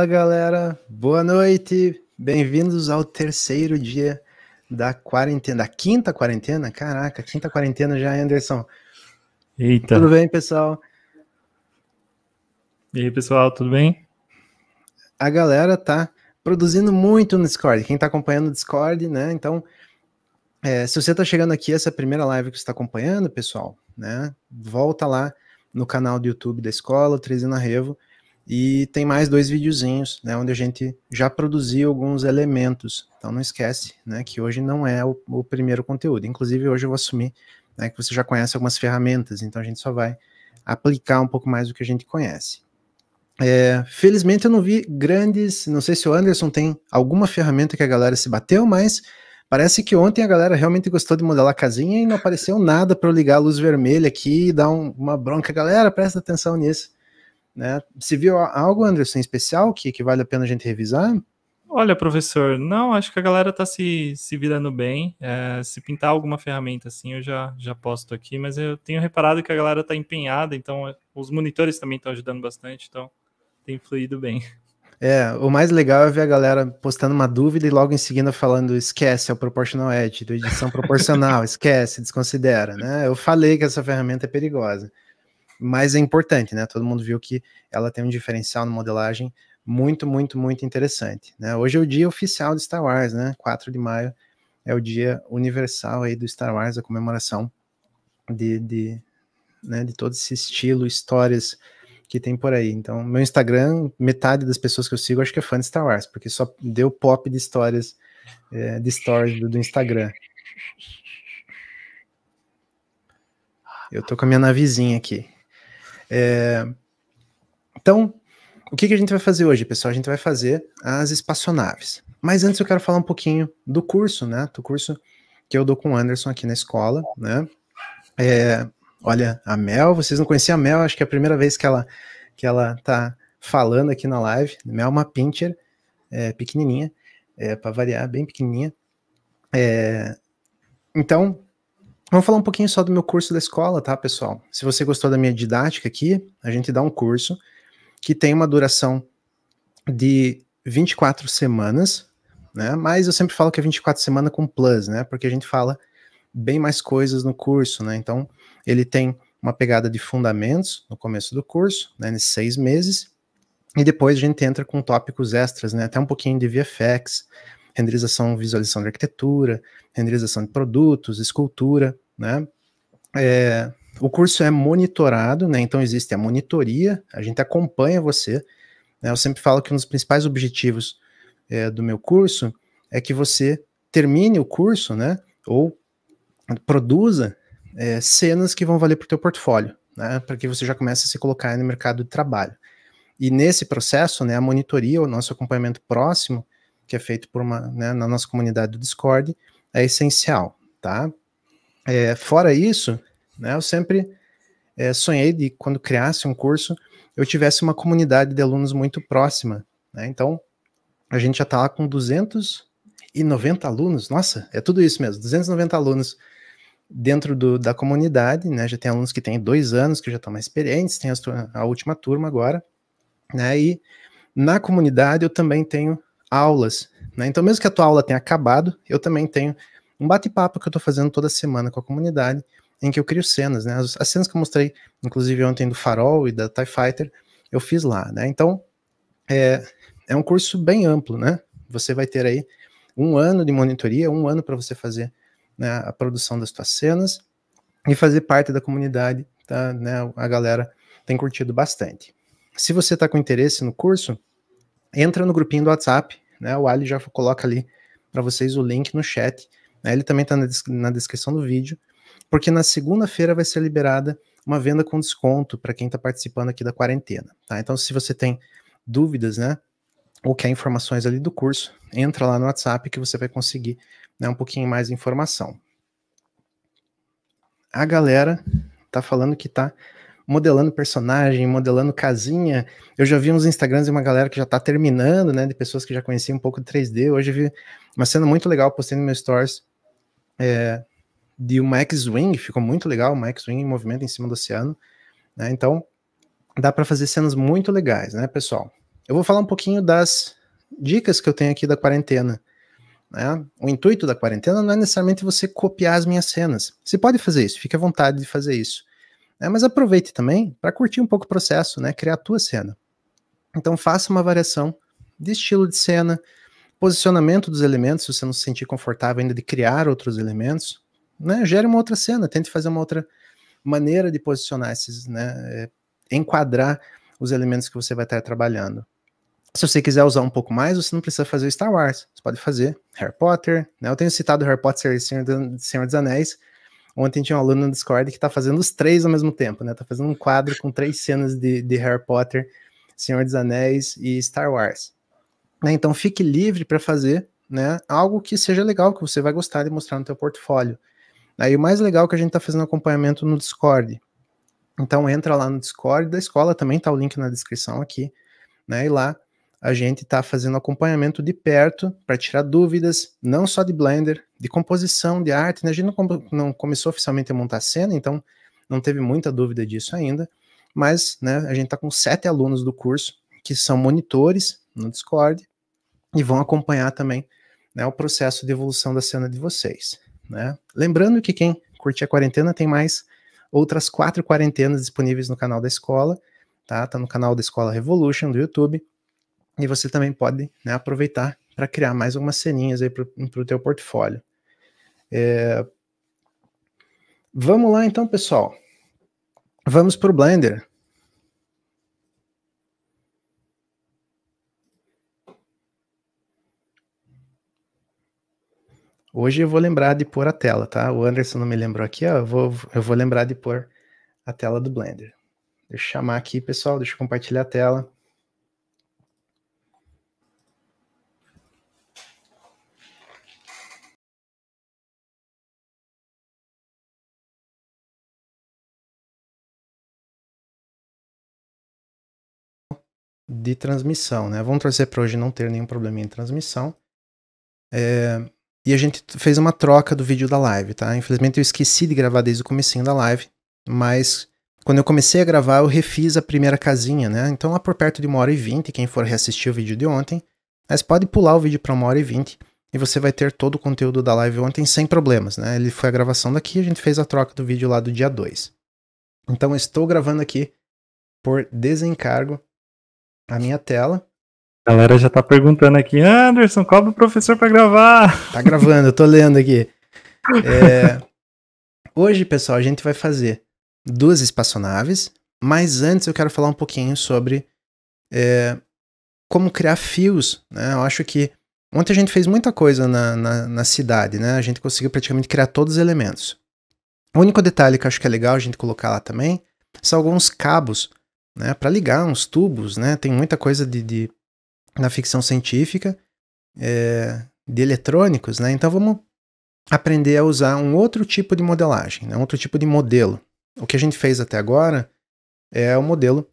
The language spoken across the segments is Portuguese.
Fala galera, boa noite, bem-vindos ao terceiro dia da quarentena, da quinta quarentena? Caraca, quinta quarentena já, Anderson. Eita. Tudo bem, pessoal? E aí, pessoal, tudo bem? A galera tá produzindo muito no Discord, quem tá acompanhando o Discord, né? Então, é, se você tá chegando aqui, essa é primeira live que você tá acompanhando, pessoal, né? Volta lá no canal do YouTube da escola, Trezina Revo e tem mais dois videozinhos, né, onde a gente já produziu alguns elementos. Então não esquece, né, que hoje não é o, o primeiro conteúdo. Inclusive hoje eu vou assumir né, que você já conhece algumas ferramentas, então a gente só vai aplicar um pouco mais do que a gente conhece. É, felizmente eu não vi grandes, não sei se o Anderson tem alguma ferramenta que a galera se bateu, mas parece que ontem a galera realmente gostou de modelar a casinha e não apareceu nada para eu ligar a luz vermelha aqui e dar um, uma bronca. Galera, presta atenção nisso. Né? Se viu algo, Anderson, especial que, que vale a pena a gente revisar? Olha, professor, não, acho que a galera está se, se virando bem. É, se pintar alguma ferramenta assim, eu já, já posto aqui, mas eu tenho reparado que a galera está empenhada, então é, os monitores também estão ajudando bastante, então tem fluído bem. É, o mais legal é ver a galera postando uma dúvida e logo em seguida falando, esquece, é o Proportional Edge, edição proporcional, esquece, desconsidera, né? Eu falei que essa ferramenta é perigosa mas é importante, né? Todo mundo viu que ela tem um diferencial na modelagem muito, muito, muito interessante. Né? Hoje é o dia oficial de Star Wars, né? 4 de maio é o dia universal aí do Star Wars, a comemoração de, de, né, de todo esse estilo, histórias que tem por aí. Então, meu Instagram, metade das pessoas que eu sigo acho que é fã de Star Wars, porque só deu pop de histórias, é, de stories do, do Instagram. Eu tô com a minha navezinha aqui. É... Então, o que, que a gente vai fazer hoje, pessoal? A gente vai fazer as espaçonaves. Mas antes eu quero falar um pouquinho do curso, né? Do curso que eu dou com o Anderson aqui na escola, né? É, olha, a Mel, vocês não conheciam a Mel, acho que é a primeira vez que ela, que ela tá falando aqui na live. Mel é uma pincher, é, pequenininha, é, para variar, bem pequenininha. É, então, Vamos falar um pouquinho só do meu curso da escola, tá, pessoal? Se você gostou da minha didática aqui, a gente dá um curso que tem uma duração de 24 semanas, né? Mas eu sempre falo que é 24 semanas com plus, né? Porque a gente fala bem mais coisas no curso, né? Então, ele tem uma pegada de fundamentos no começo do curso, né? Nesses seis meses. E depois a gente entra com tópicos extras, né? Até um pouquinho de VFX, renderização, visualização de arquitetura, renderização de produtos, escultura, né? É, o curso é monitorado, né? Então existe a monitoria, a gente acompanha você. Né? Eu sempre falo que um dos principais objetivos é, do meu curso é que você termine o curso, né? Ou produza é, cenas que vão valer para o teu portfólio, né? Para que você já comece a se colocar no mercado de trabalho. E nesse processo, né, a monitoria, o nosso acompanhamento próximo, que é feito por uma, né, na nossa comunidade do Discord, é essencial, tá? É, fora isso, né, eu sempre é, sonhei de quando criasse um curso, eu tivesse uma comunidade de alunos muito próxima, né? Então, a gente já está lá com 290 alunos, nossa, é tudo isso mesmo, 290 alunos dentro do, da comunidade, né? Já tem alunos que têm dois anos, que já estão mais experientes, tem a, a última turma agora, né? E na comunidade eu também tenho aulas. Né? Então, mesmo que a tua aula tenha acabado, eu também tenho um bate-papo que eu estou fazendo toda semana com a comunidade, em que eu crio cenas. Né? As, as, cenas que eu mostrei, inclusive ontem do Farol e da TIE Fighter, eu fiz lá. Né? Então, é, é um curso bem amplo. Né? Você vai ter aí um ano de monitoria, um ano para você fazer né, a produção das tuas cenas e fazer parte da comunidade. Tá, né? A galera tem curtido bastante. Se você está com interesse no curso, entra no grupinho do WhatsApp, né? O Ali já coloca ali para vocês o link no chat. Né? Ele também está na, des na descrição do vídeo, porque na segunda-feira vai ser liberada uma venda com desconto para quem está participando aqui da quarentena. Tá? Então, se você tem dúvidas, né? Ou quer informações ali do curso, entra lá no WhatsApp que você vai conseguir né, um pouquinho mais de informação. A galera tá falando que tá modelando personagem, modelando casinha. Eu já vi uns Instagrams de uma galera que já tá terminando, né? De pessoas que já conheciam um pouco de 3D. Hoje eu vi uma cena muito legal, postei no meu stories é, de uma X-Wing, ficou muito legal, uma X-Wing em movimento em cima do oceano. Né? Então, dá para fazer cenas muito legais, né, pessoal? Eu vou falar um pouquinho das dicas que eu tenho aqui da quarentena. Né? O intuito da quarentena não é necessariamente você copiar as minhas cenas. Você pode fazer isso, fique à vontade de fazer isso. Né? Mas aproveite também para curtir um pouco o processo, né? criar a tua cena. Então faça uma variação de estilo de cena, posicionamento dos elementos, se você não se sentir confortável ainda de criar outros elementos, né? gere uma outra cena, tente fazer uma outra maneira de posicionar esses, né? É, enquadrar os elementos que você vai estar trabalhando. Se você quiser usar um pouco mais, você não precisa fazer Star Wars. Você pode fazer Harry Potter. Né? Eu tenho citado Harry Potter e Senhor dos Anéis, Ontem tinha um aluno no Discord que está fazendo os três ao mesmo tempo, né? Tá fazendo um quadro com três cenas de, de Harry Potter, Senhor dos Anéis e Star Wars. Né? Então fique livre para fazer né, algo que seja legal, que você vai gostar de mostrar no teu portfólio. Aí o mais legal é que a gente está fazendo acompanhamento no Discord. Então entra lá no Discord da escola, também tá o link na descrição aqui, né? E lá a gente está fazendo acompanhamento de perto para tirar dúvidas, não só de Blender, de composição, de arte. Né? A gente não, não, começou oficialmente a montar a cena, então não teve muita dúvida disso ainda. Mas né, a gente está com sete alunos do curso que são monitores no Discord e vão acompanhar também né, o processo de evolução da cena de vocês. Né? Lembrando que quem curte a quarentena tem mais outras quatro quarentenas disponíveis no canal da escola, tá? Tá no canal da Escola Revolution do YouTube, e você também pode né, aproveitar para criar mais algumas ceninhas aí para o teu portfólio. É... Vamos lá então, pessoal. Vamos para o Blender. Hoje eu vou lembrar de pôr a tela, tá? O Anderson não me lembrou aqui, ó. Eu vou, eu vou lembrar de pôr a tela do Blender. Deixa eu chamar aqui, pessoal. Deixa eu compartilhar a tela. de transmissão, né? Vamos trazer para hoje não ter nenhum problema em transmissão. É, e a gente fez uma troca do vídeo da live, tá? Infelizmente eu esqueci de gravar desde o comecinho da live, mas quando eu comecei a gravar eu refiz a primeira casinha, né? Então lá por perto de uma hora e vinte, quem for reassistir o vídeo de ontem, mas pode pular o vídeo para uma hora e vinte e você vai ter todo o conteúdo da live ontem sem problemas, né? Ele foi a gravação daqui, a gente fez a troca do vídeo lá do dia 2. Então estou gravando aqui por desencargo a minha tela. A galera já tá perguntando aqui, Anderson, cobra o professor para gravar. Tá gravando, eu tô lendo aqui. É, hoje, pessoal, a gente vai fazer duas espaçonaves, mas antes eu quero falar um pouquinho sobre é, como criar fios. Né? Eu acho que ontem a gente fez muita coisa na, na, na cidade, né? A gente conseguiu praticamente criar todos os elementos. O único detalhe que eu acho que é legal a gente colocar lá também são alguns cabos né, para ligar uns tubos, né? Tem muita coisa de, de na ficção científica é, de eletrônicos, né? Então vamos aprender a usar um outro tipo de modelagem, né? outro tipo de modelo. O que a gente fez até agora é o modelo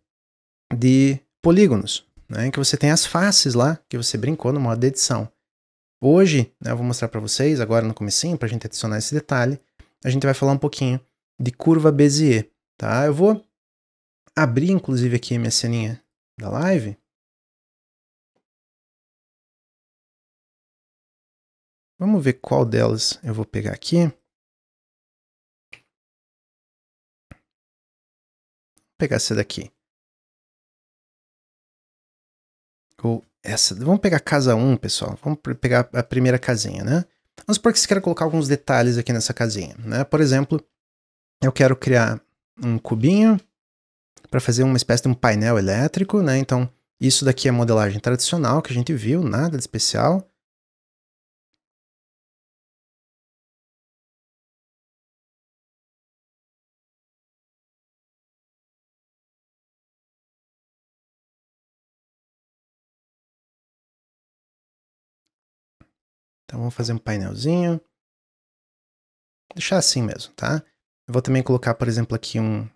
de polígonos, né? em que você tem as faces lá que você brincou no modo de edição. Hoje, né, eu vou mostrar para vocês, agora no comecinho, para a gente adicionar esse detalhe, a gente vai falar um pouquinho de curva Bézier. Tá? Eu vou abrir, inclusive, aqui a minha ceninha da live. Vamos ver qual delas eu vou pegar aqui. Vou pegar essa daqui. Ou essa. Vamos pegar casa 1, pessoal. Vamos pegar a primeira casinha, né? Vamos supor que você quer colocar alguns detalhes aqui nessa casinha, né? Por exemplo, eu quero criar um cubinho para fazer uma espécie de um painel elétrico, né? Então, isso daqui é modelagem tradicional que a gente viu, nada de especial. Então vamos fazer um painelzinho. Deixar assim mesmo, tá? Eu vou também colocar, por exemplo, aqui um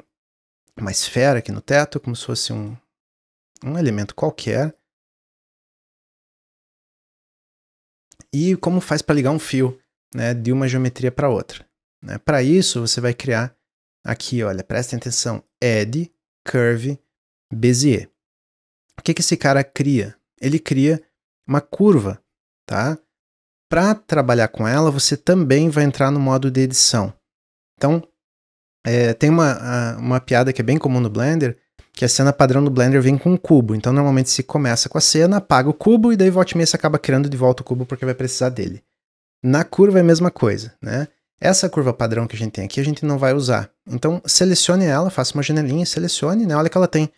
uma esfera aqui no teto, como se fosse um, um elemento qualquer. E como faz para ligar um fio né, de uma geometria para outra. Né? Para isso, você vai criar aqui, olha, prestem atenção, add curve Bezier. O que, que esse cara cria? Ele cria uma curva, tá? Para trabalhar com ela, você também vai entrar no modo de edição. Então, é, tem uma, uma piada que é bem comum no Blender, que a cena padrão do Blender vem com um cubo. Então, normalmente se começa com a cena, apaga o cubo e daí volta e meia você acaba criando de volta o cubo porque vai precisar dele. Na curva é a mesma coisa, né? Essa curva padrão que a gente tem aqui, a gente não vai usar. Então, selecione ela, faça uma janelinha, selecione, né? Olha que ela tem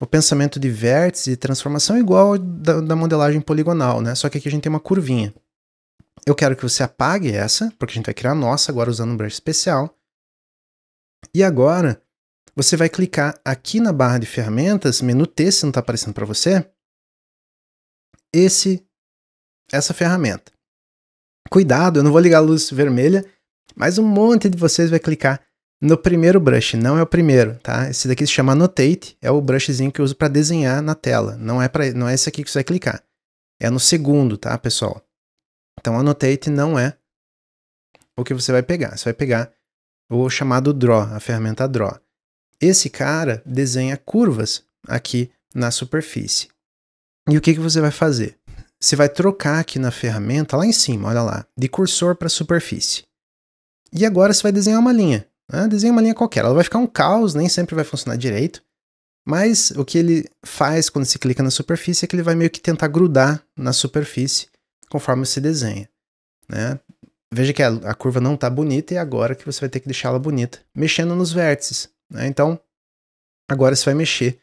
o pensamento de vértice e transformação igual da, da modelagem poligonal, né? Só que aqui a gente tem uma curvinha. Eu quero que você apague essa, porque a gente vai criar a nossa agora usando um brush especial. E agora, você vai clicar aqui na barra de ferramentas, menu T, se não está aparecendo para você, esse, essa ferramenta. Cuidado, eu não vou ligar a luz vermelha, mas um monte de vocês vai clicar no primeiro brush, não é o primeiro, tá? Esse daqui se chama Annotate, é o brushzinho que eu uso para desenhar na tela, não é, pra, não é esse aqui que você vai clicar. É no segundo, tá, pessoal? Então, Annotate não é o que você vai pegar. Você vai pegar o chamado draw, a ferramenta draw. Esse cara desenha curvas aqui na superfície. E o que, que você vai fazer? Você vai trocar aqui na ferramenta, lá em cima, olha lá, de cursor para superfície. E agora você vai desenhar uma linha. Né? Desenha uma linha qualquer. Ela vai ficar um caos, nem sempre vai funcionar direito. Mas o que ele faz quando se clica na superfície é que ele vai meio que tentar grudar na superfície conforme você desenha. Né? Veja que a, a curva não está bonita e é agora que você vai ter que deixá-la bonita, mexendo nos vértices. Né? Então, agora você vai mexer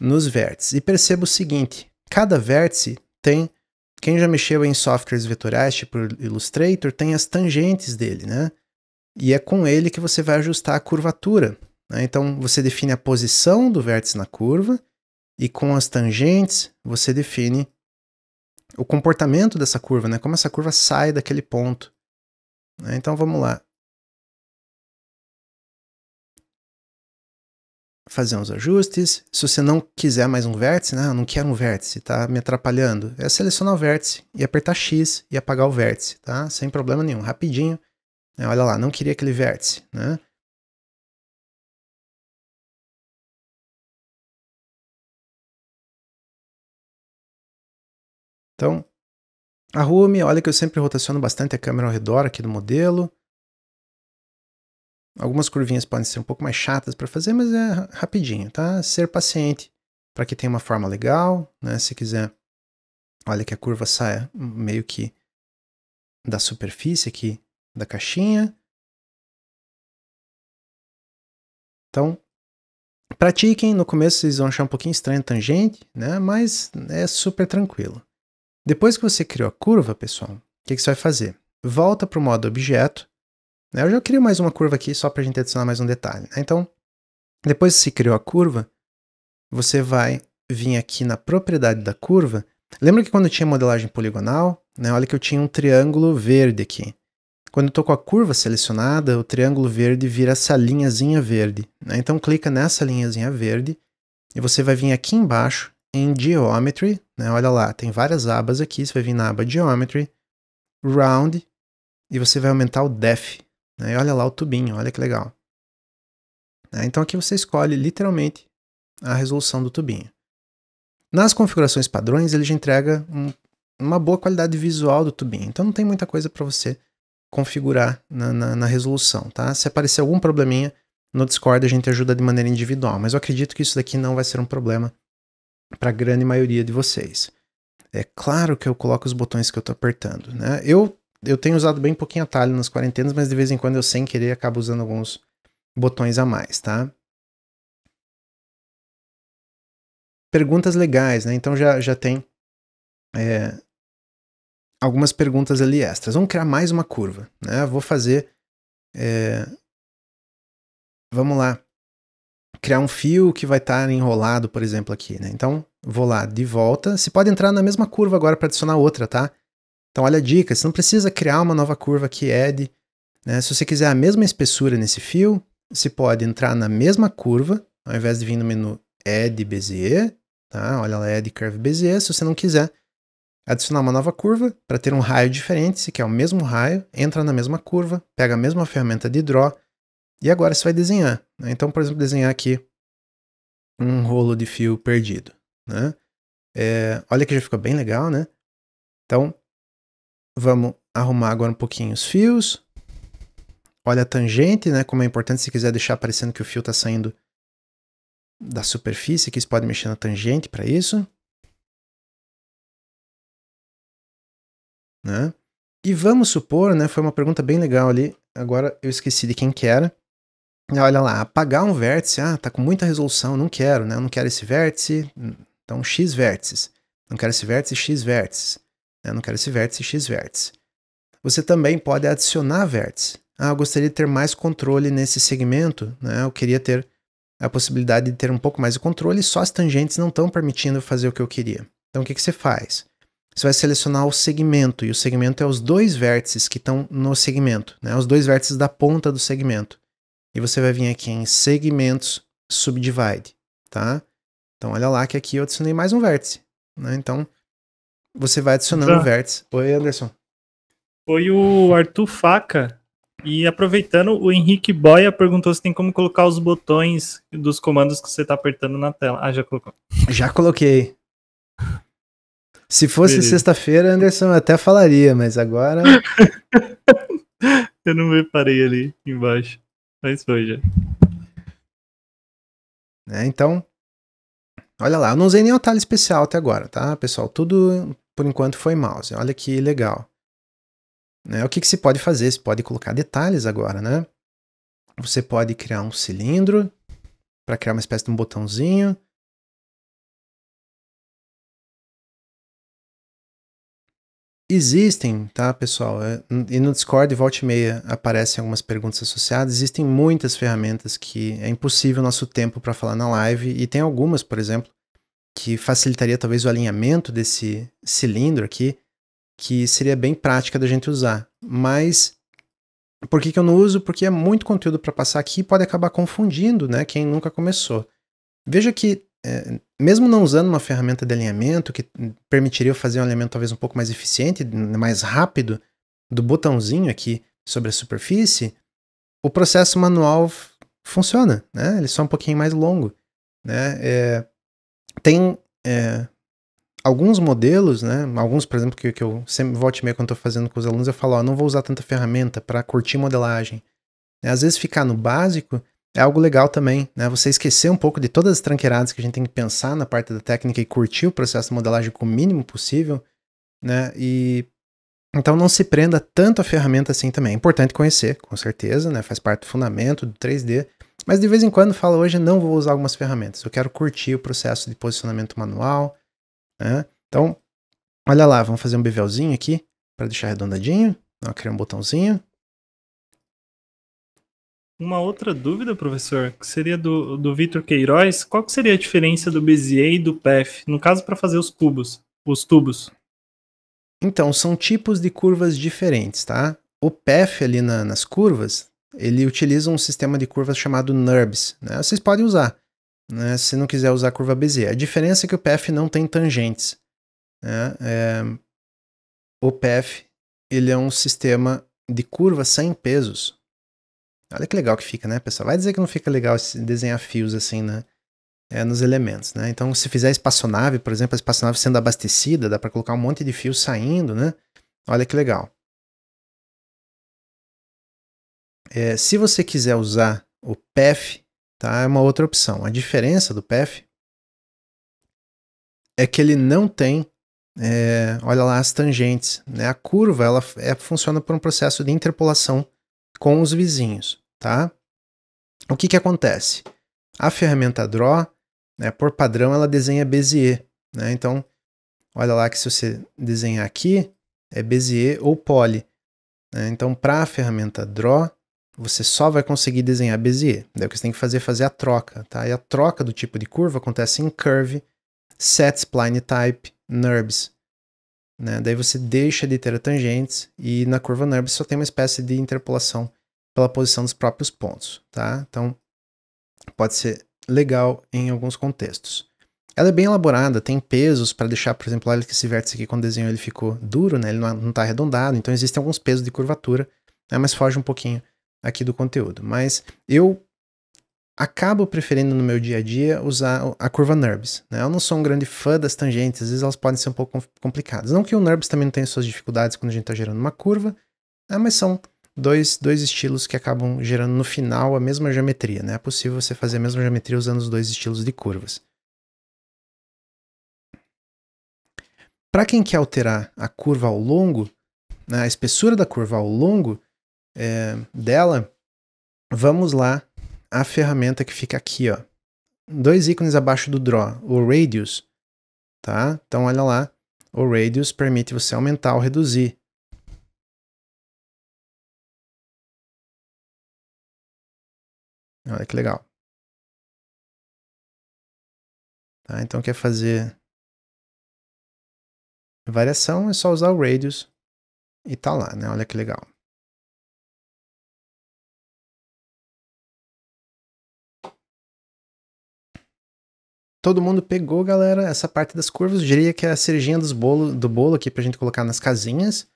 nos vértices. E perceba o seguinte, cada vértice tem, quem já mexeu em softwares vetoriais, tipo Illustrator, tem as tangentes dele, né? E é com ele que você vai ajustar a curvatura. Né? Então, você define a posição do vértice na curva e com as tangentes você define o comportamento dessa curva, né? Como essa curva sai daquele ponto. Né? Então vamos lá. Fazer uns ajustes. Se você não quiser mais um vértice, né? Eu não quero um vértice, tá me atrapalhando. É selecionar o vértice e apertar X e apagar o vértice, tá? Sem problema nenhum, rapidinho. É, olha lá, não queria aquele vértice, né? Então, Arrume, olha que eu sempre rotaciono bastante a câmera ao redor aqui do modelo. Algumas curvinhas podem ser um pouco mais chatas para fazer, mas é rapidinho, tá? Ser paciente para que tenha uma forma legal, né? Se quiser, olha que a curva saia meio que da superfície aqui da caixinha. Então, pratiquem, no começo vocês vão achar um pouquinho estranho a tangente, né? Mas é super tranquilo. Depois que você criou a curva, pessoal, o que, que você vai fazer? Volta para o modo objeto. Né? Eu já criei mais uma curva aqui só para a gente adicionar mais um detalhe. Né? Então, depois que se criou a curva, você vai vir aqui na propriedade da curva. Lembra que quando eu tinha modelagem poligonal, né? olha que eu tinha um triângulo verde aqui. Quando eu estou com a curva selecionada, o triângulo verde vira essa linhazinha verde. Né? Então clica nessa linhazinha verde e você vai vir aqui embaixo em Geometry, né? olha lá, tem várias abas aqui, você vai vir na aba Geometry, Round, e você vai aumentar o Def. Né? E olha lá o tubinho, olha que legal. Né? Então aqui você escolhe literalmente a resolução do tubinho. Nas configurações padrões, ele já entrega um, uma boa qualidade visual do tubinho, então não tem muita coisa para você configurar na, na, na resolução. Tá? Se aparecer algum probleminha, no Discord a gente ajuda de maneira individual, mas eu acredito que isso daqui não vai ser um problema para a grande maioria de vocês. É claro que eu coloco os botões que eu estou apertando, né? Eu, eu tenho usado bem pouquinho atalho nas quarentenas, mas de vez em quando eu sem querer acabo usando alguns botões a mais, tá? Perguntas legais, né? Então já, já tem é, algumas perguntas ali extras. Vamos criar mais uma curva, né? Vou fazer... É, vamos lá criar um fio que vai estar tá enrolado, por exemplo, aqui, né? Então, vou lá de volta. Você pode entrar na mesma curva agora para adicionar outra, tá? Então, olha a dica, você não precisa criar uma nova curva aqui, add. Né? Se você quiser a mesma espessura nesse fio, você pode entrar na mesma curva, ao invés de vir no menu add bezier, tá? Olha lá, add curve bezier. Se você não quiser adicionar uma nova curva, para ter um raio diferente, se quer o mesmo raio, entra na mesma curva, pega a mesma ferramenta de draw, e agora você vai desenhar. Né? Então, por exemplo, desenhar aqui um rolo de fio perdido. Né? É, olha que já ficou bem legal, né? Então, vamos arrumar agora um pouquinho os fios. Olha a tangente, né? Como é importante se quiser deixar aparecendo que o fio está saindo da superfície, que você pode mexer na tangente para isso. Né? E vamos supor, né? Foi uma pergunta bem legal ali. Agora eu esqueci de quem que era. Olha lá, apagar um vértice, ah, tá com muita resolução, não quero, né? Eu não quero esse vértice, então x vértices. Não quero esse vértice, x vértices. Né? Não quero esse vértice, x vértices. Você também pode adicionar vértices. Ah, eu gostaria de ter mais controle nesse segmento, né? Eu queria ter a possibilidade de ter um pouco mais de controle, só as tangentes não estão permitindo fazer o que eu queria. Então o que, que você faz? Você vai selecionar o segmento, e o segmento é os dois vértices que estão no segmento, né? os dois vértices da ponta do segmento e você vai vir aqui em segmentos subdivide, tá? Então olha lá que aqui eu adicionei mais um vértice, né? Então você vai adicionando então, vértices. Oi, Anderson. Foi o Arthur Faca. E aproveitando, o Henrique Boia perguntou se tem como colocar os botões dos comandos que você está apertando na tela. Ah, já colocou. Já coloquei. Se fosse sexta-feira, Anderson, eu até falaria, mas agora. eu não me parei ali embaixo. Mas foi já. É, então, olha lá, eu não usei nenhum atalho especial até agora, tá, pessoal? Tudo, por enquanto, foi mouse. Olha que legal. Né? O que, que se pode fazer? Se pode colocar detalhes agora, né? Você pode criar um cilindro para criar uma espécie de um botãozinho. Existem, tá, pessoal? É, e no Discord, volte e meia, aparecem algumas perguntas associadas. Existem muitas ferramentas que é impossível nosso tempo para falar na live. E tem algumas, por exemplo, que facilitaria talvez o alinhamento desse cilindro aqui, que seria bem prática da gente usar. Mas por que, que eu não uso? Porque é muito conteúdo para passar aqui e pode acabar confundindo, né? Quem nunca começou. Veja que é, mesmo não usando uma ferramenta de alinhamento que permitiria fazer um alinhamento talvez um pouco mais eficiente, mais rápido, do botãozinho aqui sobre a superfície, o processo manual funciona, né? Ele é só um pouquinho mais longo, né? É, tem é, alguns modelos, né? Alguns, por exemplo, que, que eu sempre volte e meia quando estou fazendo com os alunos, eu falo, ó, não vou usar tanta ferramenta para curtir modelagem. Né? Às vezes ficar no básico é algo legal também, né? Você esquecer um pouco de todas as tranqueiradas que a gente tem que pensar na parte da técnica e curtir o processo de modelagem com o mínimo possível, né? E então não se prenda tanto à ferramenta assim também. É importante conhecer, com certeza, né? Faz parte do fundamento do 3D, mas de vez em quando fala hoje não vou usar algumas ferramentas. Eu quero curtir o processo de posicionamento manual, né? Então, olha lá, vamos fazer um bevelzinho aqui para deixar arredondadinho, criar um botãozinho, uma outra dúvida, professor, que seria do, do Vitor Queiroz, qual que seria a diferença do Bezier e do PEF, no caso para fazer os cubos, os tubos? Então, são tipos de curvas diferentes, tá? O PEF ali na, nas curvas, ele utiliza um sistema de curvas chamado NURBS, né? Vocês podem usar, né? Se não quiser usar a curva Bezier. A diferença é que o PEF não tem tangentes, né? É, o PEF, ele é um sistema de curva sem pesos, Olha que legal que fica, né, pessoal? Vai dizer que não fica legal desenhar fios assim, né? É, nos elementos, né? Então, se fizer espaçonave, por exemplo, a espaçonave sendo abastecida, dá para colocar um monte de fios saindo, né? Olha que legal. É, se você quiser usar o PEF, tá? É uma outra opção. A diferença do PEF é que ele não tem, é, olha lá, as tangentes. Né? A curva ela é, funciona por um processo de interpolação com os vizinhos tá? O que, que acontece? A ferramenta Draw, né, por padrão, ela desenha Bezier. Né? Então, olha lá que se você desenhar aqui, é Bezier ou Poly. Né? Então, para a ferramenta Draw, você só vai conseguir desenhar Bezier. Daí o que você tem que fazer é fazer a troca. Tá? E a troca do tipo de curva acontece em Curve, Set Spline Type, NURBS. Né? Daí você deixa de ter tangentes e na curva NURBS só tem uma espécie de interpolação pela posição dos próprios pontos, tá? Então, pode ser legal em alguns contextos. Ela é bem elaborada, tem pesos para deixar, por exemplo, olha que esse vértice aqui quando o desenho ele ficou duro, né? Ele não está arredondado, então existem alguns pesos de curvatura, né? mas foge um pouquinho aqui do conteúdo. Mas eu acabo preferindo no meu dia a dia usar a curva NURBS. Né? Eu não sou um grande fã das tangentes, às vezes elas podem ser um pouco complicadas. Não que o NURBS também não tenha suas dificuldades quando a gente está gerando uma curva, né? mas são dois, dois estilos que acabam gerando no final a mesma geometria, né? É possível você fazer a mesma geometria usando os dois estilos de curvas. Para quem quer alterar a curva ao longo, né, a espessura da curva ao longo é, dela, vamos lá a ferramenta que fica aqui, ó. Dois ícones abaixo do draw, o radius, tá? Então olha lá, o radius permite você aumentar ou reduzir Olha que legal. Tá, então quer fazer variação, é só usar o radius e tá lá, né? Olha que legal. Todo mundo pegou, galera, essa parte das curvas. Eu diria que é a cerejinha dos bolo, do bolo aqui pra gente colocar nas casinhas.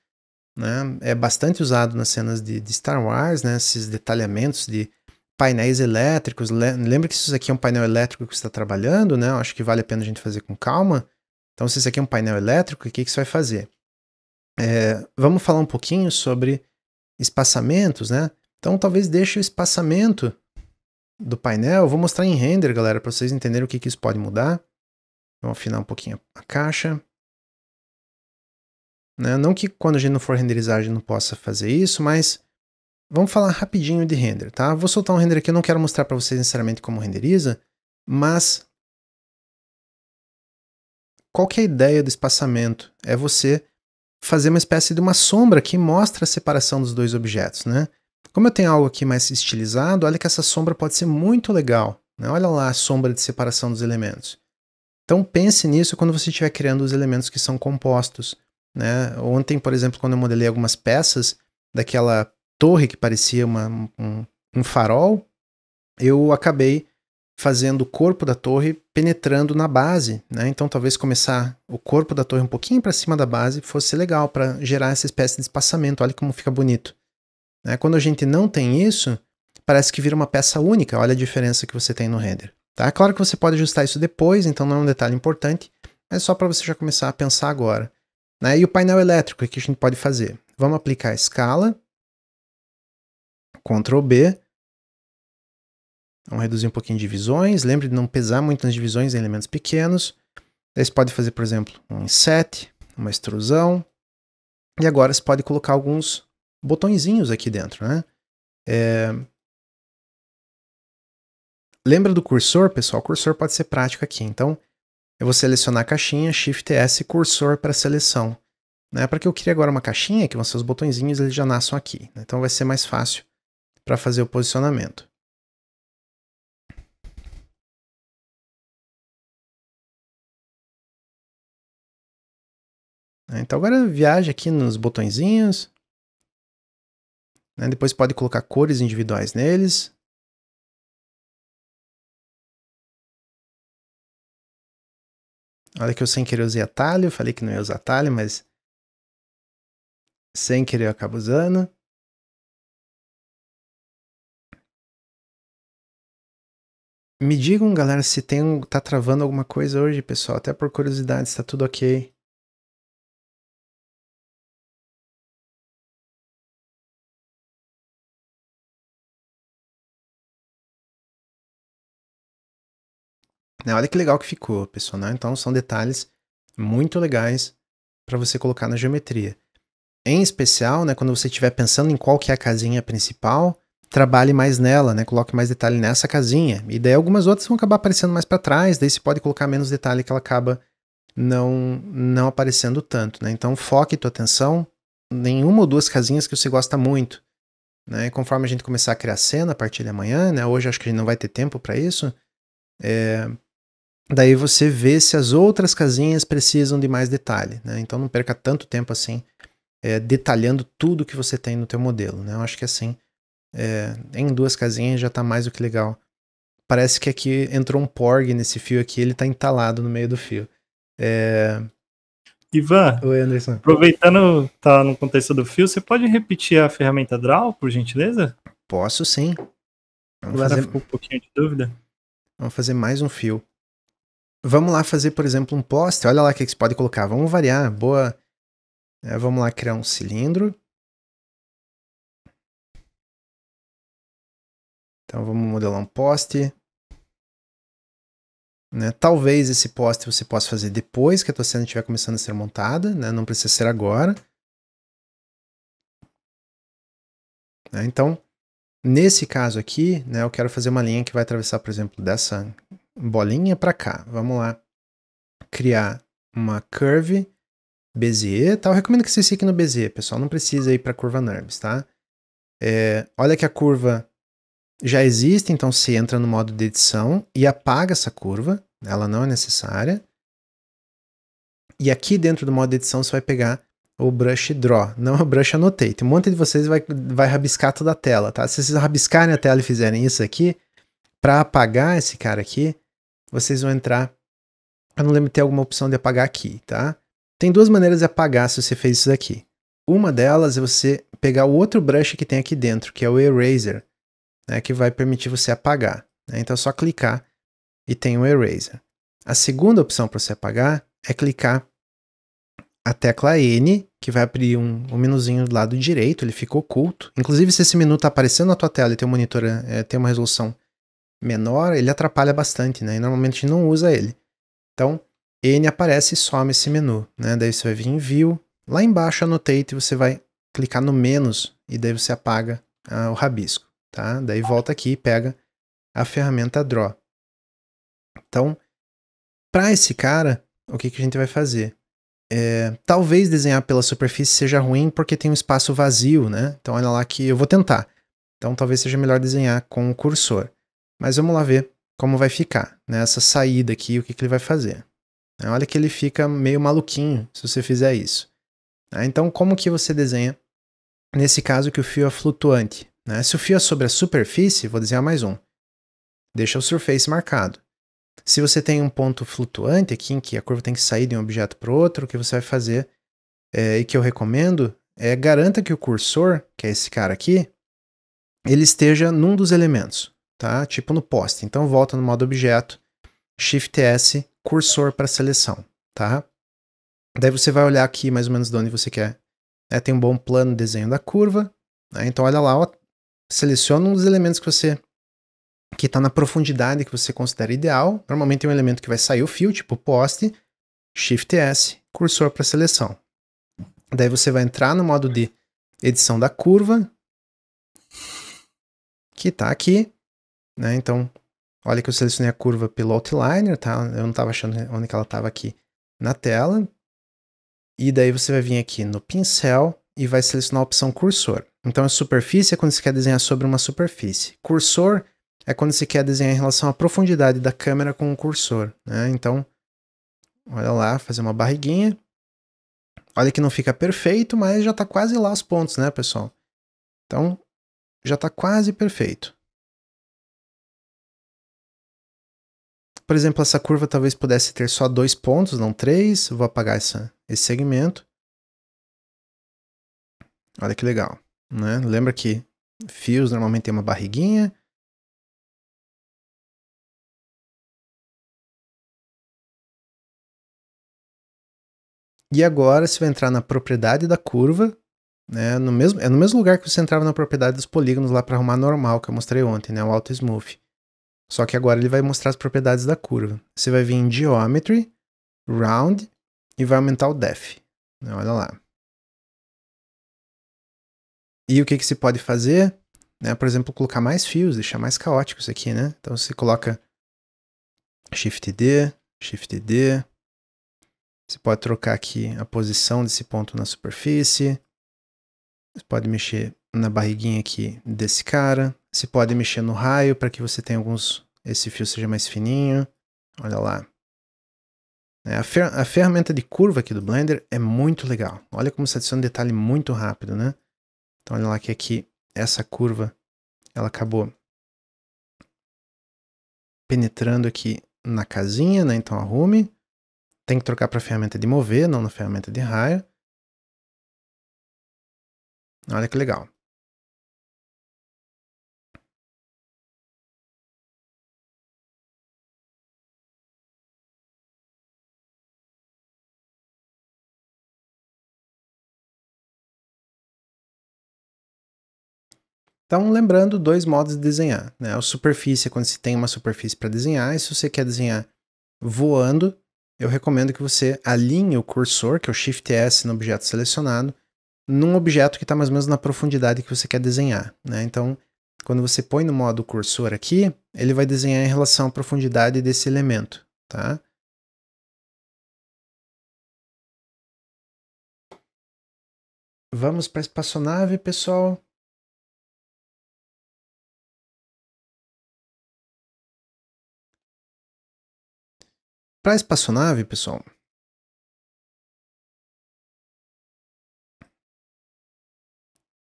Né? É bastante usado nas cenas de, de Star Wars, né? Esses detalhamentos de painéis elétricos. Lembra que se isso aqui é um painel elétrico que você está trabalhando, né? acho que vale a pena a gente fazer com calma. Então, se isso aqui é um painel elétrico, o que, que você vai fazer? É, vamos falar um pouquinho sobre espaçamentos, né? Então, talvez deixe o espaçamento do painel. Eu vou mostrar em render, galera, para vocês entenderem o que, que isso pode mudar. Vamos afinar um pouquinho a caixa. Né? Não que quando a gente não for renderizar a gente não possa fazer isso, mas Vamos falar rapidinho de render, tá? Vou soltar um render aqui, eu não quero mostrar para vocês necessariamente como renderiza, mas qual que é a ideia do espaçamento? É você fazer uma espécie de uma sombra que mostra a separação dos dois objetos, né? Como eu tenho algo aqui mais estilizado, olha que essa sombra pode ser muito legal, né? Olha lá a sombra de separação dos elementos. Então pense nisso quando você estiver criando os elementos que são compostos, né? Ontem, por exemplo, quando eu modelei algumas peças daquela torre que parecia uma, um, um farol, eu acabei fazendo o corpo da torre penetrando na base, né? Então talvez começar o corpo da torre um pouquinho para cima da base fosse legal para gerar essa espécie de espaçamento. Olha como fica bonito. Né? Quando a gente não tem isso, parece que vira uma peça única. Olha a diferença que você tem no render. Tá? Claro que você pode ajustar isso depois, então não é um detalhe importante, mas é só para você já começar a pensar agora. Né? E o painel elétrico, o que a gente pode fazer? Vamos aplicar a escala, Ctrl B. Vamos reduzir um pouquinho divisões. Lembre de não pesar muito nas divisões em elementos pequenos. você pode fazer, por exemplo, um inset, uma extrusão. E agora você pode colocar alguns botõezinhos aqui dentro, né? É... Lembra do cursor, pessoal? O cursor pode ser prático aqui. Então, eu vou selecionar a caixinha, Shift S, cursor para seleção. Né? Para que eu crie agora uma caixinha, que vão ser os botõezinhos, eles já nasçam aqui. Né? Então vai ser mais fácil para fazer o posicionamento. Né, então agora viaja aqui nos botõezinhos. Né? Depois pode colocar cores individuais neles. Olha que eu sem querer usei atalho, falei que não ia usar atalho, mas sem querer eu acabo usando. Me digam, galera, se tem, tá travando alguma coisa hoje, pessoal. Até por curiosidade, está tudo ok. É, olha que legal que ficou, pessoal. Né? Então, são detalhes muito legais para você colocar na geometria. Em especial, né, quando você estiver pensando em qual que é a casinha principal, trabalhe mais nela, né? Coloque mais detalhe nessa casinha. E daí algumas outras vão acabar aparecendo mais para trás, daí você pode colocar menos detalhe que ela acaba não não aparecendo tanto, né? Então foque tua atenção em uma ou duas casinhas que você gosta muito, né? E conforme a gente começar a criar cena a partir de amanhã, né? Hoje acho que a gente não vai ter tempo para isso. É... Daí você vê se as outras casinhas precisam de mais detalhe, né? Então não perca tanto tempo assim é, detalhando tudo que você tem no teu modelo, né? Eu acho que é assim é, em duas casinhas já tá mais do que legal. Parece que aqui entrou um porg nesse fio aqui, ele tá entalado no meio do fio. É... Ivan, Oi, Anderson. aproveitando tá no contexto do fio, você pode repetir a ferramenta draw, por gentileza? Posso sim. Vamos Agora fazer... ficou um pouquinho de dúvida. Vamos fazer mais um fio. Vamos lá fazer, por exemplo, um poste. Olha lá o que, que você pode colocar. Vamos variar. Boa. É, vamos lá criar um cilindro. Então vamos modelar um poste. Né? Talvez esse poste você possa fazer depois que a tua cena estiver começando a ser montada, né? não precisa ser agora. Né? Então, nesse caso aqui, né, eu quero fazer uma linha que vai atravessar, por exemplo, dessa bolinha para cá. Vamos lá criar uma curve Bezier. Tá? Eu recomendo que você siga no Bezier, pessoal, não precisa ir para curva NURBS, tá? É, olha que a curva já existe, então você entra no modo de edição e apaga essa curva, ela não é necessária. E aqui dentro do modo de edição você vai pegar o brush draw, não é o brush annotate. Um monte de vocês vai, vai rabiscar toda a tela, tá? Se vocês rabiscarem a tela e fizerem isso aqui, para apagar esse cara aqui, vocês vão entrar... Eu não lembro de ter alguma opção de apagar aqui, tá? Tem duas maneiras de apagar se você fez isso aqui. Uma delas é você pegar o outro brush que tem aqui dentro, que é o Eraser né, que vai permitir você apagar. Né? Então é só clicar e tem o um Eraser. A segunda opção para você apagar é clicar a tecla N, que vai abrir um, um menuzinho do lado direito, ele fica oculto. Inclusive, se esse menu está aparecendo na tua tela e teu monitor é, tem uma resolução menor, ele atrapalha bastante, né? E normalmente não usa ele. Então, N aparece e some esse menu, né? Daí você vai vir em View, lá embaixo Annotate, você vai clicar no menos e daí você apaga ah, o rabisco tá? Daí volta aqui e pega a ferramenta draw. Então, para esse cara, o que, que a gente vai fazer? É, talvez desenhar pela superfície seja ruim porque tem um espaço vazio, né? Então olha lá que eu vou tentar. Então talvez seja melhor desenhar com o cursor. Mas vamos lá ver como vai ficar, né? Essa saída aqui, o que, que ele vai fazer. É, olha que ele fica meio maluquinho se você fizer isso. Né? Então como que você desenha, nesse caso, que o fio é flutuante? Né? Se o fio é sobre a superfície, vou desenhar mais um. Deixa o surface marcado. Se você tem um ponto flutuante aqui, em que a curva tem que sair de um objeto para outro, o que você vai fazer, é, e que eu recomendo, é garanta que o cursor, que é esse cara aqui, ele esteja num dos elementos, tá? Tipo no poste. Então volta no modo objeto, Shift S, cursor para seleção, tá? Daí você vai olhar aqui mais ou menos de onde você quer. Né? tem um bom plano de desenho da curva, né? então olha lá, ó, seleciona um dos elementos que você que está na profundidade que você considera ideal. Normalmente tem é um elemento que vai sair o fio, tipo poste, Shift S, cursor para seleção. Daí você vai entrar no modo de edição da curva, que está aqui. Né? Então, olha que eu selecionei a curva pelo outliner, tá? Eu não estava achando onde ela estava aqui na tela. E daí você vai vir aqui no pincel, e vai selecionar a opção cursor. Então, a superfície é quando você quer desenhar sobre uma superfície. Cursor é quando você quer desenhar em relação à profundidade da câmera com o cursor. Né? Então, olha lá, fazer uma barriguinha. Olha que não fica perfeito, mas já está quase lá os pontos, né, pessoal? Então, já está quase perfeito. Por exemplo, essa curva talvez pudesse ter só dois pontos, não três. Vou apagar essa, esse segmento. Olha que legal. Né? Lembra que fios normalmente tem uma barriguinha. E agora você vai entrar na propriedade da curva, né? No mesmo, é no mesmo lugar que você entrava na propriedade dos polígonos lá para arrumar normal, que eu mostrei ontem, né? O auto smooth. Só que agora ele vai mostrar as propriedades da curva. Você vai vir em Geometry, Round e vai aumentar o Def. Né? Olha lá. E o que, que se pode fazer? Né? Por exemplo, colocar mais fios, deixar mais caótico isso aqui, né? Então você coloca Shift D, Shift D. Você pode trocar aqui a posição desse ponto na superfície. Você pode mexer na barriguinha aqui desse cara. Você pode mexer no raio para que você tenha alguns. Esse fio seja mais fininho. Olha lá. É, a, fer a ferramenta de curva aqui do Blender é muito legal. Olha como você adiciona um detalhe muito rápido, né? Então olha lá que aqui essa curva ela acabou penetrando aqui na casinha, né? Então arrume. Tem que trocar para a ferramenta de mover, não na ferramenta de raio. Olha que legal. Então, lembrando, dois modos de desenhar. Né? A superfície, quando se tem uma superfície para desenhar, e se você quer desenhar voando, eu recomendo que você alinhe o cursor, que é o Shift S no objeto selecionado, num objeto que está mais ou menos na profundidade que você quer desenhar. Né? Então, quando você põe no modo cursor aqui, ele vai desenhar em relação à profundidade desse elemento. Tá? Vamos para a espaçonave, pessoal. Para a espaçonave, pessoal,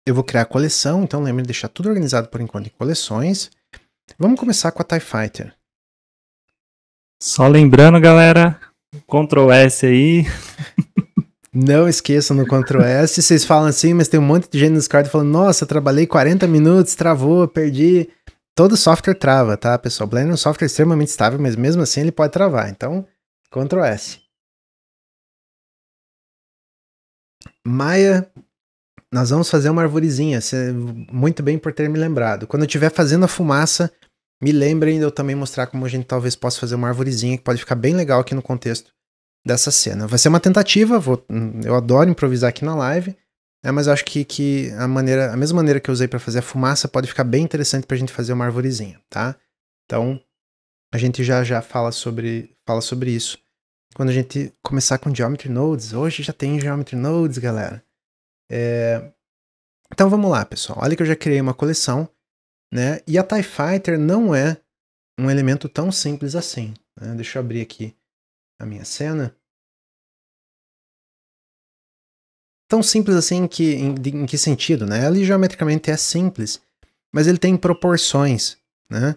eu vou criar a coleção, então lembre de deixar tudo organizado por enquanto em coleções. Vamos começar com a TIE Fighter. Só lembrando, galera, Ctrl S aí. Não esqueçam no Ctrl S. Vocês falam assim, mas tem um monte de gente nos cards falando: Nossa, trabalhei 40 minutos, travou, perdi. Todo software trava, tá, pessoal? Blender é um software extremamente estável, mas mesmo assim ele pode travar. Então, Ctrl S. Maia, nós vamos fazer uma arvorezinha. Muito bem por ter me lembrado. Quando eu estiver fazendo a fumaça, me lembrem de eu também mostrar como a gente talvez possa fazer uma arvorezinha que pode ficar bem legal aqui no contexto dessa cena. Vai ser uma tentativa, vou, hum, eu adoro improvisar aqui na live. É, mas eu acho que, que a maneira, a mesma maneira que eu usei para fazer a fumaça pode ficar bem interessante para a gente fazer uma arvorezinha, tá? Então, a gente já já fala sobre, fala sobre isso. Quando a gente começar com Geometry Nodes, hoje já tem Geometry Nodes, galera. É... Então vamos lá, pessoal. Olha que eu já criei uma coleção, né? E a TIE Fighter não é um elemento tão simples assim. Né? Deixa eu abrir aqui a minha cena. Tão simples assim que, em, em que sentido, né? Ele geometricamente é simples, mas ele tem proporções, né?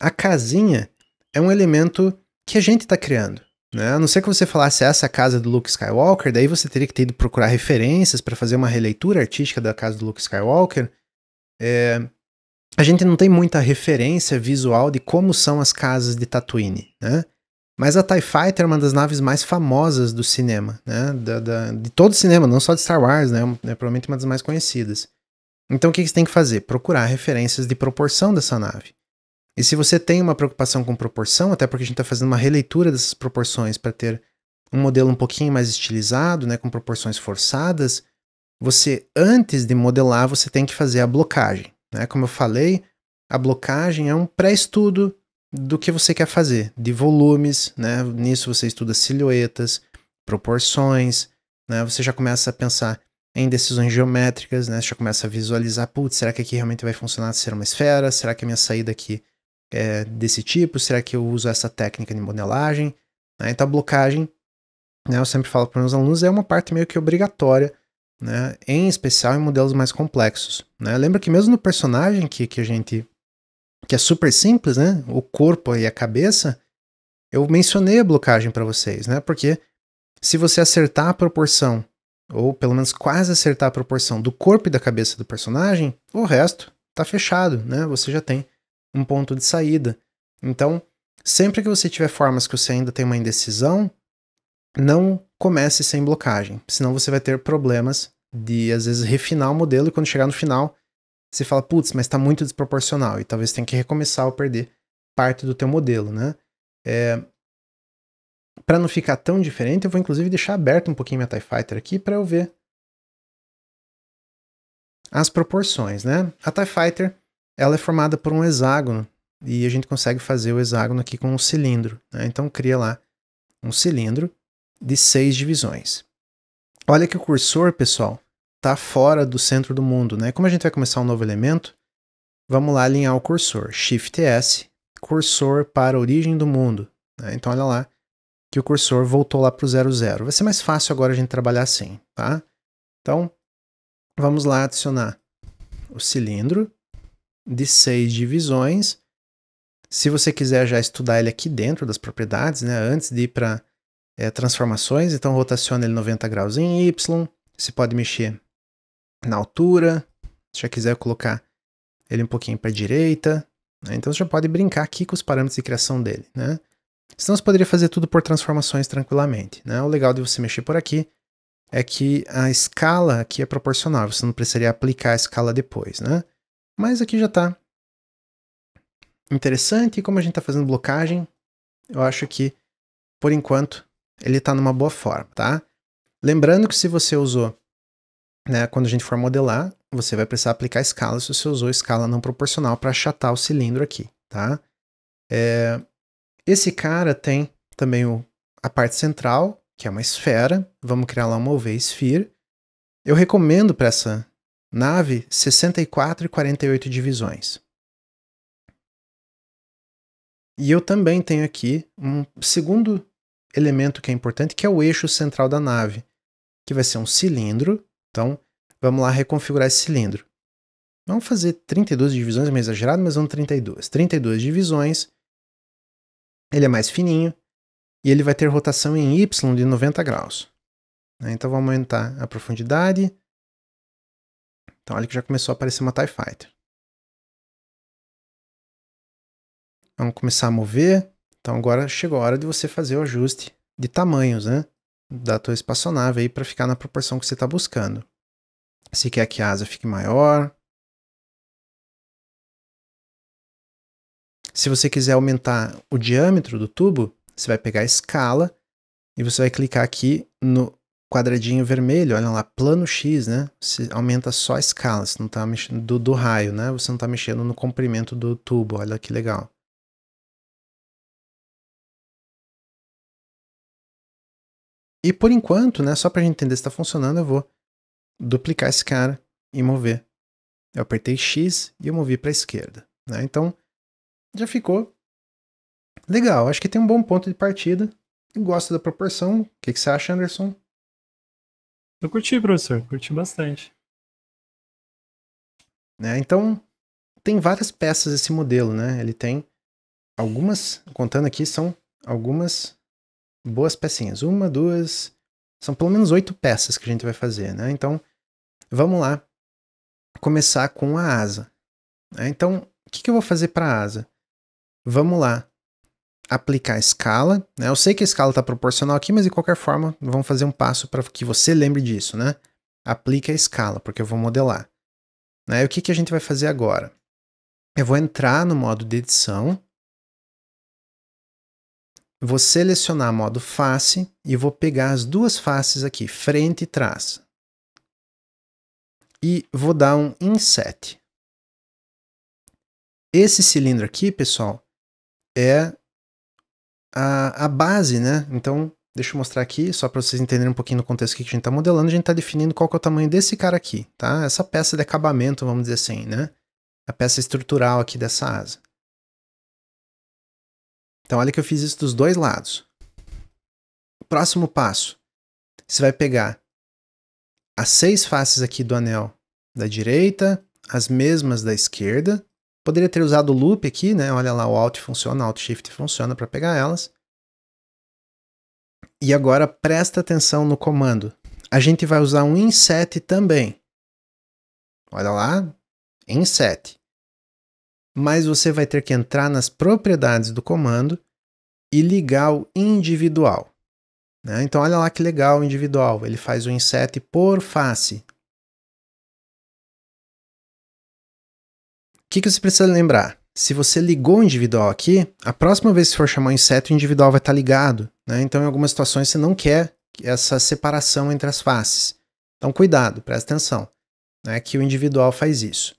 A casinha é um elemento que a gente está criando. Né? A não ser que você falasse essa é casa do Luke Skywalker, daí você teria que ter ido procurar referências para fazer uma releitura artística da casa do Luke Skywalker. É... a gente não tem muita referência visual de como são as casas de Tatooine. Né? Mas a TIE Fighter é uma das naves mais famosas do cinema, né? Da, da, de todo o cinema, não só de Star Wars, né? É provavelmente uma das mais conhecidas. Então o que, que você tem que fazer? Procurar referências de proporção dessa nave. E se você tem uma preocupação com proporção, até porque a gente está fazendo uma releitura dessas proporções para ter um modelo um pouquinho mais estilizado, né, com proporções forçadas, você antes de modelar você tem que fazer a blocagem, né? Como eu falei, a blocagem é um pré-estudo do que você quer fazer, de volumes, né? Nisso você estuda silhuetas, proporções, né? Você já começa a pensar em decisões geométricas, né? Você já começa a visualizar, putz, será que aqui realmente vai funcionar ser uma esfera? Será que a minha saída aqui é desse tipo? Será que eu uso essa técnica de modelagem? Né? Então a blocagem, né? Eu sempre falo para meus alunos, é uma parte meio que obrigatória, né? Em especial em modelos mais complexos, né? Lembra que mesmo no personagem que, que a gente que é super simples, né? O corpo e a cabeça. Eu mencionei a blocagem para vocês, né? Porque se você acertar a proporção, ou pelo menos quase acertar a proporção do corpo e da cabeça do personagem, o resto tá fechado, né? Você já tem um ponto de saída. Então, sempre que você tiver formas que você ainda tem uma indecisão, não comece sem blocagem, senão você vai ter problemas de às vezes refinar o modelo e quando chegar no final você fala, putz, mas está muito desproporcional e talvez tenha que recomeçar ou perder parte do teu modelo, né? É, para não ficar tão diferente, eu vou inclusive deixar aberto um pouquinho minha TIE Fighter aqui para eu ver as proporções, né? A TIE Fighter, ela é formada por um hexágono e a gente consegue fazer o hexágono aqui com um cilindro, né? Então cria lá um cilindro de seis divisões. Olha que o cursor, pessoal, está fora do centro do mundo, né? Como a gente vai começar um novo elemento, vamos lá alinhar o cursor. Shift S, cursor para a origem do mundo. Né? Então olha lá que o cursor voltou lá para o zero. Vai ser mais fácil agora a gente trabalhar assim, tá? Então, vamos lá adicionar o cilindro de seis divisões. Se você quiser já estudar ele aqui dentro das propriedades, né, antes de ir para é, eh, transformações, então rotaciona ele 90 graus em Y, você pode mexer na altura. Se já quiser colocar ele um pouquinho para a direita. Né? Então você já pode brincar aqui com os parâmetros de criação dele. Né? Senão você poderia fazer tudo por transformações tranquilamente. Né? O legal de você mexer por aqui é que a escala aqui é proporcional. Você não precisaria aplicar a escala depois. Né? Mas aqui já está interessante. E como a gente está fazendo blocagem, eu acho que, por enquanto, ele está numa boa forma. Tá? Lembrando que se você usou né, quando a gente for modelar, você vai precisar aplicar escala se você usou escala não proporcional para achatar o cilindro aqui, tá? É, esse cara tem também o, a parte central, que é uma esfera. Vamos criar lá uma OV Sphere. Eu recomendo para essa nave 64 e 48 divisões. E eu também tenho aqui um segundo elemento que é importante, que é o eixo central da nave, que vai ser um cilindro então, vamos lá reconfigurar esse cilindro. Vamos fazer 32 divisões, é meio exagerado, mas vamos 32. 32 divisões, ele é mais fininho e ele vai ter rotação em Y de 90 graus. Né? Então vamos aumentar a profundidade. Então olha que já começou a aparecer uma TIE Fighter. Vamos começar a mover. Então agora chegou a hora de você fazer o ajuste de tamanhos, né? da tua espaçonave aí para ficar na proporção que você está buscando. Se quer que a asa fique maior. Se você quiser aumentar o diâmetro do tubo, você vai pegar a escala e você vai clicar aqui no quadradinho vermelho, olha lá, plano X, né? Você aumenta só a escala, você não tá mexendo do, do raio, né? Você não está mexendo no comprimento do tubo, olha que legal. E por enquanto, né, só pra gente entender se tá funcionando, eu vou duplicar esse cara e mover. Eu apertei X e eu movi para a esquerda. Né? Então, já ficou legal. Acho que tem um bom ponto de partida. Gosto da proporção. O que, que você acha, Anderson? Eu curti, professor. Curti bastante. Né? Então, tem várias peças esse modelo, né? Ele tem algumas, contando aqui, são algumas boas pecinhas. Uma, duas. São pelo menos oito peças que a gente vai fazer, né? Então, vamos lá começar com a asa. Né? Então, o que, que eu vou fazer para a asa? Vamos lá aplicar a escala. Né? Eu sei que a escala está proporcional aqui, mas de qualquer forma, vamos fazer um passo para que você lembre disso, né? Aplique a escala, porque eu vou modelar. Né? E o que, que a gente vai fazer agora? Eu vou entrar no modo de edição, Vou selecionar modo face e vou pegar as duas faces aqui, frente e trás. E vou dar um inset. Esse cilindro aqui, pessoal, é a, a base, né? Então, deixa eu mostrar aqui, só para vocês entenderem um pouquinho no contexto que a gente está modelando, a gente está definindo qual que é o tamanho desse cara aqui, tá? Essa peça de acabamento, vamos dizer assim, né? A peça estrutural aqui dessa asa. Então olha que eu fiz isso dos dois lados. Próximo passo. Você vai pegar as seis faces aqui do anel da direita, as mesmas da esquerda. Poderia ter usado o loop aqui, né? Olha lá, o Alt funciona, Alt Shift funciona para pegar elas. E agora presta atenção no comando. A gente vai usar um inset também. Olha lá, inset mas você vai ter que entrar nas propriedades do comando e ligar o individual. Né? Então, olha lá que legal o individual, ele faz o inset por face. O que, que você precisa lembrar? Se você ligou o individual aqui, a próxima vez que for chamar o inset, o individual vai estar tá ligado. Né? Então, em algumas situações, você não quer essa separação entre as faces. Então, cuidado, presta atenção, né? que o individual faz isso.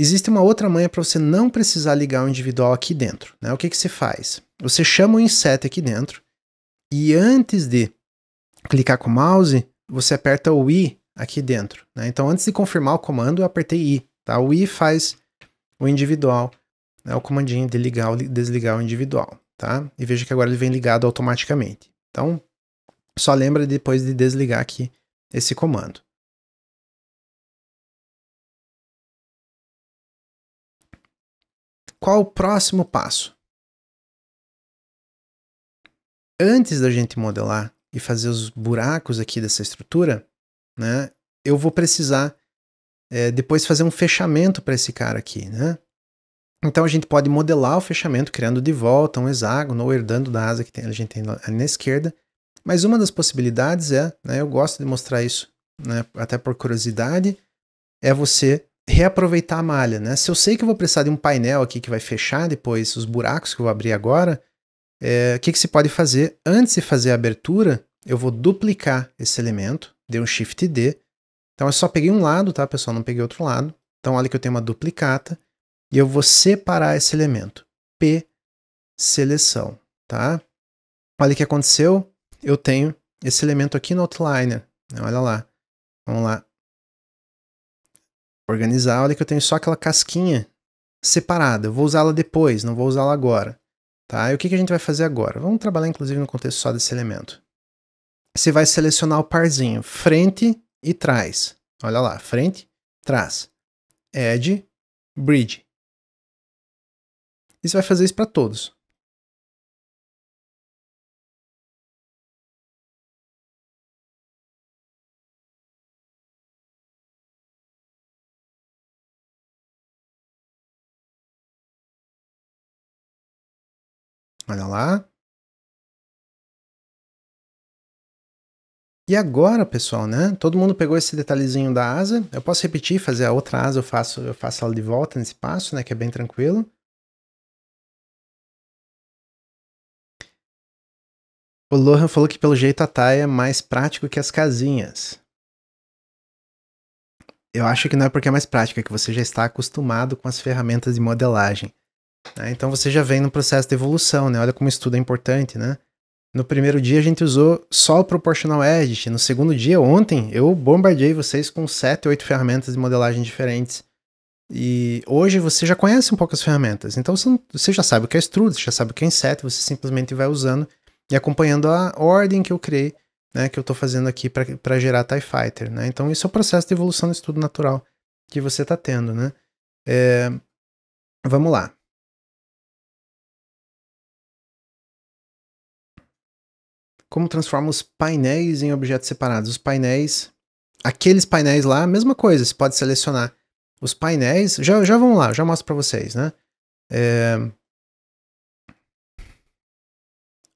Existe uma outra manha para você não precisar ligar o individual aqui dentro. Né? O que, que você faz? Você chama o inset aqui dentro e antes de clicar com o mouse, você aperta o i aqui dentro. Né? Então, antes de confirmar o comando, eu apertei i. Tá? O i faz o individual, né? o comandinho de ligar ou desligar o individual. Tá? E veja que agora ele vem ligado automaticamente. Então, só lembra depois de desligar aqui esse comando. Qual o próximo passo? Antes da gente modelar e fazer os buracos aqui dessa estrutura, né, eu vou precisar é, depois fazer um fechamento para esse cara aqui, né? Então a gente pode modelar o fechamento criando de volta um hexágono ou herdando da asa que tem, a gente tem ali na esquerda. Mas uma das possibilidades é, né, eu gosto de mostrar isso, né, até por curiosidade, é você reaproveitar a malha, né? Se eu sei que eu vou precisar de um painel aqui que vai fechar depois os buracos que eu vou abrir agora, é, o que, que se pode fazer? Antes de fazer a abertura, eu vou duplicar esse elemento, dei um Shift D. Então eu só peguei um lado, tá, pessoal? Não peguei outro lado. Então olha que eu tenho uma duplicata e eu vou separar esse elemento. P seleção, tá? Olha o que aconteceu. Eu tenho esse elemento aqui no outliner. Né? Olha lá. Vamos lá organizar Olha que eu tenho só aquela casquinha separada. Eu vou usá-la depois, não vou usá-la agora. Tá? E o que a gente vai fazer agora? Vamos trabalhar, inclusive, no contexto só desse elemento. Você vai selecionar o parzinho frente e trás. Olha lá, frente, trás. Edge, bridge. E você vai fazer isso para todos. Olha lá. E agora, pessoal, né? Todo mundo pegou esse detalhezinho da asa. Eu posso repetir, fazer a outra asa, eu faço, eu faço ela de volta nesse passo, né? Que é bem tranquilo. O Lohan falou que pelo jeito a taia é mais prático que as casinhas. Eu acho que não é porque é mais prática, é que você já está acostumado com as ferramentas de modelagem. Né? Então você já vem no processo de evolução, né? Olha como estudo é importante, né? No primeiro dia a gente usou só o Proportional Edit. No segundo dia, ontem, eu bombardeei vocês com 7, 8 ferramentas de modelagem diferentes. E hoje você já conhece um pouco as ferramentas. Então você, você já sabe o que é extrude, você já sabe o que é inset, você simplesmente vai usando e acompanhando a ordem que eu criei, né, que eu estou fazendo aqui para gerar TIE Fighter. Né? Então isso é o processo de evolução do estudo natural que você está tendo. Né? É, vamos lá. como transforma os painéis em objetos separados. Os painéis, aqueles painéis lá, mesma coisa, você pode selecionar os painéis. Já, já vamos lá, já mostro para vocês, né? É...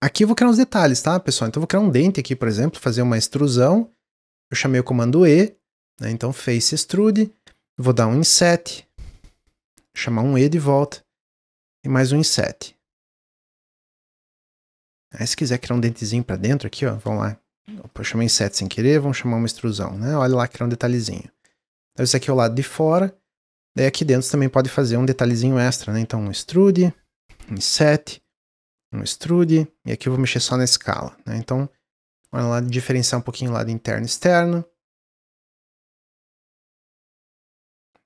Aqui eu vou criar uns detalhes, tá, pessoal? Então eu vou criar um dente aqui, por exemplo, fazer uma extrusão. Eu chamei o comando E, né? então face extrude. Vou dar um inset, chamar um E de volta e mais um inset. Aí se quiser criar um dentezinho para dentro aqui, ó, vamos lá. Eu chamei inseto sem querer, vamos chamar uma extrusão, né? Olha lá criar um detalhezinho. Então esse aqui é o lado de fora. Daí aqui dentro você também pode fazer um detalhezinho extra, né? Então um extrude, um inset, um extrude, e aqui eu vou mexer só na escala, né? Então, olha lá, diferenciar um pouquinho o lado interno e externo.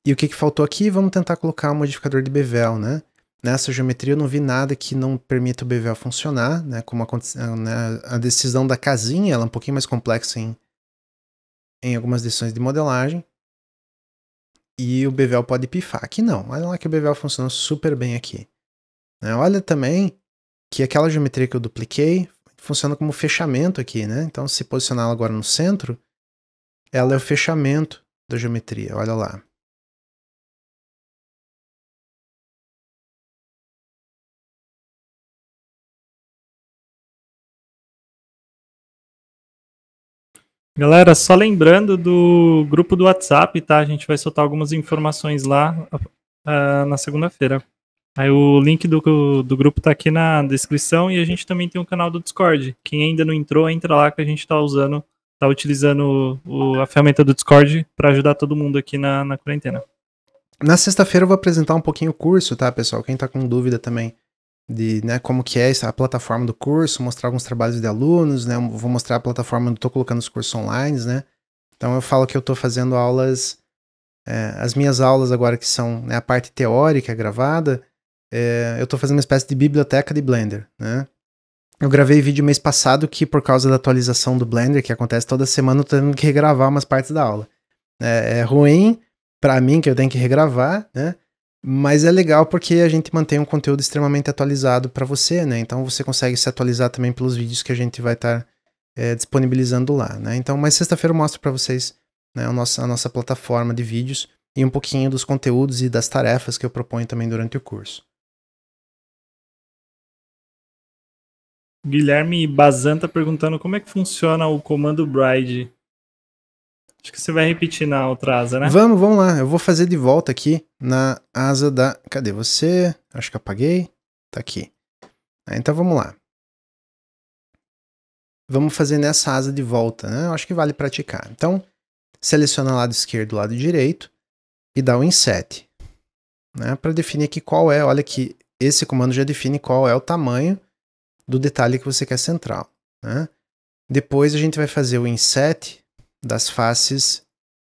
E o que, que faltou aqui? Vamos tentar colocar um modificador de bevel, né? Nessa geometria eu não vi nada que não permita o BVL funcionar, né? Como a, ah, né? a decisão da casinha, ela é um pouquinho mais complexa em, em algumas decisões de modelagem. E o BVL pode pifar. Aqui não. Olha lá que o BVL funciona super bem aqui. Né? Olha também que aquela geometria que eu dupliquei funciona como fechamento aqui, né? Então, se posicionar ela agora no centro, ela é o fechamento da geometria. Olha lá. Galera, só lembrando do grupo do WhatsApp, tá? A gente vai soltar algumas informações lá uh, na segunda-feira. Aí o link do, do grupo tá aqui na descrição e a gente também tem um canal do Discord. Quem ainda não entrou, entra lá que a gente tá usando, tá utilizando o, a ferramenta do Discord para ajudar todo mundo aqui na, na quarentena. Na sexta-feira eu vou apresentar um pouquinho o curso, tá, pessoal? Quem tá com dúvida também de né, como que é a plataforma do curso, mostrar alguns trabalhos de alunos, né? Vou mostrar a plataforma onde estou colocando os cursos online, né? Então eu falo que eu estou fazendo aulas, é, as minhas aulas agora que são né, a parte teórica gravada, é, eu estou fazendo uma espécie de biblioteca de Blender, né? Eu gravei vídeo mês passado que por causa da atualização do Blender, que acontece toda semana, eu estou tendo que regravar umas partes da aula. É, é ruim para mim que eu tenho que regravar, né? Mas é legal porque a gente mantém um conteúdo extremamente atualizado para você, né? Então você consegue se atualizar também pelos vídeos que a gente vai estar tá, é, disponibilizando lá, né? Então, mas sexta-feira eu mostro para vocês né, a, nossa, a nossa plataforma de vídeos e um pouquinho dos conteúdos e das tarefas que eu proponho também durante o curso. Guilherme Bazan está perguntando como é que funciona o comando Bride Acho que você vai repetir na outra asa, né? Vamos, vamos lá. Eu vou fazer de volta aqui na asa da. Cadê você? Acho que apaguei. Tá aqui. Ah, então vamos lá. Vamos fazer nessa asa de volta, né? acho que vale praticar. Então, seleciona lado esquerdo, lado direito e dá o um inset. Né? Para definir aqui qual é. Olha que esse comando já define qual é o tamanho do detalhe que você quer central. Né? Depois a gente vai fazer o inset das faces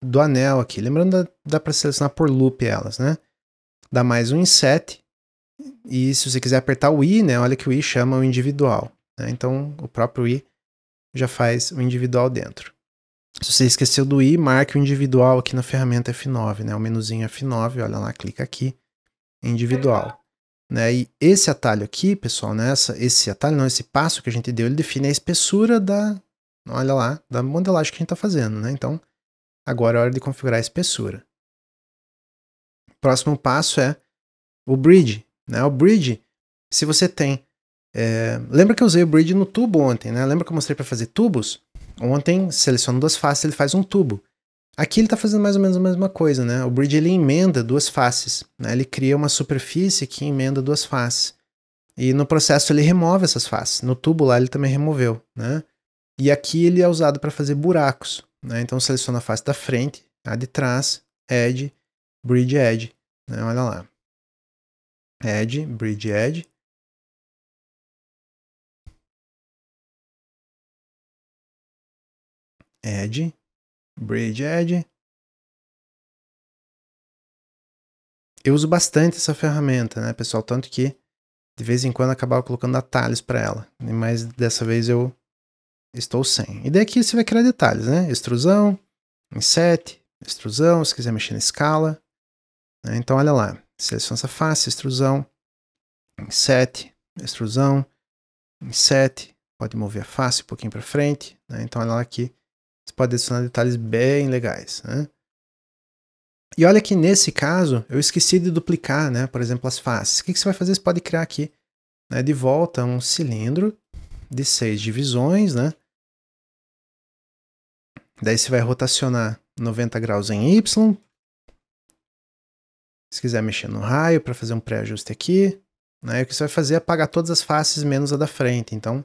do anel aqui. Lembrando, dá para selecionar por loop elas, né? Dá mais um inset E se você quiser apertar o i, né? Olha que o i chama o individual. Né? Então, o próprio i já faz o individual dentro. Se você esqueceu do i, marque o individual aqui na ferramenta F9, né? O menuzinho F9, olha lá, clica aqui, individual. Né? E esse atalho aqui, pessoal, nessa, né? esse atalho, não, esse passo que a gente deu, ele define a espessura da, olha lá, da modelagem que a gente está fazendo, né? Então, agora é hora de configurar a espessura. O próximo passo é o bridge, né? O bridge, se você tem... É... lembra que eu usei o bridge no tubo ontem, né? Lembra que eu mostrei para fazer tubos? Ontem, seleciono duas faces, ele faz um tubo. Aqui ele está fazendo mais ou menos a mesma coisa, né? O bridge ele emenda duas faces, né? Ele cria uma superfície que emenda duas faces. E no processo ele remove essas faces. No tubo lá ele também removeu, né? E aqui ele é usado para fazer buracos. Né? Então seleciona a face da frente, a de trás, Edge, Bridge Edge. Né? Olha lá. Edge, Bridge Edge. Edge, Bridge Edge. Eu uso bastante essa ferramenta, né, pessoal? Tanto que de vez em quando acabava colocando atalhos para ela. Mas dessa vez eu estou sem. E daqui você vai criar detalhes, né? Extrusão, inset, extrusão, se quiser mexer na escala. Né? Então, olha lá, seleciona essa face, extrusão, inset, extrusão, inset, pode mover a face um pouquinho para frente. Né? Então, olha lá aqui, você pode adicionar detalhes bem legais, né? E olha que nesse caso, eu esqueci de duplicar, né? Por exemplo, as faces. O que, você vai fazer? Você pode criar aqui né, de volta um cilindro de seis divisões, né? Daí você vai rotacionar 90 graus em Y. Se quiser mexer no raio para fazer um pré-ajuste aqui, né? o que você vai fazer é apagar todas as faces menos a da frente. Então,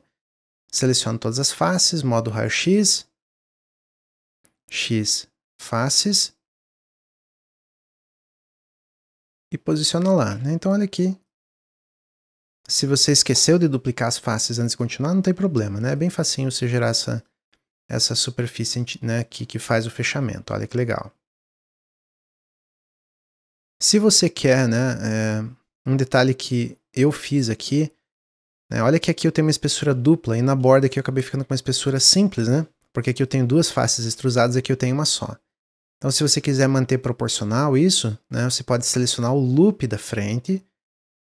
seleciona todas as faces, modo raio X, X faces, e posiciona lá. Né? Então, olha aqui. Se você esqueceu de duplicar as faces antes de continuar, não tem problema, né? É bem facinho você gerar essa essa superfície né, que, que faz o fechamento. Olha que legal. Se você quer, né, é, um detalhe que eu fiz aqui, né, olha que aqui eu tenho uma espessura dupla e na borda aqui eu acabei ficando com uma espessura simples, né? Porque aqui eu tenho duas faces extrusadas, aqui eu tenho uma só. Então, se você quiser manter proporcional isso, né, você pode selecionar o loop da frente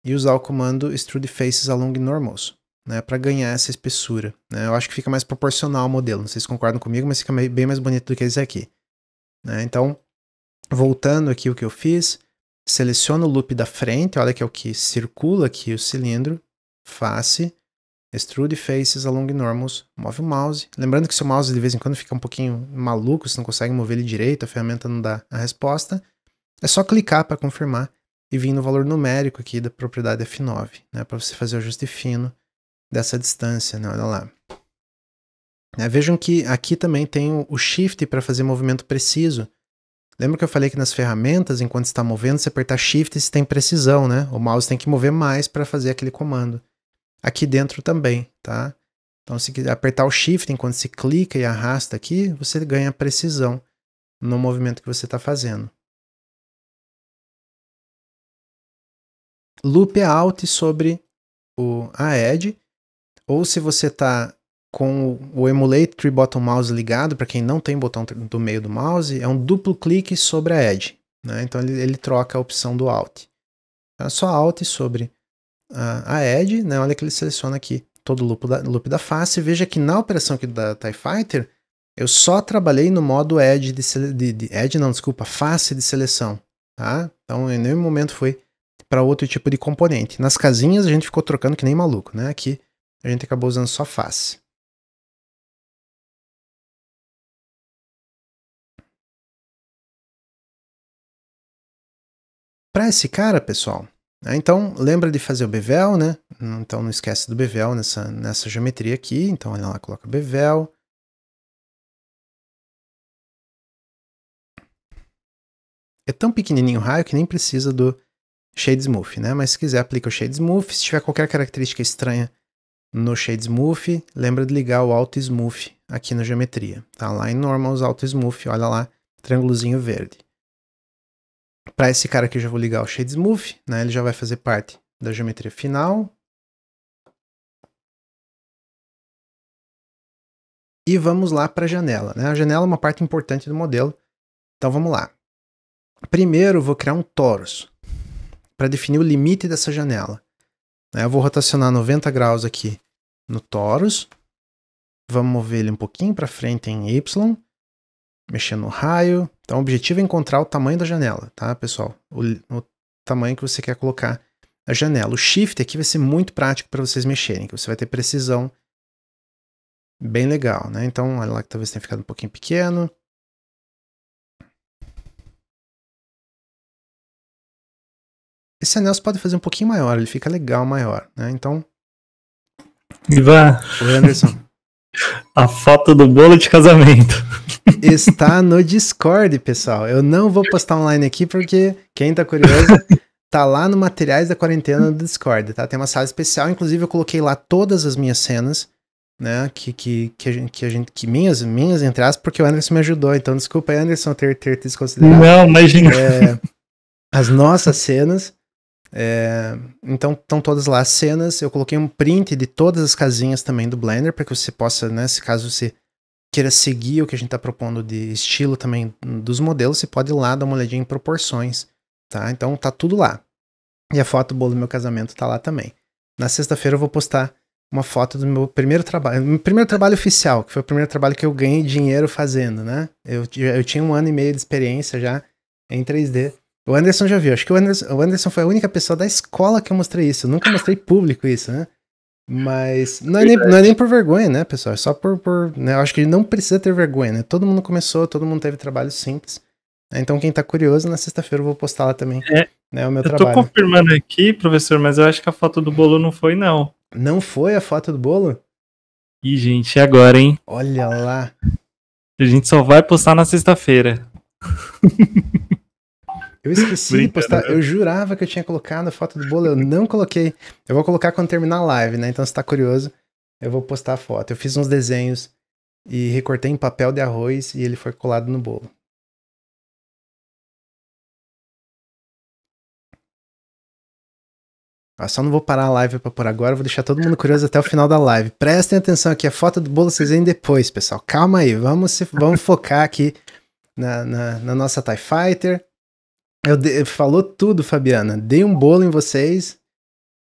e usar o comando extrude faces along normals né, para ganhar essa espessura. Né? Eu acho que fica mais proporcional ao modelo. Não sei se concordam comigo, mas fica bem mais bonito do que esse aqui. Né? Então, voltando aqui o que eu fiz, seleciono o loop da frente, olha que é o que circula aqui o cilindro, face, extrude faces along normals, move o mouse. Lembrando que seu mouse de vez em quando fica um pouquinho maluco, você não consegue mover ele direito, a ferramenta não dá a resposta. É só clicar para confirmar e vir no valor numérico aqui da propriedade F9, né, para você fazer o ajuste fino dessa distância, né? Olha lá. É, vejam que aqui também tem o shift para fazer movimento preciso. Lembra que eu falei que nas ferramentas, enquanto está movendo, você apertar shift e você tem precisão, né? O mouse tem que mover mais para fazer aquele comando. Aqui dentro também, tá? Então, se apertar o shift enquanto se clica e arrasta aqui, você ganha precisão no movimento que você está fazendo. Loop é out sobre o, a edge ou se você está com o Emulate Tree Bottom Mouse ligado, para quem não tem botão do meio do mouse, é um duplo clique sobre a Edge. Né? Então ele, ele, troca a opção do Alt. Então, é só Alt sobre a, a Edge, né? olha que ele seleciona aqui todo o loop da, loop da face. Veja que na operação aqui da TIE Fighter, eu só trabalhei no modo Edge, de, de, de Edge não, desculpa, face de seleção. Tá? Então em nenhum momento foi para outro tipo de componente. Nas casinhas a gente ficou trocando que nem maluco, né? Aqui a gente acabou usando só face. Para esse cara, pessoal, né, então lembra de fazer o bevel, né? Então não esquece do bevel nessa, nessa geometria aqui. Então olha lá, coloca bevel. É tão pequenininho o raio que nem precisa do Shade Smooth, né? Mas se quiser, aplica o Shade Smooth. Se tiver qualquer característica estranha no Shade Smooth, lembra de ligar o Auto Smooth aqui na geometria. Tá lá em Normals, Auto Smooth, olha lá, triângulozinho verde. Para esse cara aqui eu já vou ligar o Shade Smooth, né? ele já vai fazer parte da geometria final. E vamos lá para a janela. Né? A janela é uma parte importante do modelo, então vamos lá. Primeiro vou criar um torso para definir o limite dessa janela. Né, eu vou rotacionar 90 graus aqui no torus. Vamos mover ele um pouquinho para frente em Y. Mexer no raio. Então, o objetivo é encontrar o tamanho da janela, tá, pessoal? O, o tamanho que você quer colocar a janela. O shift aqui vai ser muito prático para vocês mexerem, que você vai ter precisão bem legal, né? Então, olha lá que talvez tenha ficado um pouquinho pequeno. Esse anel você pode fazer um pouquinho maior, ele fica legal maior, né? Então. Ivan. Oi, Anderson. A foto do bolo de casamento. Está no Discord, pessoal. Eu não vou postar online aqui porque quem tá curioso tá lá no Materiais da Quarentena do Discord, tá? Tem uma sala especial, inclusive eu coloquei lá todas as minhas cenas, né? Que, que, que, a, gente, que a gente. Que minhas, minhas, entradas porque o Anderson me ajudou. Então, desculpa aí, Anderson, ter, ter desconsiderado. Não, imagina. É, as nossas cenas. É, então estão todas lá as cenas. Eu coloquei um print de todas as casinhas também do Blender, para que você possa, né, se caso você queira seguir o que a gente está propondo de estilo também dos modelos, você pode ir lá dar uma olhadinha em proporções, tá? Então tá tudo lá. E a foto bolo do meu casamento tá lá também. Na sexta-feira eu vou postar uma foto do meu primeiro trabalho, meu primeiro trabalho oficial, que foi o primeiro trabalho que eu ganhei dinheiro fazendo, né? Eu, eu tinha um ano e meio de experiência já em 3D o Anderson já viu. Acho que o Anderson, o Anderson, foi a única pessoa da escola que eu mostrei isso. Eu nunca mostrei público isso, né? Mas não é, nem, não é nem por vergonha, né, pessoal? É só por. por né? acho que ele não precisa ter vergonha, né? Todo mundo começou, todo mundo teve trabalho simples. Né? Então, quem tá curioso, na sexta-feira eu vou postar lá também. É, né, o meu eu trabalho. tô confirmando aqui, professor, mas eu acho que a foto do bolo não foi, não. Não foi a foto do bolo? Ih, gente, e agora, hein? Olha lá. A gente só vai postar na sexta-feira. Eu esqueci de postar. Né? Eu jurava que eu tinha colocado a foto do bolo, eu não coloquei. Eu vou colocar quando terminar a live, né? Então, se tá curioso, eu vou postar a foto. Eu fiz uns desenhos e recortei em papel de arroz e ele foi colado no bolo. Eu ah, só não vou parar a live pra por agora, vou deixar todo mundo curioso até o final da live. Prestem atenção aqui, a foto do bolo vocês veem depois, pessoal. Calma aí, vamos, se, vamos focar aqui na, na, na nossa TIE Fighter, eu de... Falou tudo, Fabiana. Dei um bolo em vocês.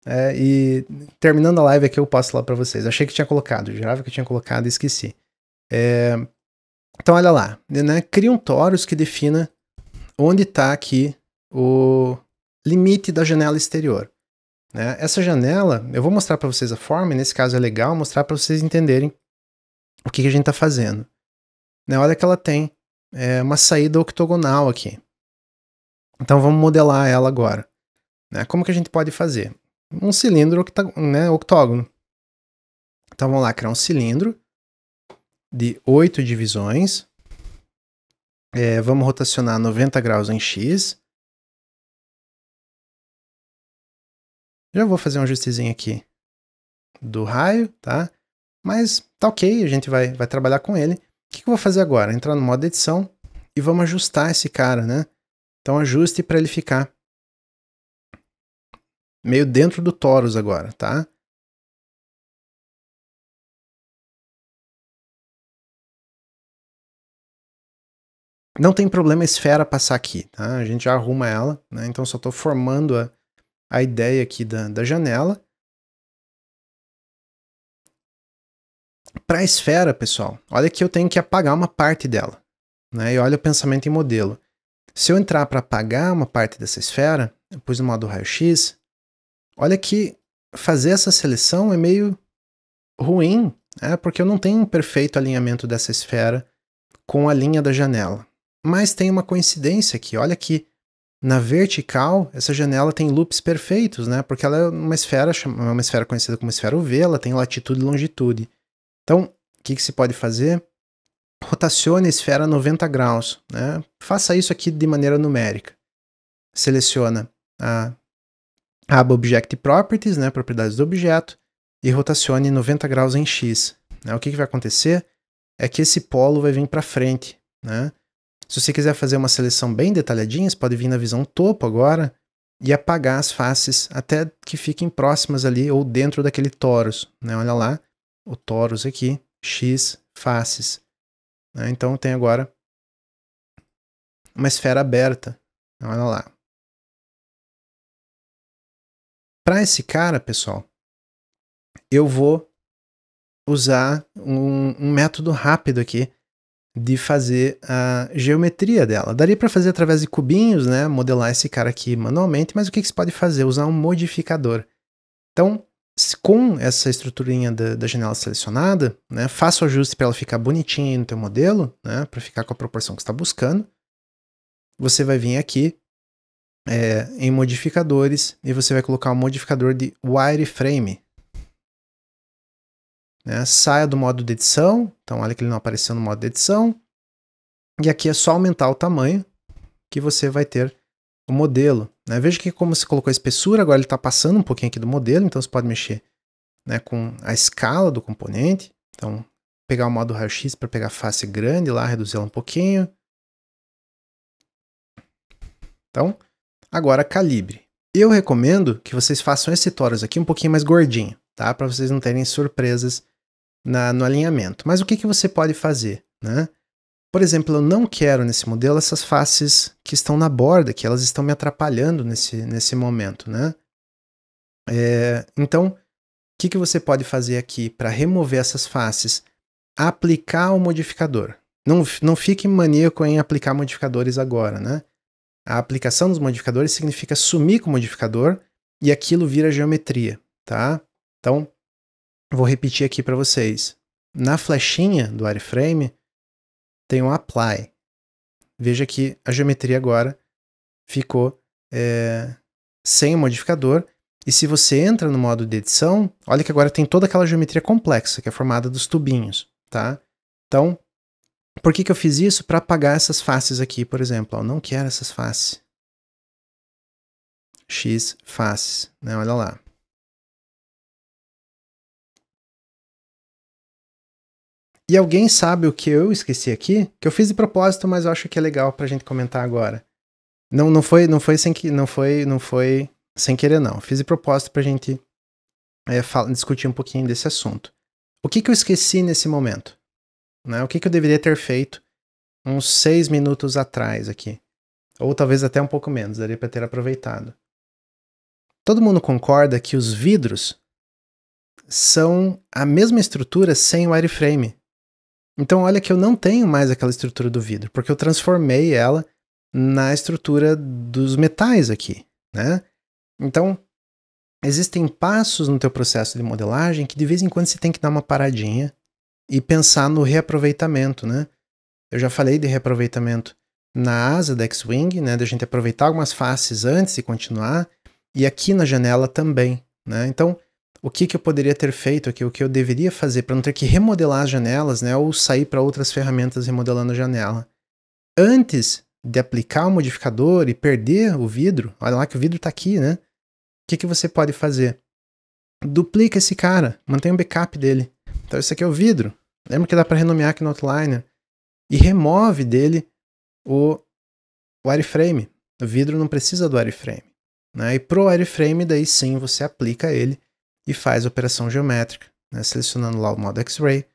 É, e terminando a live aqui, eu passo lá para vocês. Achei que tinha colocado, jurava que tinha colocado e esqueci. É, então, olha lá. Né? Cria um torus que defina onde está aqui o limite da janela exterior. Né? Essa janela, eu vou mostrar para vocês a forma, e nesse caso é legal mostrar para vocês entenderem o que, que a gente está fazendo. Né? Olha que ela tem é, uma saída octogonal aqui. Então vamos modelar ela agora. Né? Como que a gente pode fazer? Um cilindro né, octógono. Então vamos lá criar um cilindro de 8 divisões. É, vamos rotacionar 90 graus em X. Já vou fazer um ajustezinho aqui do raio, tá? Mas tá ok, a gente vai, vai trabalhar com ele. O que, que eu vou fazer agora? Entrar no modo edição e vamos ajustar esse cara, né? Então ajuste para ele ficar meio dentro do tórax agora, tá? Não tem problema a esfera passar aqui, tá? A gente já arruma ela, né? Então só estou formando a, a ideia aqui da, da janela. Para a esfera, pessoal, olha que eu tenho que apagar uma parte dela, né? E olha o pensamento em modelo. Se eu entrar para apagar uma parte dessa esfera, depois no modo raio-x, olha que fazer essa seleção é meio ruim, né? porque eu não tenho um perfeito alinhamento dessa esfera com a linha da janela. Mas tem uma coincidência aqui, olha que na vertical, essa janela tem loops perfeitos, né? Porque ela é uma esfera, é uma esfera conhecida como esfera UV, ela tem latitude e longitude. Então, o que, que se pode fazer? rotacione a esfera 90 graus. Né? Faça isso aqui de maneira numérica. Seleciona a aba Object Properties, né, propriedades do objeto, e rotacione 90 graus em X. Né? O que, que vai acontecer é que esse polo vai vir para frente. Né? Se você quiser fazer uma seleção bem detalhadinha, você pode vir na visão topo agora e apagar as faces até que fiquem próximas ali ou dentro daquele torus. Né? Olha lá, o torus aqui, X faces. Né? Então tem agora uma esfera aberta. Então, olha lá. Para esse cara, pessoal, eu vou usar um, um método rápido aqui de fazer a geometria dela. Daria para fazer através de cubinhos, né? Modelar esse cara aqui manualmente, mas o que, que você pode fazer? Usar um modificador. Então, com essa estruturinha da, da, janela selecionada, né, faça o ajuste para ela ficar bonitinha aí no teu modelo, né, para ficar com a proporção que está buscando. Você vai vir aqui é, em modificadores e você vai colocar o um modificador de wireframe. Né, saia do modo de edição, então olha que ele não apareceu no modo de edição. E aqui é só aumentar o tamanho que você vai ter o modelo. Né? Veja que como você colocou a espessura, agora ele está passando um pouquinho aqui do modelo, então você pode mexer né, com a escala do componente. Então, pegar o modo raio-x para pegar a face grande lá, reduzi-la um pouquinho. Então, agora calibre. Eu recomendo que vocês façam esse tórax aqui um pouquinho mais gordinho, tá? Para vocês não terem surpresas na, no alinhamento. Mas o que, que você pode fazer, né? Por exemplo, eu não quero nesse modelo essas faces que estão na borda, que elas estão me atrapalhando nesse, nesse momento, né? É, então, o que, que você pode fazer aqui para remover essas faces? Aplicar o modificador. Não, não fique maníaco em aplicar modificadores agora, né? A aplicação dos modificadores significa sumir com o modificador e aquilo vira geometria, tá? Então, vou repetir aqui para vocês. Na flechinha do wireframe, tem um apply. Veja que a geometria agora ficou é, sem o modificador. E se você entra no modo de edição, olha que agora tem toda aquela geometria complexa, que é formada dos tubinhos, tá? Então, por que, que eu fiz isso? Para apagar essas faces aqui, por exemplo. Eu não quero essas faces. X faces, né? Olha lá. E alguém sabe o que eu esqueci aqui? Que eu fiz de propósito, mas eu acho que é legal pra gente comentar agora. Não, não foi, não foi sem que, não foi, não foi sem querer não. Fiz de propósito pra gente é, fala, discutir um pouquinho desse assunto. O que que eu esqueci nesse momento? Né? O que que eu deveria ter feito uns seis minutos atrás aqui? Ou talvez até um pouco menos, daria para ter aproveitado. Todo mundo concorda que os vidros são a mesma estrutura sem o wireframe. Então, olha que eu não tenho mais aquela estrutura do vidro, porque eu transformei ela na estrutura dos metais aqui, né? Então, existem passos no teu processo de modelagem que de vez em quando você tem que dar uma paradinha e pensar no reaproveitamento, né? Eu já falei de reaproveitamento na asa da X-Wing, né? Da gente aproveitar algumas faces antes e continuar, e aqui na janela também, né? Então, o que, que eu poderia ter feito aqui, o que eu deveria fazer para não ter que remodelar as janelas, né, ou sair para outras ferramentas remodelando a janela. Antes de aplicar o modificador e perder o vidro, olha lá que o vidro está aqui, né? O que, que você pode fazer? Duplica esse cara, mantém um backup dele. Então esse aqui é o vidro. Lembra que dá para renomear aqui no Outliner. E remove dele o, wireframe. O vidro não precisa do wireframe. Né? E pro wireframe, daí sim, você aplica ele e faz a operação geométrica, né? selecionando lá o modo X-Ray.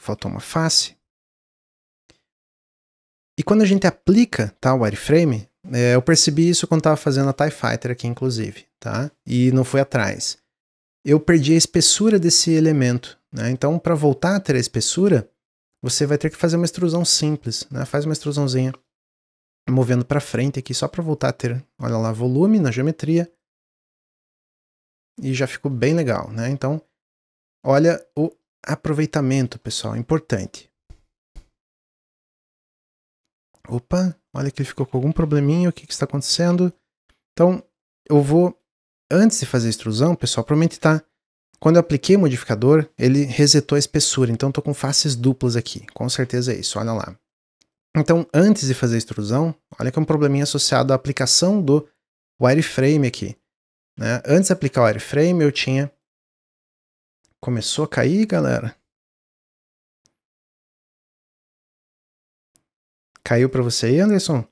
Faltou uma face. E quando a gente aplica tá, o wireframe, é, eu percebi isso quando estava fazendo a TIE Fighter aqui, inclusive, tá? E não fui atrás. Eu perdi a espessura desse elemento, né? Então, para voltar a ter a espessura, você vai ter que fazer uma extrusão simples, né? Faz uma extrusãozinha movendo para frente aqui só para voltar a ter, olha lá, volume na geometria. E já ficou bem legal, né? Então, olha o aproveitamento, pessoal, importante. Opa, olha que ele ficou com algum probleminha, o que, que está acontecendo? Então, eu vou, antes de fazer a extrusão, pessoal, provavelmente está quando eu apliquei o modificador, ele resetou a espessura, então estou com faces duplas aqui. Com certeza é isso, olha lá. Então, antes de fazer a extrusão, olha que é um probleminha associado à aplicação do wireframe aqui. Né? Antes de aplicar o wireframe, eu tinha... Começou a cair, galera? Caiu para você aí, Anderson?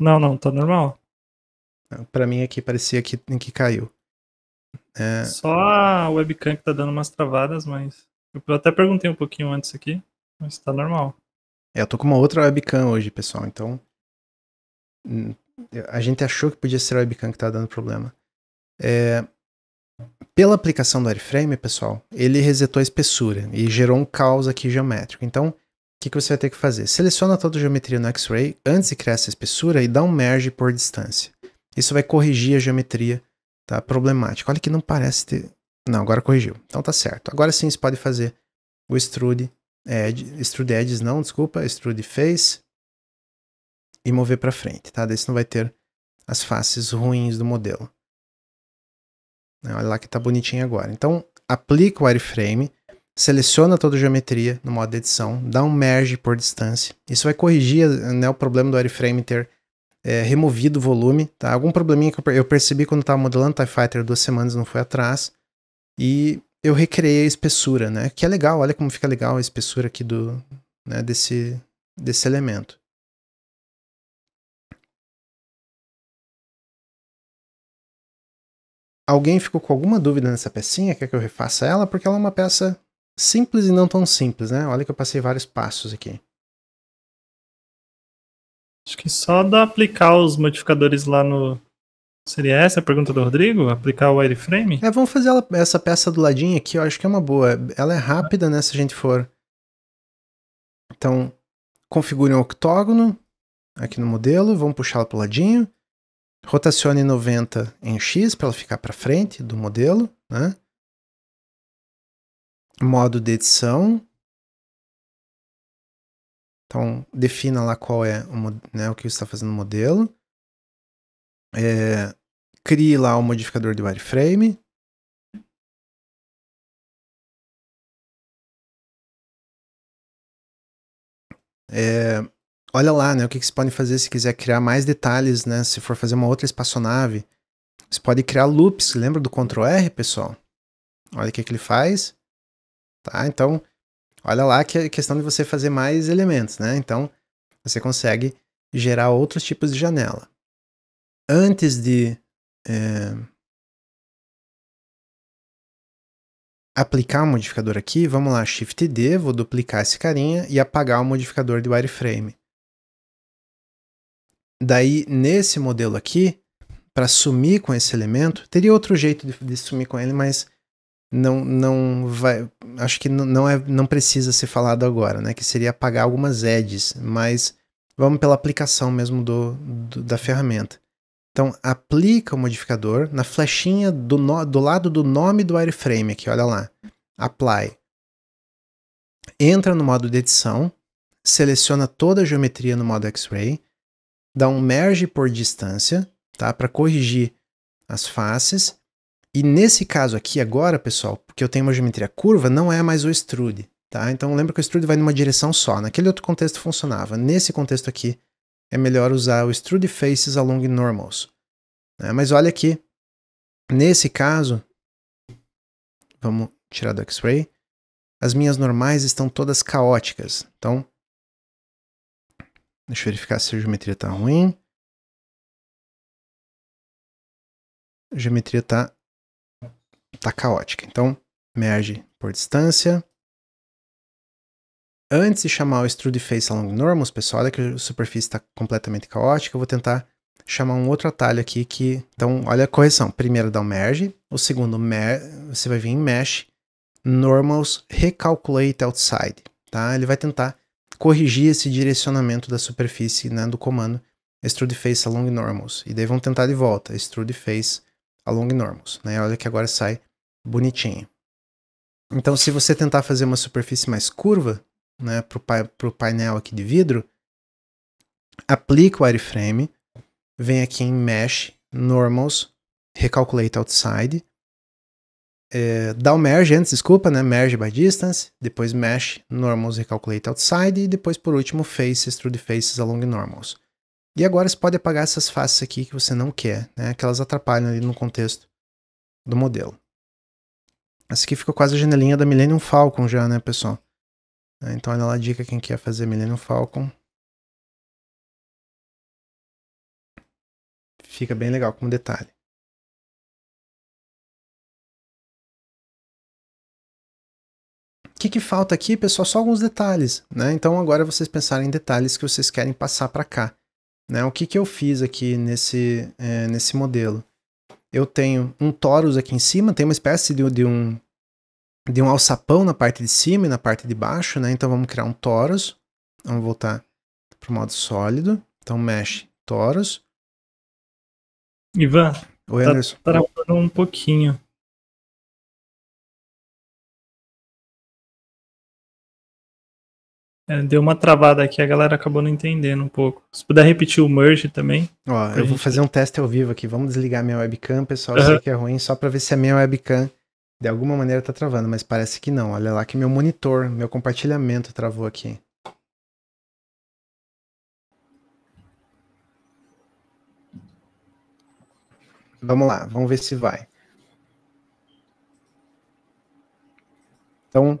Não, não, tá normal. Para mim aqui parecia que, que caiu. É... Só a webcam que tá dando umas travadas, mas. Eu até perguntei um pouquinho antes aqui, mas tá normal. É, eu tô com uma outra webcam hoje, pessoal, então. Hum, a gente achou que podia ser a webcam que tá dando problema. É... Pela aplicação do Airframe, pessoal, ele resetou a espessura e gerou um caos aqui geométrico. Então, o que, que você vai ter que fazer? Seleciona toda a geometria no X-Ray antes de criar essa espessura e dá um merge por distância. Isso vai corrigir a geometria Tá problemático. Olha que não parece ter... Não, agora corrigiu. Então tá certo. Agora sim você pode fazer o extrude, extrude edges não, desculpa, extrude face e mover para frente, tá? Daí você não vai ter as faces ruins do modelo. Né, olha lá que tá bonitinho agora. Então, aplica o wireframe, seleciona toda a geometria no modo de edição, dá um merge por distância. Isso vai corrigir né, o problema do wireframe ter é, removido o volume, tá? Algum probleminha que eu percebi quando estava modelando TIE Fighter duas semanas, não foi atrás. E eu recriei a espessura, né? Que é legal, olha como fica legal a espessura aqui do, né, desse, desse elemento. Alguém ficou com alguma dúvida nessa pecinha? Quer que eu refaça ela? Porque ela é uma peça simples e não tão simples, né? Olha que eu passei vários passos aqui. Acho que só dá aplicar os modificadores lá no. Seria essa a pergunta do Rodrigo? Aplicar o wireframe? É, vamos fazer ela, essa peça do ladinho aqui, eu acho que é uma boa. Ela é rápida, né, se a gente for. Então, configure um octógono aqui no modelo, vamos puxá-la para o ladinho. Rotacione 90 em X para ela ficar para frente do modelo, né? Modo de edição, então, defina lá qual é o, né, o que está fazendo o modelo. É, crie lá o modificador de wireframe. É, olha lá, né, o que, que você pode fazer se quiser criar mais detalhes, né, se for fazer uma outra espaçonave. Você pode criar loops, lembra do Ctrl R, pessoal? Olha o que, que ele faz. Tá, então, olha lá que é questão de você fazer mais elementos, né? Então, você consegue gerar outros tipos de janela. Antes de é, aplicar o um modificador aqui, vamos lá, Shift D, vou duplicar esse carinha e apagar o modificador de wireframe. Daí, nesse modelo aqui, para sumir com esse elemento, teria outro jeito de, de sumir com ele, mas não, não vai. Acho que não, é, não precisa ser falado agora, né? Que seria apagar algumas edges, mas vamos pela aplicação mesmo do, do da ferramenta. Então, aplica o modificador na flechinha do, no, do lado do nome do wireframe aqui, olha lá. Apply. Entra no modo de edição, seleciona toda a geometria no modo X-Ray, dá um merge por distância, tá? Para corrigir as faces e nesse caso aqui agora, pessoal, porque eu tenho uma geometria curva, não é mais o extrude, tá? Então lembra que o extrude vai numa direção só. Naquele outro contexto funcionava. Nesse contexto aqui, é melhor usar o extrude faces along normals. Né? Mas olha aqui, nesse caso, vamos tirar do X-Ray, as minhas normais estão todas caóticas. Então, deixa eu verificar se a geometria está ruim. A geometria está tá caótica. Então, merge por distância. Antes de chamar o extrude face along normals, pessoal, olha que a superfície está completamente caótica, eu vou tentar chamar um outro atalho aqui que... Então, olha a correção. Primeiro dá o um merge, o segundo mer... você vai vir em mesh, normals recalculate outside, tá? Ele vai tentar corrigir esse direcionamento da superfície né, do comando extrude face along normals. E daí vão tentar de volta, extrude face along normals. Né? Olha que agora sai bonitinho. Então, se você tentar fazer uma superfície mais curva, né, para o painel aqui de vidro, aplica o wireframe, vem aqui em Mesh, Normals, Recalculate Outside, é, dá o merge antes, desculpa, né, merge by distance, depois mesh, normals, recalculate outside, e depois por último faces, through the faces along normals. E agora você pode apagar essas faces aqui que você não quer, né, que elas atrapalham ali no contexto do modelo. Essa aqui ficou quase a janelinha da Millennium Falcon já, né, pessoal? É, então olha lá a dica quem quer fazer Millennium Falcon. Fica bem legal como detalhe. O que, que falta aqui, pessoal? Só alguns detalhes, né? Então agora vocês pensarem em detalhes que vocês querem passar para cá. Né? O que, que eu fiz aqui nesse, é, nesse modelo? eu tenho um torus aqui em cima, tem uma espécie de, de, um de um alçapão na parte de cima e na parte de baixo, né? Então vamos criar um torus. Vamos voltar para o modo sólido. Então mesh torus. Ivan, Oi, tá Anderson. travando um pouquinho. É, deu uma travada aqui, a galera acabou não entendendo um pouco. Se puder repetir o merge também. Ó, eu gente... vou fazer um teste ao vivo aqui. Vamos desligar minha webcam, pessoal. Eu uhum. sei que é ruim, só pra ver se a minha webcam de alguma maneira tá travando, mas parece que não. Olha lá que meu monitor, meu compartilhamento travou aqui. Vamos lá, vamos ver se vai. Então,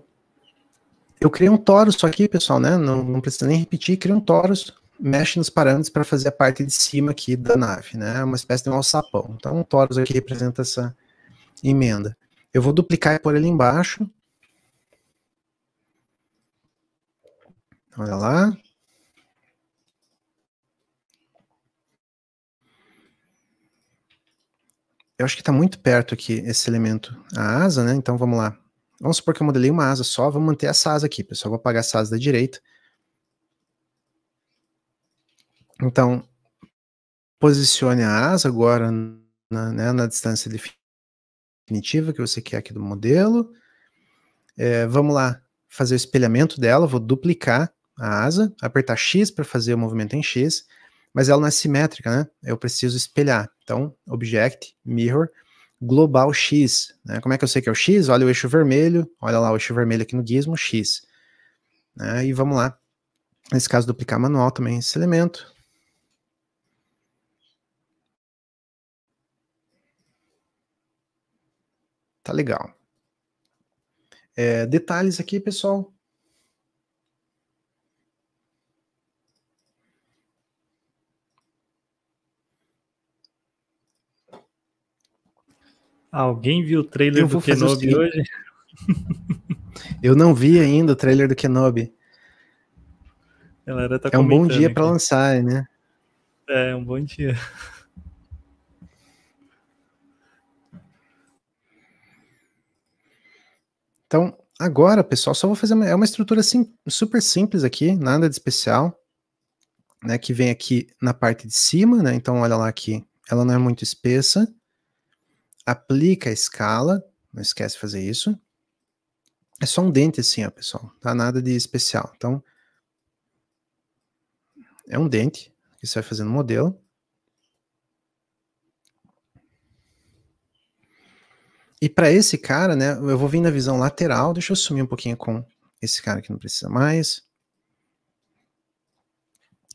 eu criei um Torus aqui, pessoal, né? Não, não precisa nem repetir, criei um Torus, mexe nos parâmetros para fazer a parte de cima aqui da nave, né? É uma espécie de um alçapão. Então, um Torus aqui representa essa emenda. Eu vou duplicar e pôr ele embaixo. Olha lá. Eu acho que está muito perto aqui esse elemento, a asa, né? Então vamos lá. Vamos supor que eu modelei uma asa só, vamos manter essa asa aqui, pessoal. Vou apagar essa asa da direita. Então, posicione a asa agora na, né, na distância definitiva que você quer aqui do modelo. É, vamos lá fazer o espelhamento dela, vou duplicar a asa, apertar X para fazer o movimento em X, mas ela não é simétrica, né? Eu preciso espelhar. Então, Object, Mirror, global X. Né? Como é que eu sei que é o X? Olha o eixo vermelho, olha lá o eixo vermelho aqui no gizmo, X. Né? E vamos lá. Nesse caso, duplicar manual também esse elemento. Tá legal. É, detalhes aqui, pessoal. Alguém viu o trailer do Kenobi hoje? Eu não vi ainda o trailer do Kenobi. Tá é um bom dia para lançar, né? É, um bom dia. Então, agora, pessoal, só vou fazer uma, é uma estrutura sim, super simples aqui, nada de especial, né, que vem aqui na parte de cima, né? Então, olha lá aqui, ela não é muito espessa aplica a escala, não esquece de fazer isso. É só um dente assim, ó, pessoal, tá nada de especial. Então, é um dente que você vai fazer no modelo. E para esse cara, né, eu vou vir na visão lateral, deixa eu sumir um pouquinho com esse cara que não precisa mais.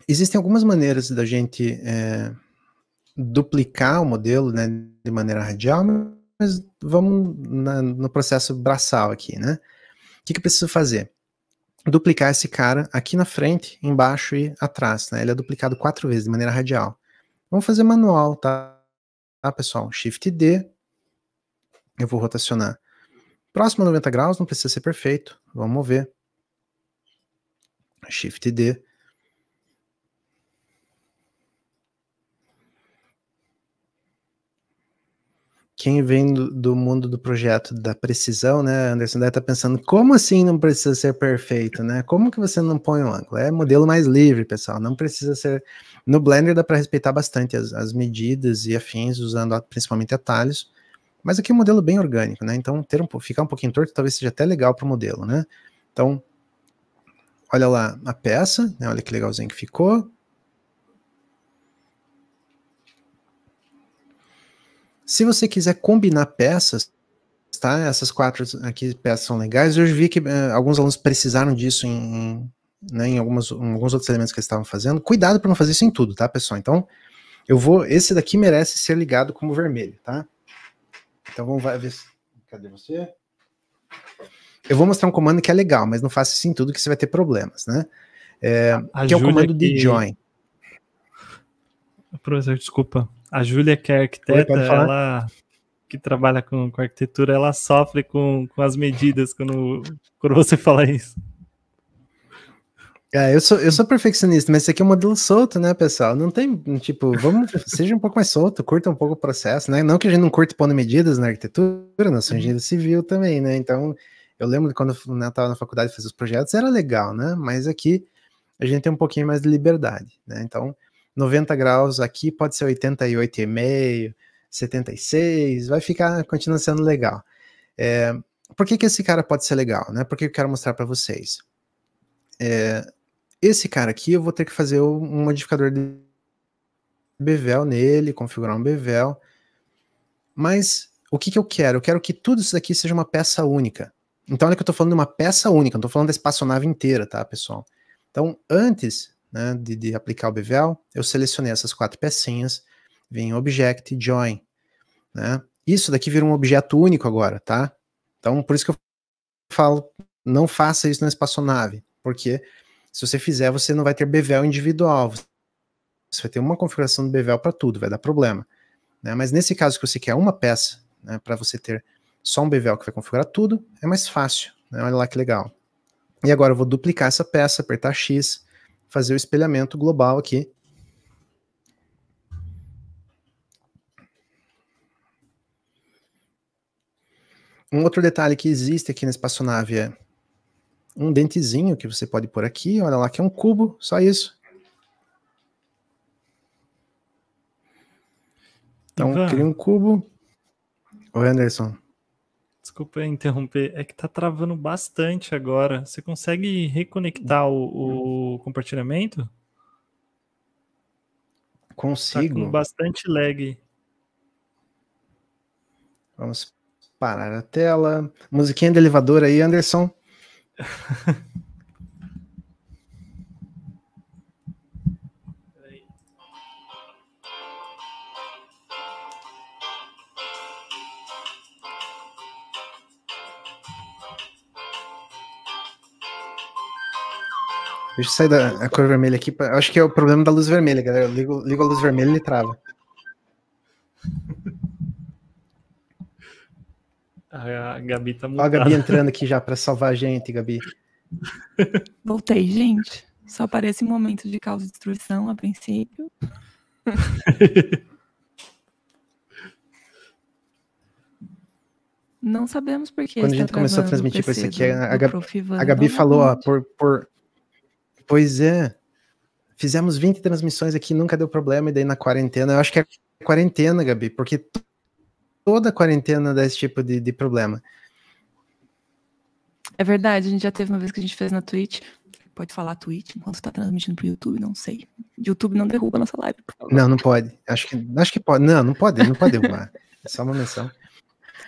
Existem algumas maneiras da gente é, duplicar o modelo né, de maneira radial, mas vamos na, no processo braçal aqui, né? O que, que eu preciso fazer? Duplicar esse cara aqui na frente, embaixo e atrás, né? Ele é duplicado quatro vezes de maneira radial. Vamos fazer manual, tá? Tá, pessoal? Shift D, eu vou rotacionar. Próximo a 90 graus, não precisa ser perfeito, vamos mover. Shift D, quem vem do, do, mundo do projeto da precisão, né, Anderson, deve estar tá pensando, como assim não precisa ser perfeito, né? Como que você não põe um ângulo? É modelo mais livre, pessoal, não precisa ser... No Blender dá para respeitar bastante as, as, medidas e afins, usando principalmente atalhos, mas aqui é um modelo bem orgânico, né? Então, ter um, ficar um pouquinho torto talvez seja até legal para o modelo, né? Então, olha lá a peça, né? olha que legalzinho que ficou, Se você quiser combinar peças, tá? Essas quatro aqui peças são legais. Eu vi que eh, alguns alunos precisaram disso em, em, né, em, algumas, em alguns outros elementos que eles estavam fazendo. Cuidado para não fazer isso em tudo, tá, pessoal? Então, eu vou. Esse daqui merece ser ligado como vermelho, tá? Então vamos ver. Se, cadê você? Eu vou mostrar um comando que é legal, mas não faça isso em tudo que você vai ter problemas, né? É, que é o comando de join. Professor, desculpa a Júlia, que é arquiteta, Oi, ela que trabalha com, com arquitetura, ela sofre com, com as medidas quando, quando você fala isso. É, eu, sou, eu sou perfeccionista, mas isso aqui é um modelo solto, né, pessoal? Não tem, tipo, vamos, seja um pouco mais solto, curta um pouco o processo, né? Não que a gente não curte pondo medidas na arquitetura, na sua uhum. engenharia civil também, né? Então, eu lembro quando eu estava né, na faculdade fazia os projetos, era legal, né? Mas aqui a gente tem um pouquinho mais de liberdade, né? Então, 90 graus aqui pode ser 88,5, 76, vai ficar, continua sendo legal. É, por que, que esse cara pode ser legal, né? Porque eu quero mostrar para vocês. É, esse cara aqui eu vou ter que fazer um modificador de bevel nele, configurar um bevel. Mas o que, que eu quero? Eu quero que tudo isso daqui seja uma peça única. Então, olha que eu estou falando de uma peça única, não estou falando da espaçonave inteira, tá, pessoal? Então, antes né, de, de aplicar o BVL, eu selecionei essas quatro pecinhas, vem Object, Join, né? Isso daqui vira um objeto único agora, tá? Então, por isso que eu falo, não faça isso na espaçonave, porque se você fizer, você não vai ter bevel individual, você vai ter uma configuração do bevel para tudo, vai dar problema. Né? Mas nesse caso que você quer uma peça, né, para você ter só um bevel que vai configurar tudo, é mais fácil. Né? Olha lá que legal. E agora eu vou duplicar essa peça, apertar X, fazer o espelhamento global aqui. Um outro detalhe que existe aqui na espaçonave é um dentezinho que você pode pôr aqui, olha lá que é um cubo, só isso. Então, cria um cubo. Oi, Anderson. Desculpa interromper, é que tá travando bastante agora. Você consegue reconectar o, o compartilhamento? Consigo. Tá com bastante lag. Vamos parar a tela. Musiquinha do elevador aí, Anderson. Deixa eu sair da cor vermelha aqui. Pra, acho que é o problema da luz vermelha, galera. Eu ligo, ligo a luz vermelha e ele trava. A Gabi tá mutada. Ó a Gabi entrando aqui já para salvar a gente, Gabi. Voltei, gente. Só parece um momento de causa e destruição a princípio. Não sabemos por que. Quando a gente começou a transmitir para isso aqui, a, a, Gabi, a Gabi falou, ó, por, por, Pois é. Fizemos 20 transmissões aqui, nunca deu problema, e daí na quarentena, eu acho que é quarentena, Gabi, porque toda quarentena dá esse tipo de, de problema. É verdade, a gente já teve uma vez que a gente fez na Twitch. Pode falar Twitch enquanto está transmitindo para o YouTube, não sei. YouTube não derruba a nossa live. Não, não pode. Acho que, acho que pode. Não, não pode, não pode derrubar. é só uma menção.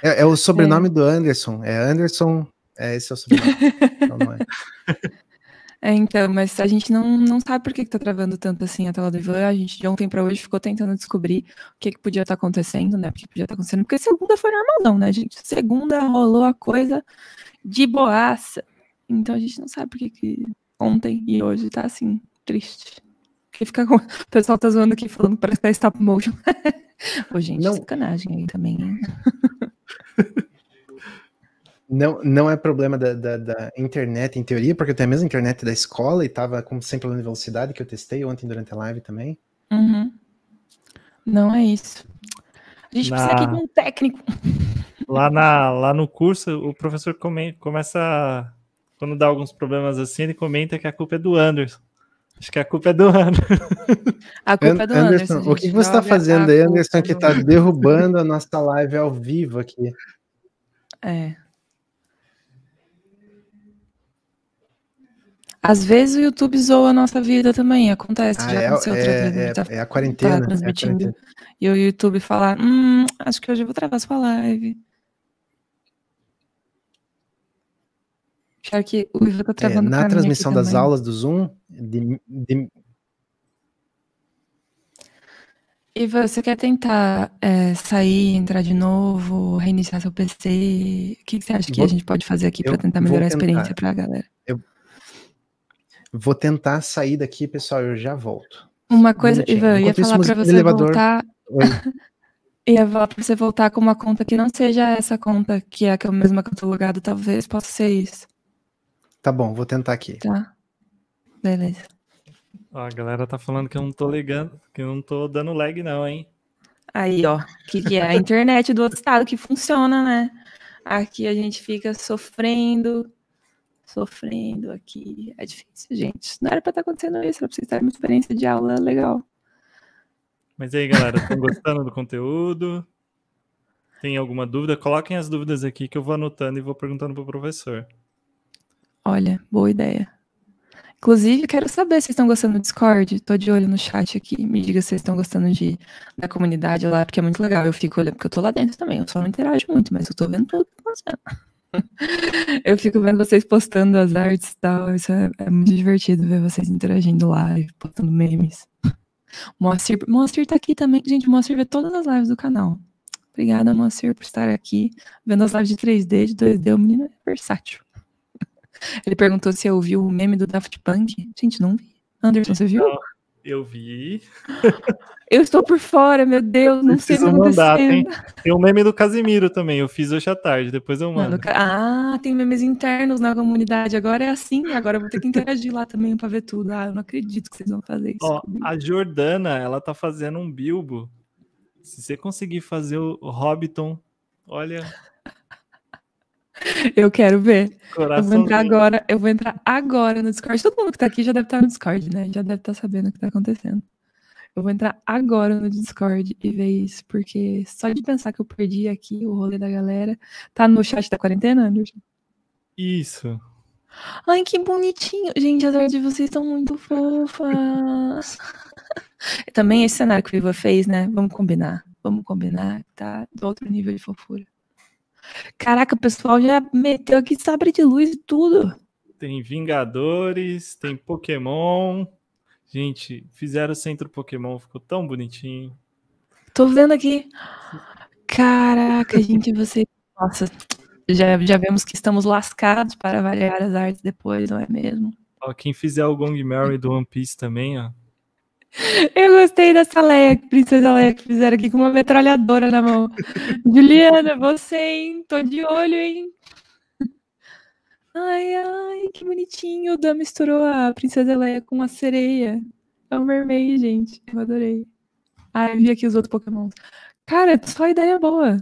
É, é o sobrenome é. do Anderson. É Anderson. É, esse é o sobrenome. não, não é. É, então, mas a gente não, não sabe por que, está travando tanto assim a tela do Ivan. A gente de ontem para hoje ficou tentando descobrir o que, que podia estar tá acontecendo, né? Porque podia estar tá acontecendo. Porque segunda foi normal não, né, gente? Segunda rolou a coisa de boaça. Então a gente não sabe por que, que ontem e hoje está assim, triste. Porque fica com... O pessoal tá zoando aqui falando que parece que tá stop motion. Pô, gente, não. sacanagem aí também, hein? Não, não é problema da, da, da, internet, em teoria, porque eu tenho a mesma internet da escola e tava com sempre na velocidade que eu testei ontem durante a live também. Uhum. Não é isso. A gente na... precisa aqui de um técnico. Lá, na, lá no curso, o professor come, começa. Quando dá alguns problemas assim, ele comenta que a culpa é do Anderson. Acho que a culpa é do Anderson. A culpa é do Anderson. Anderson o que você está fazendo aí, Anderson, que está derrubando a nossa live ao vivo aqui? É. Às vezes o YouTube zoa a nossa vida também, acontece, ah, já é, aconteceu outra vez. É, tá, é a quarentena. Tá né? é transmitindo. quarentena. E o YouTube falar, hum, acho que hoje eu vou travar sua live. Pior que o Ivo tá é, travando é, Na transmissão das também. aulas do Zoom, de, de... Iva, você quer tentar é, sair, entrar de novo, reiniciar seu PC? O que, que você acha que vou, a gente pode fazer aqui para tentar melhorar tentar. a experiência para a galera? Eu, Vou tentar sair daqui, pessoal, eu já volto. Uma coisa, um Ivan, eu ia falar para você elevador... voltar. Oi. ia falar para você voltar com uma conta que não seja essa conta, que é a mesma que eu tô logado, talvez possa ser isso. Tá bom, vou tentar aqui. Tá. Beleza. Ó, a galera tá falando que eu não tô ligando, que eu não tô dando lag, não, hein? Aí, ó, que, que é a internet do outro estado que funciona, né? Aqui a gente fica sofrendo, sofrendo aqui. É difícil, gente. Não era para estar tá acontecendo isso, era para vocês terem uma experiência de aula legal. Mas aí, galera, estão gostando do conteúdo? Tem alguma dúvida? Coloquem as dúvidas aqui que eu vou anotando e vou perguntando para o professor. Olha, boa ideia. Inclusive, quero saber se estão gostando do Discord. estou de olho no chat aqui. Me diga se vocês estão gostando de, da comunidade lá, porque é muito legal. Eu fico olhando, porque eu estou lá dentro também. Eu só não interajo muito, mas eu estou vendo tudo que está acontecendo. eu fico vendo vocês postando as artes e tal. Isso é, é, muito divertido ver vocês interagindo live, postando memes. Moacir, Moacir tá aqui também, gente. Moacir vê todas as lives do canal. Obrigada, Moacir, por estar aqui vendo as lives de 3D, de 2D. O menino é versátil. Ele perguntou se eu vi o meme do Daft Punk. Gente, não vi. Anderson, você viu? Não. Eu vi. Eu estou por fora, meu Deus, não sei o que mandar. Tem, tem um meme do Casimiro também, eu fiz hoje à tarde, depois eu mando. ah, tem memes internos na comunidade, agora é assim, agora eu vou ter que interagir lá também para ver tudo. Ah, eu não acredito que vocês vão fazer isso. Ó, a Jordana, ela tá fazendo um bilbo. Se você conseguir fazer o Hobbiton, olha... Eu quero ver. Coração eu vou entrar agora, eu vou entrar agora no Discord. Todo mundo que tá aqui já deve estar tá no Discord, né? Já deve estar tá sabendo o que tá acontecendo. Eu vou entrar agora no Discord e ver isso, porque só de pensar que eu perdi aqui o rolê da galera. Tá no chat da quarentena, Anderson? Isso. Ai, que bonitinho. Gente, as artes de vocês estão muito fofas. Também esse cenário que o Viva fez, né? Vamos combinar. Vamos combinar, tá? Do outro nível de fofura. Caraca, o pessoal já meteu aqui sabre de luz e tudo. Tem Vingadores, tem Pokémon. Gente, fizeram o centro Pokémon, ficou tão bonitinho. Tô vendo aqui. Caraca, gente, você. Nossa, já, já vemos que estamos lascados para avaliar as artes depois, não é mesmo? Ó, quem fizer o Gong Mary do One Piece também, ó, eu gostei dessa Leia, princesa Leia, que fizeram aqui com uma metralhadora na mão. Juliana, você, hein? Tô de olho, hein? Ai, ai, que bonitinho. O Dan misturou a princesa Leia com uma sereia. É um vermelho, gente. Eu adorei. Ah, vi aqui os outros Pokémons. Cara, é só ideia boa.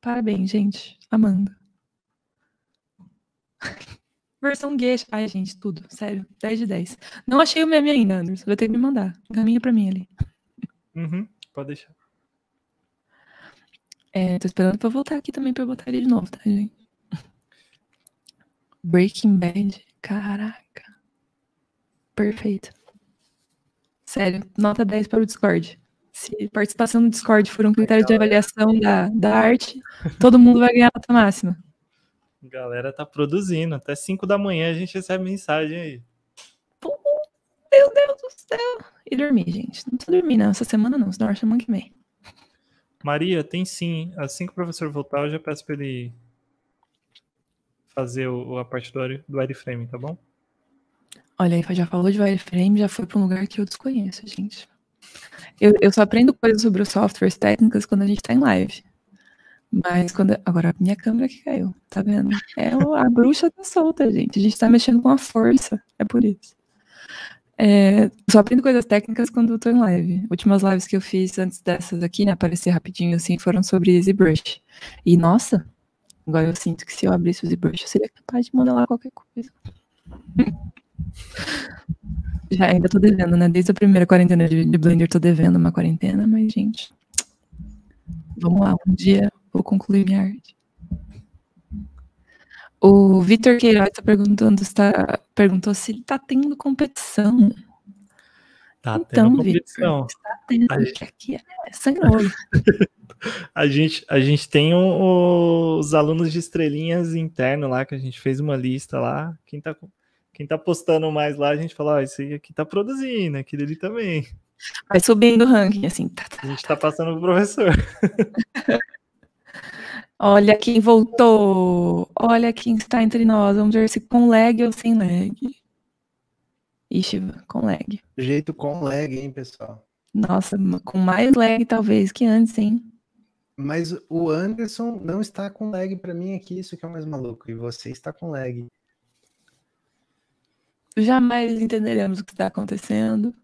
Parabéns, gente. Amanda. Versão gueixa. Ai, gente, tudo. Sério. 10 de 10. Não achei o meme ainda, Anderson. Vou ter que me mandar. Caminha pra mim ali. Uhum, pode deixar. É, tô esperando pra voltar aqui também pra botar ele de novo, tá, gente? Breaking Bad. Caraca. Perfeito. Sério, nota 10 para o Discord. Se participação no Discord for um critério de avaliação da, da arte, todo mundo vai ganhar a nota máxima. A galera tá produzindo. Até 5 da manhã a gente recebe mensagem aí. meu Deus do céu. E dormir, gente. Não precisa dormir, não. Essa semana não. Se dorme semana que vem. Maria, tem sim. Assim que o professor voltar, eu já peço pra ele fazer o, a parte do, do wireframe, tá bom? Olha, aí já falou de wireframe, já foi para um lugar que eu desconheço, gente. Eu, eu, só aprendo coisas sobre os softwares técnicas quando a gente está em live. Mas quando. Agora, minha câmera que caiu, tá vendo? É, a bruxa tá solta, gente. A gente tá mexendo com a força. É por isso. É, só aprendo coisas técnicas quando estou em live. Últimas lives que eu fiz antes dessas aqui, né? Aparecer rapidinho assim, foram sobre brush E nossa, agora eu sinto que se eu abrisse o brush eu seria capaz de modelar qualquer coisa. Já ainda tô devendo, né? Desde a primeira quarentena de, Blender tô devendo uma quarentena, mas, gente. Vamos lá, um dia Vou concluir minha arte. O Vitor Queiroz está perguntando está, perguntou se ele está tendo competição. Tá então, tendo competição. está tendo, a gente... aqui é sangrou. a, gente, a gente tem o, os alunos de estrelinhas interno lá, que a gente fez uma lista lá. Quem está quem tá postando mais lá, a gente fala, ó, esse aqui está produzindo, aquele ali também. Vai subindo o ranking, assim. Tá, tá, a gente está tá tá, passando tá. o professor. Olha quem voltou! Olha quem está entre nós. Vamos ver se com lag ou sem lag. Ixi, com lag. Jeito com lag, hein, pessoal? Nossa, com mais lag talvez que antes, hein? Mas o Anderson não está com lag para mim aqui, isso que é o mais maluco. E você está com lag. Jamais entenderemos o que está acontecendo.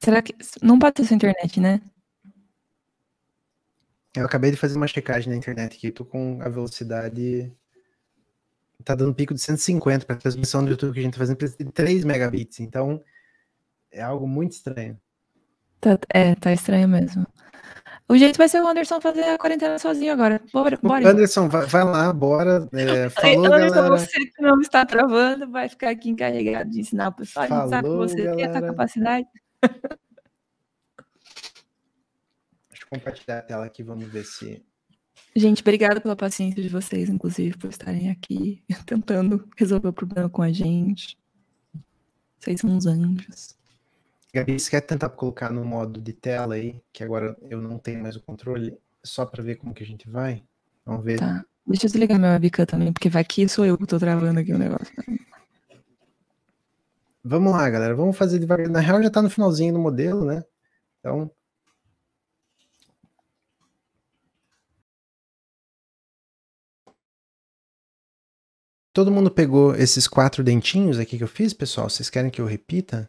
Será que. Não pode ser sua internet, né? Eu acabei de fazer uma checagem na internet aqui, tô com a velocidade. Tá dando pico de 150 para transmissão do YouTube que a gente tá fazendo precisa de 3 megabits, então é algo muito estranho. Tá, é, tá estranho mesmo. O jeito vai ser o Anderson fazer a quarentena sozinho agora. Bora, bora. Anderson, vai, vai, lá, bora. É, falou, Anderson, galera. você que não está travando, vai ficar aqui encarregado de ensinar o pessoal. Falou, a gente sabe que você galera. tem essa capacidade. Deixa eu compartilhar a tela aqui, vamos ver se. Gente, obrigada pela paciência de vocês, inclusive, por estarem aqui tentando resolver o problema com a gente. Vocês são uns anjos. Gabi, você quer tentar colocar no modo de tela aí, que agora eu não tenho mais o controle, só para ver como que a gente vai? Vamos ver. Tá. Deixa eu desligar meu webcam também, porque vai que sou eu que tô travando aqui o negócio. Vamos lá, galera. Vamos fazer devagar. Na real, já tá no finalzinho do modelo, né? Então, Todo mundo pegou esses quatro dentinhos aqui que eu fiz, pessoal? Vocês querem que eu repita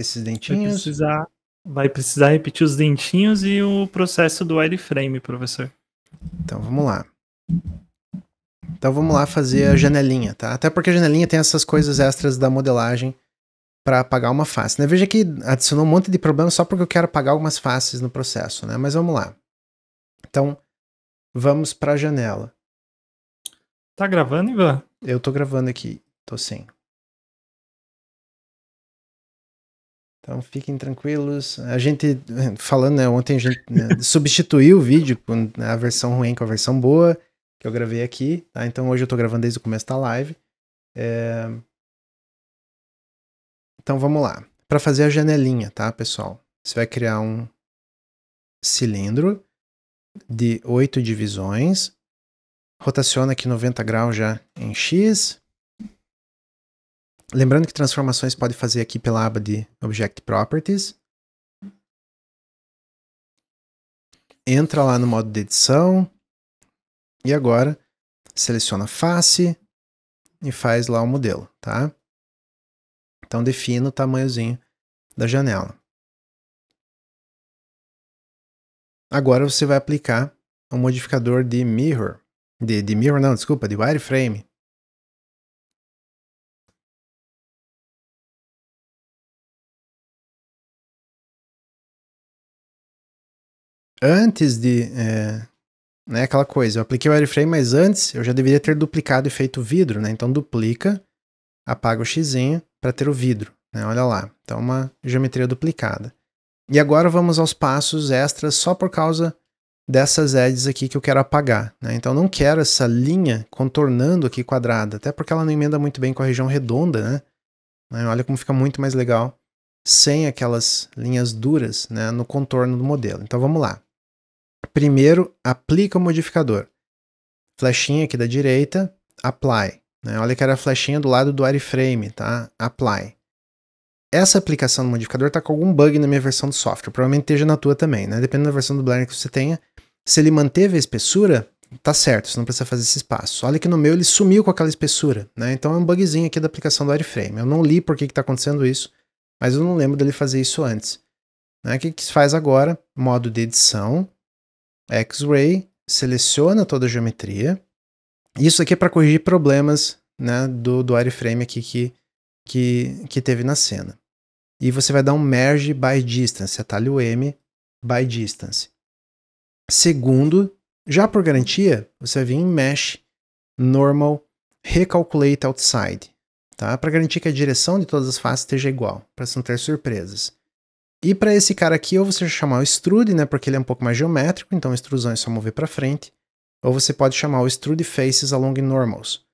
esses dentinhos? Vai precisar, vai precisar repetir os dentinhos e o processo do wireframe, professor. Então vamos lá. Então vamos lá fazer a janelinha, tá? Até porque a janelinha tem essas coisas extras da modelagem para apagar uma face, né? Veja que adicionou um monte de problema só porque eu quero apagar algumas faces no processo, né? Mas vamos lá. Então, vamos para a janela. Tá gravando, Ivan? Eu tô gravando aqui, tô sim. Então fiquem tranquilos. A gente, falando, né, ontem a gente né, substituiu o vídeo, né, a versão ruim com a versão boa, que eu gravei aqui, tá? Então hoje eu tô gravando desde o começo da live. É... Então vamos lá. Para fazer a janelinha, tá, pessoal? Você vai criar um cilindro de oito divisões Rotaciona aqui 90 graus já em X. Lembrando que transformações pode fazer aqui pela aba de Object Properties. Entra lá no modo de edição. E agora seleciona face e faz lá o modelo, tá? Então defina o tamanhozinho da janela. Agora você vai aplicar um modificador de mirror. De, de mirror, não, desculpa, de wireframe. Antes de. É, né, aquela coisa, eu apliquei o wireframe, mas antes eu já deveria ter duplicado e feito vidro, né? Então duplica, apaga o x para ter o vidro, né? Olha lá. Então uma geometria duplicada. E agora vamos aos passos extras só por causa dessas edges aqui que eu quero apagar. Né? Então não quero essa linha contornando aqui quadrada, até porque ela não emenda muito bem com a região redonda. Né? né? Olha como fica muito mais legal sem aquelas linhas duras né, no contorno do modelo. Então vamos lá. Primeiro, aplica o modificador. Flechinha aqui da direita, apply. Né? Olha que era a flechinha do lado do wireframe, tá? Apply essa aplicação do modificador está com algum bug na minha versão do software, provavelmente esteja na tua também, né? Dependendo da versão do Blender que você tenha, se ele manteve a espessura, tá certo, você não precisa fazer esse espaço. Olha que no meu ele sumiu com aquela espessura, né? Então é um bugzinho aqui da aplicação do wireframe. Eu não li por que está acontecendo isso, mas eu não lembro dele fazer isso antes. Né? O que, que se faz agora? Modo de edição, X-Ray, seleciona toda a geometria. Isso aqui é para corrigir problemas né, do, do wireframe aqui que, que, que teve na cena. E você vai dar um merge by distance, atalho M by distance. Segundo, já por garantia, você vai vir em mesh normal recalculate outside, tá? Para garantir que a direção de todas as faces esteja igual, para não ter surpresas. E para esse cara aqui, ou você chamar o extrude, né, porque ele é um pouco mais geométrico, então extrusão é só mover para frente, ou você pode chamar o extrude faces along normals,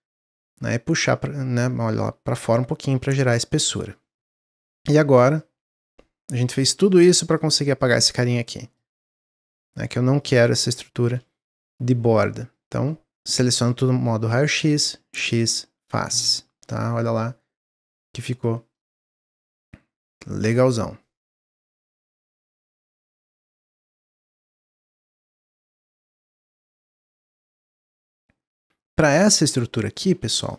né, e puxar, né, olha lá para fora um pouquinho para gerar a espessura. E agora, a gente fez tudo isso para conseguir apagar esse carinha aqui. Né, que eu não quero essa estrutura de borda. Então, seleciono tudo no modo raio-x, x, faces. Tá? Olha lá que ficou legalzão. Para essa estrutura aqui, pessoal,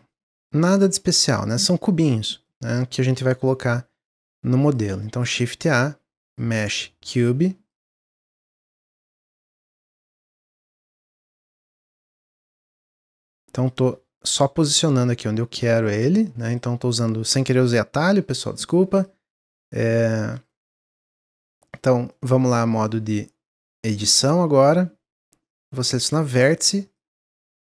nada de especial, né? São cubinhos né? que a gente vai colocar no modelo. Então, Shift A, Mesh Cube. Então, estou só posicionando aqui onde eu quero ele, né? Então, estou usando, sem querer usei atalho, pessoal, desculpa. É... Então, vamos lá, modo de edição agora. Vou selecionar vértice.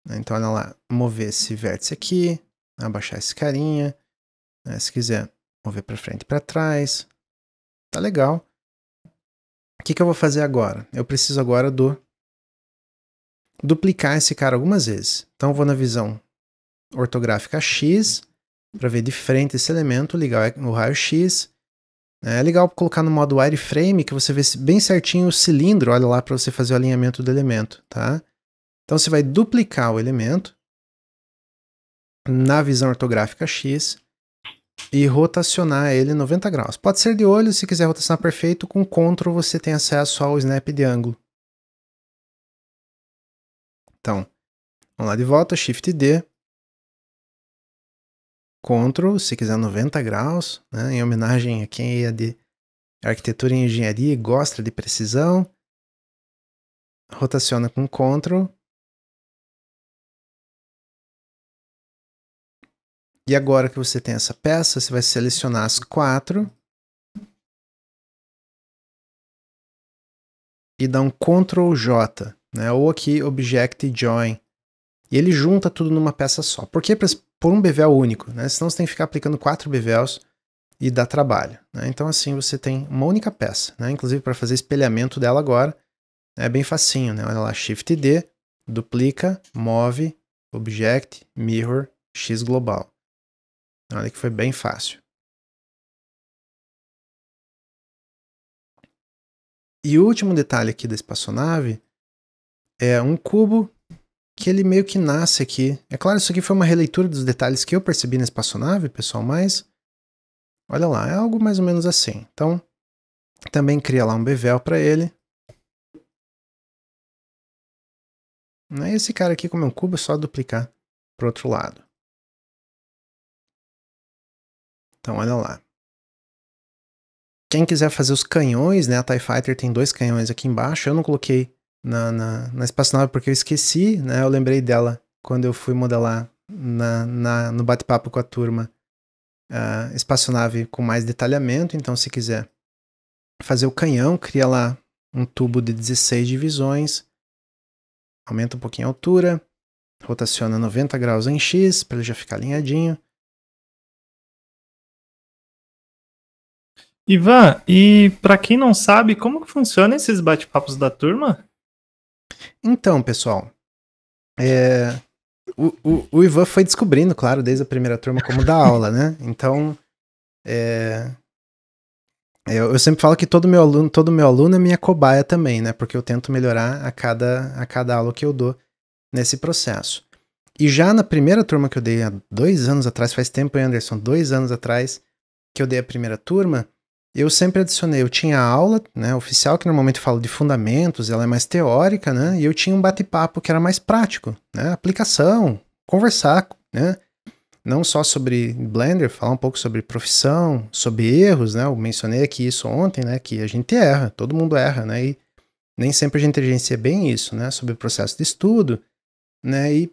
Né? Então, olha lá, mover esse vértice aqui, né? abaixar esse carinha. Né? Se quiser mover para frente e para trás. Tá legal. O que, que eu vou fazer agora? Eu preciso agora do duplicar esse cara algumas vezes. Então eu vou na visão ortográfica X para ver de frente esse elemento, ligar no raio X. É legal colocar no modo wireframe que você vê bem certinho o cilindro, olha lá para você fazer o alinhamento do elemento, tá? Então você vai duplicar o elemento na visão ortográfica X e rotacionar ele 90 graus. Pode ser de olho, se quiser rotacionar perfeito, com CTRL você tem acesso ao snap de ângulo. Então, vamos lá de volta, Shift D, CTRL, se quiser 90 graus, né, em homenagem a quem é de arquitetura e engenharia e gosta de precisão. Rotaciona com CTRL E agora que você tem essa peça, você vai selecionar as quatro e dá um Ctrl J, né? ou aqui Object Join. E ele junta tudo numa peça só. Por que por um bevel único? Né? Senão você tem que ficar aplicando quatro bevels e dá trabalho. Né? Então assim você tem uma única peça, né? inclusive para fazer espelhamento dela agora, é bem facinho. Né? Olha lá, Shift D, duplica, move, Object, Mirror, X Global. Olha que foi bem fácil. E o último detalhe aqui da espaçonave é um cubo que ele meio que nasce aqui. É claro, isso aqui foi uma releitura dos detalhes que eu percebi na espaçonave, pessoal, mas olha lá, é algo mais ou menos assim. Então, também cria lá um bevel para ele. Né, esse cara aqui, como é um cubo, é só duplicar para o outro lado. Então olha lá. Quem quiser fazer os canhões, né? A TIE Fighter tem dois canhões aqui embaixo. Eu não coloquei na, na, na espaçonave porque eu esqueci, né? Eu lembrei dela quando eu fui modelar na, na no bate-papo com a turma a ah, espaçonave com mais detalhamento. Então, se quiser fazer o canhão, cria lá um tubo de 16 divisões, aumenta um pouquinho a altura, rotaciona 90 graus em X para ele já ficar alinhadinho. Ivan, e para quem não sabe, como que funciona esses bate-papos da turma? Então, pessoal, é, o, o, o, Ivan foi descobrindo, claro, desde a primeira turma como dar aula, né? Então, é, eu, eu, sempre falo que todo meu aluno, todo meu aluno é minha cobaia também, né? Porque eu tento melhorar a cada, a cada aula que eu dou nesse processo. E já na primeira turma que eu dei há dois anos atrás, faz tempo, Anderson, dois anos atrás que eu dei a primeira turma, eu sempre adicionei, eu tinha a aula, né, oficial, que normalmente fala de fundamentos, ela é mais teórica, né, e eu tinha um bate-papo que era mais prático, né, aplicação, conversar, né, não só sobre Blender, falar um pouco sobre profissão, sobre erros, né, eu mencionei aqui isso ontem, né, que a gente erra, todo mundo erra, né, e nem sempre a gente gerencia bem isso, né, sobre o processo de estudo, né, e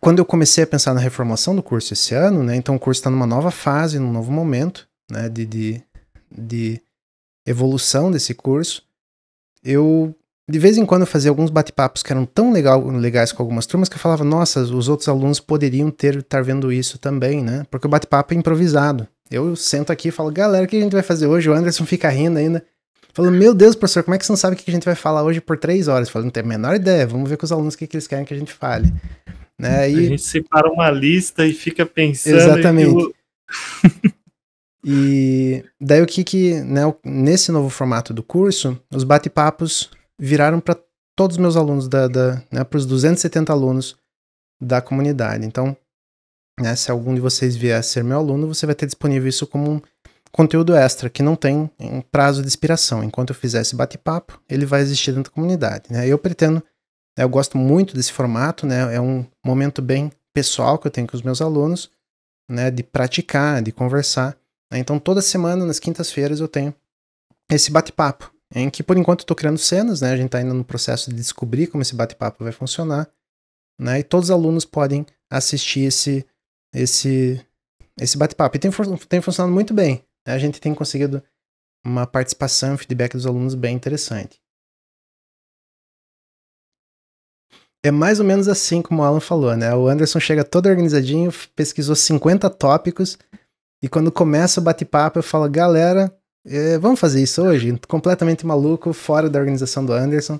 quando eu comecei a pensar na reformação do curso esse ano, né, então o curso está numa nova fase, num novo momento, né, de, de de evolução desse curso, eu de vez em quando fazia alguns bate-papos que eram tão legal, legais com algumas turmas que eu falava, nossa, os outros alunos poderiam ter estar tá vendo isso também, né? Porque o bate-papo é improvisado. Eu sento aqui e falo, galera, o que a gente vai fazer hoje? O Anderson fica rindo ainda. falou meu Deus, professor, como é que você não sabe o que a gente vai falar hoje por três horas? Falando, não tem a menor ideia, vamos ver com os alunos o que, que eles querem que a gente fale. Né? E... A gente separa uma lista e fica pensando. Exatamente. Eu... E daí o que que, né, nesse novo formato do curso, os bate-papos viraram para todos os meus alunos, da, da né, para os 270 alunos da comunidade. Então, né, se algum de vocês vier a ser meu aluno, você vai ter disponível isso como um conteúdo extra, que não tem um prazo de expiração. Enquanto eu fizer esse bate-papo, ele vai existir dentro da comunidade. Né? Eu pretendo, né, eu gosto muito desse formato, né? é um momento bem pessoal que eu tenho com os meus alunos, né? de praticar, de conversar. Né? Então, toda semana, nas quintas-feiras, eu tenho esse bate-papo, em que, por enquanto, eu estou criando cenas, né? A gente está ainda no processo de descobrir como esse bate-papo vai funcionar, né? E todos os alunos podem assistir esse, esse, esse bate-papo. E tem, tem funcionado muito bem. Né? A gente tem conseguido uma participação, e feedback dos alunos bem interessante. É mais ou menos assim como o Alan falou, né? O Anderson chega todo organizadinho, pesquisou 50 tópicos e quando começa o bate-papo, eu falo, galera, é, vamos fazer isso hoje? Completamente maluco, fora da organização do Anderson.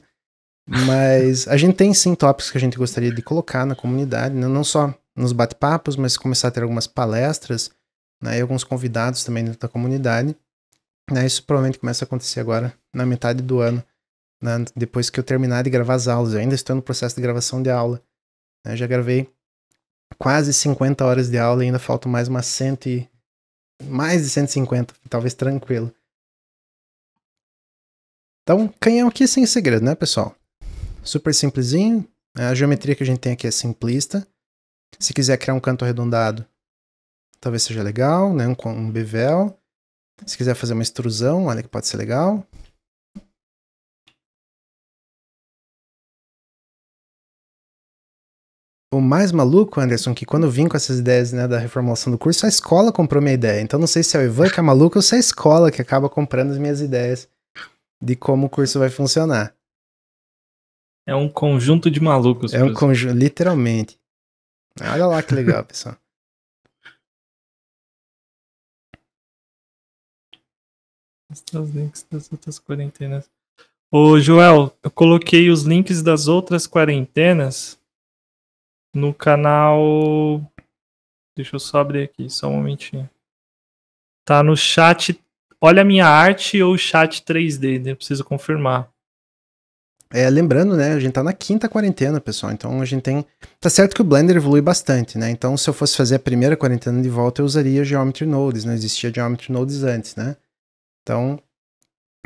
Mas a gente tem sim tópicos que a gente gostaria de colocar na comunidade, né? não só nos bate-papos, mas começar a ter algumas palestras né? e alguns convidados também dentro da comunidade. Né? Isso provavelmente começa a acontecer agora, na metade do ano, né? depois que eu terminar de gravar as aulas. Eu ainda estou no processo de gravação de aula. Né? já gravei quase 50 horas de aula e ainda falta mais umas 100 mais de 150, talvez tranquilo. Então, canhão aqui sem segredo, né, pessoal? Super simplesinho. A geometria que a gente tem aqui é simplista. Se quiser criar um canto arredondado, talvez seja legal, né? Um, um bevel. Se quiser fazer uma extrusão, olha que pode ser legal. o mais maluco, Anderson, que quando eu vim com essas ideias né, da reformulação do curso, a escola comprou minha ideia. Então não sei se é o Ivan que é maluco ou se é a escola que acaba comprando as minhas ideias de como o curso vai funcionar. É um conjunto de malucos. É um conjunto, literalmente. Olha lá que legal, pessoal. os links das outras quarentenas. Ô, Joel, eu coloquei os links das outras quarentenas no canal. Deixa eu só abrir aqui, só um momentinho. Tá no chat. Olha a minha arte ou chat 3D, né? Preciso confirmar. É, lembrando, né, a gente tá na quinta quarentena, pessoal, então a gente tem... Tá certo que o Blender evolui bastante, né, então se eu fosse fazer a primeira quarentena de volta, eu usaria Geometry Nodes, não existia Geometry Nodes antes, né. Então,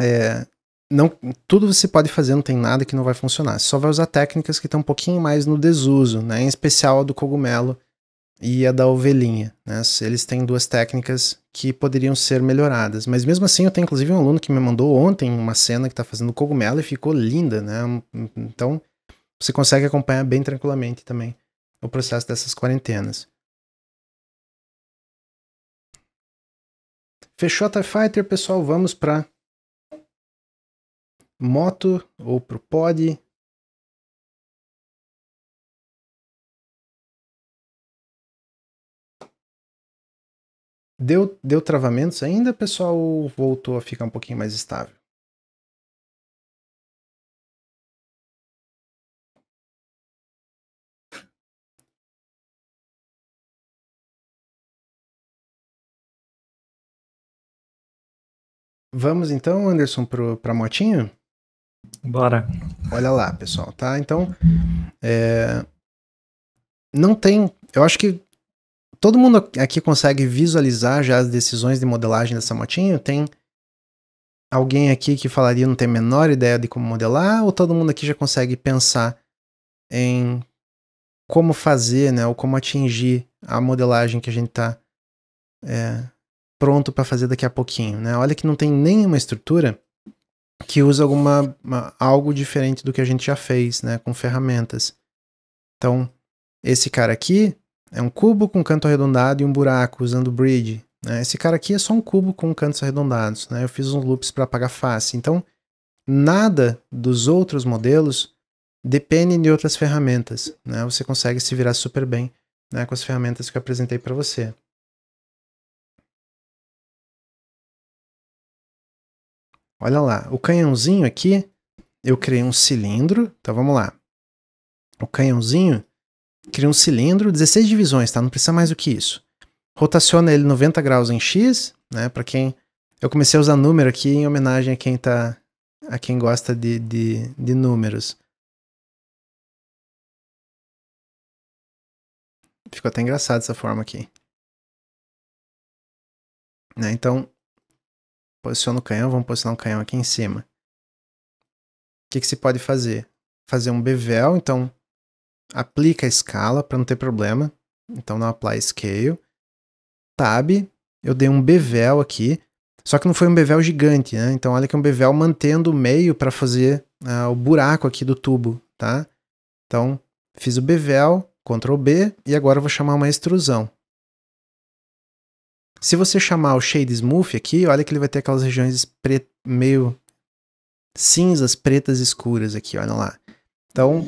é, não tudo você pode fazer, não tem nada que não vai funcionar. Você só vai usar técnicas que estão um pouquinho mais no desuso, né? Em especial a do cogumelo e a da ovelhinha, né? Eles têm duas técnicas que poderiam ser melhoradas, mas mesmo assim eu tenho inclusive um aluno que me mandou ontem uma cena que está fazendo cogumelo e ficou linda, né? Então você consegue acompanhar bem tranquilamente também o processo dessas quarentenas. Fechou a TIE Fighter, pessoal, vamos para moto ou pro pod. Deu, deu travamentos ainda, pessoal, voltou a ficar um pouquinho mais estável? Vamos então, Anderson, para a motinho? Bora. Olha lá, pessoal, tá? Então, é... não tem. Eu acho que todo mundo aqui consegue visualizar já as decisões de modelagem dessa motinho. Tem alguém aqui que falaria não tem a menor ideia de como modelar, ou todo mundo aqui já consegue pensar em como fazer, né, ou como atingir a modelagem que a gente está é, pronto para fazer daqui a pouquinho, né? Olha que não tem nenhuma estrutura que usa alguma uma, algo diferente do que a gente já fez, né, com ferramentas. Então, esse cara aqui é um cubo com canto arredondado e um buraco usando bridge. Né? Esse cara aqui é só um cubo com cantos arredondados, né? Eu fiz uns loops para apagar face. Então, nada dos outros modelos depende de outras ferramentas, né? Você consegue se virar super bem, né, com as ferramentas que eu apresentei para você. Olha lá, o canhãozinho aqui, eu criei um cilindro, então vamos lá. O canhãozinho, criei um cilindro, 16 divisões, tá? Não precisa mais do que isso. Rotaciona ele 90 graus em X, né? Para quem... Eu comecei a usar número aqui em homenagem a quem tá... A quem gosta de, de, de números. Ficou até engraçado essa forma aqui. Né? Então, posiciona o canhão, vamos posicionar um canhão aqui em cima. O que, que se pode fazer? Fazer um bevel, então aplica a escala para não ter problema. Então não apply scale. Tab, eu dei um bevel aqui, só que não foi um bevel gigante, né? Então olha que é um bevel mantendo o meio para fazer uh, o buraco aqui do tubo, tá? Então fiz o bevel, Ctrl B, e agora eu vou chamar uma extrusão. Se você chamar o Shade Smooth aqui, olha que ele vai ter aquelas regiões meio cinzas, pretas escuras aqui, olha lá. Então,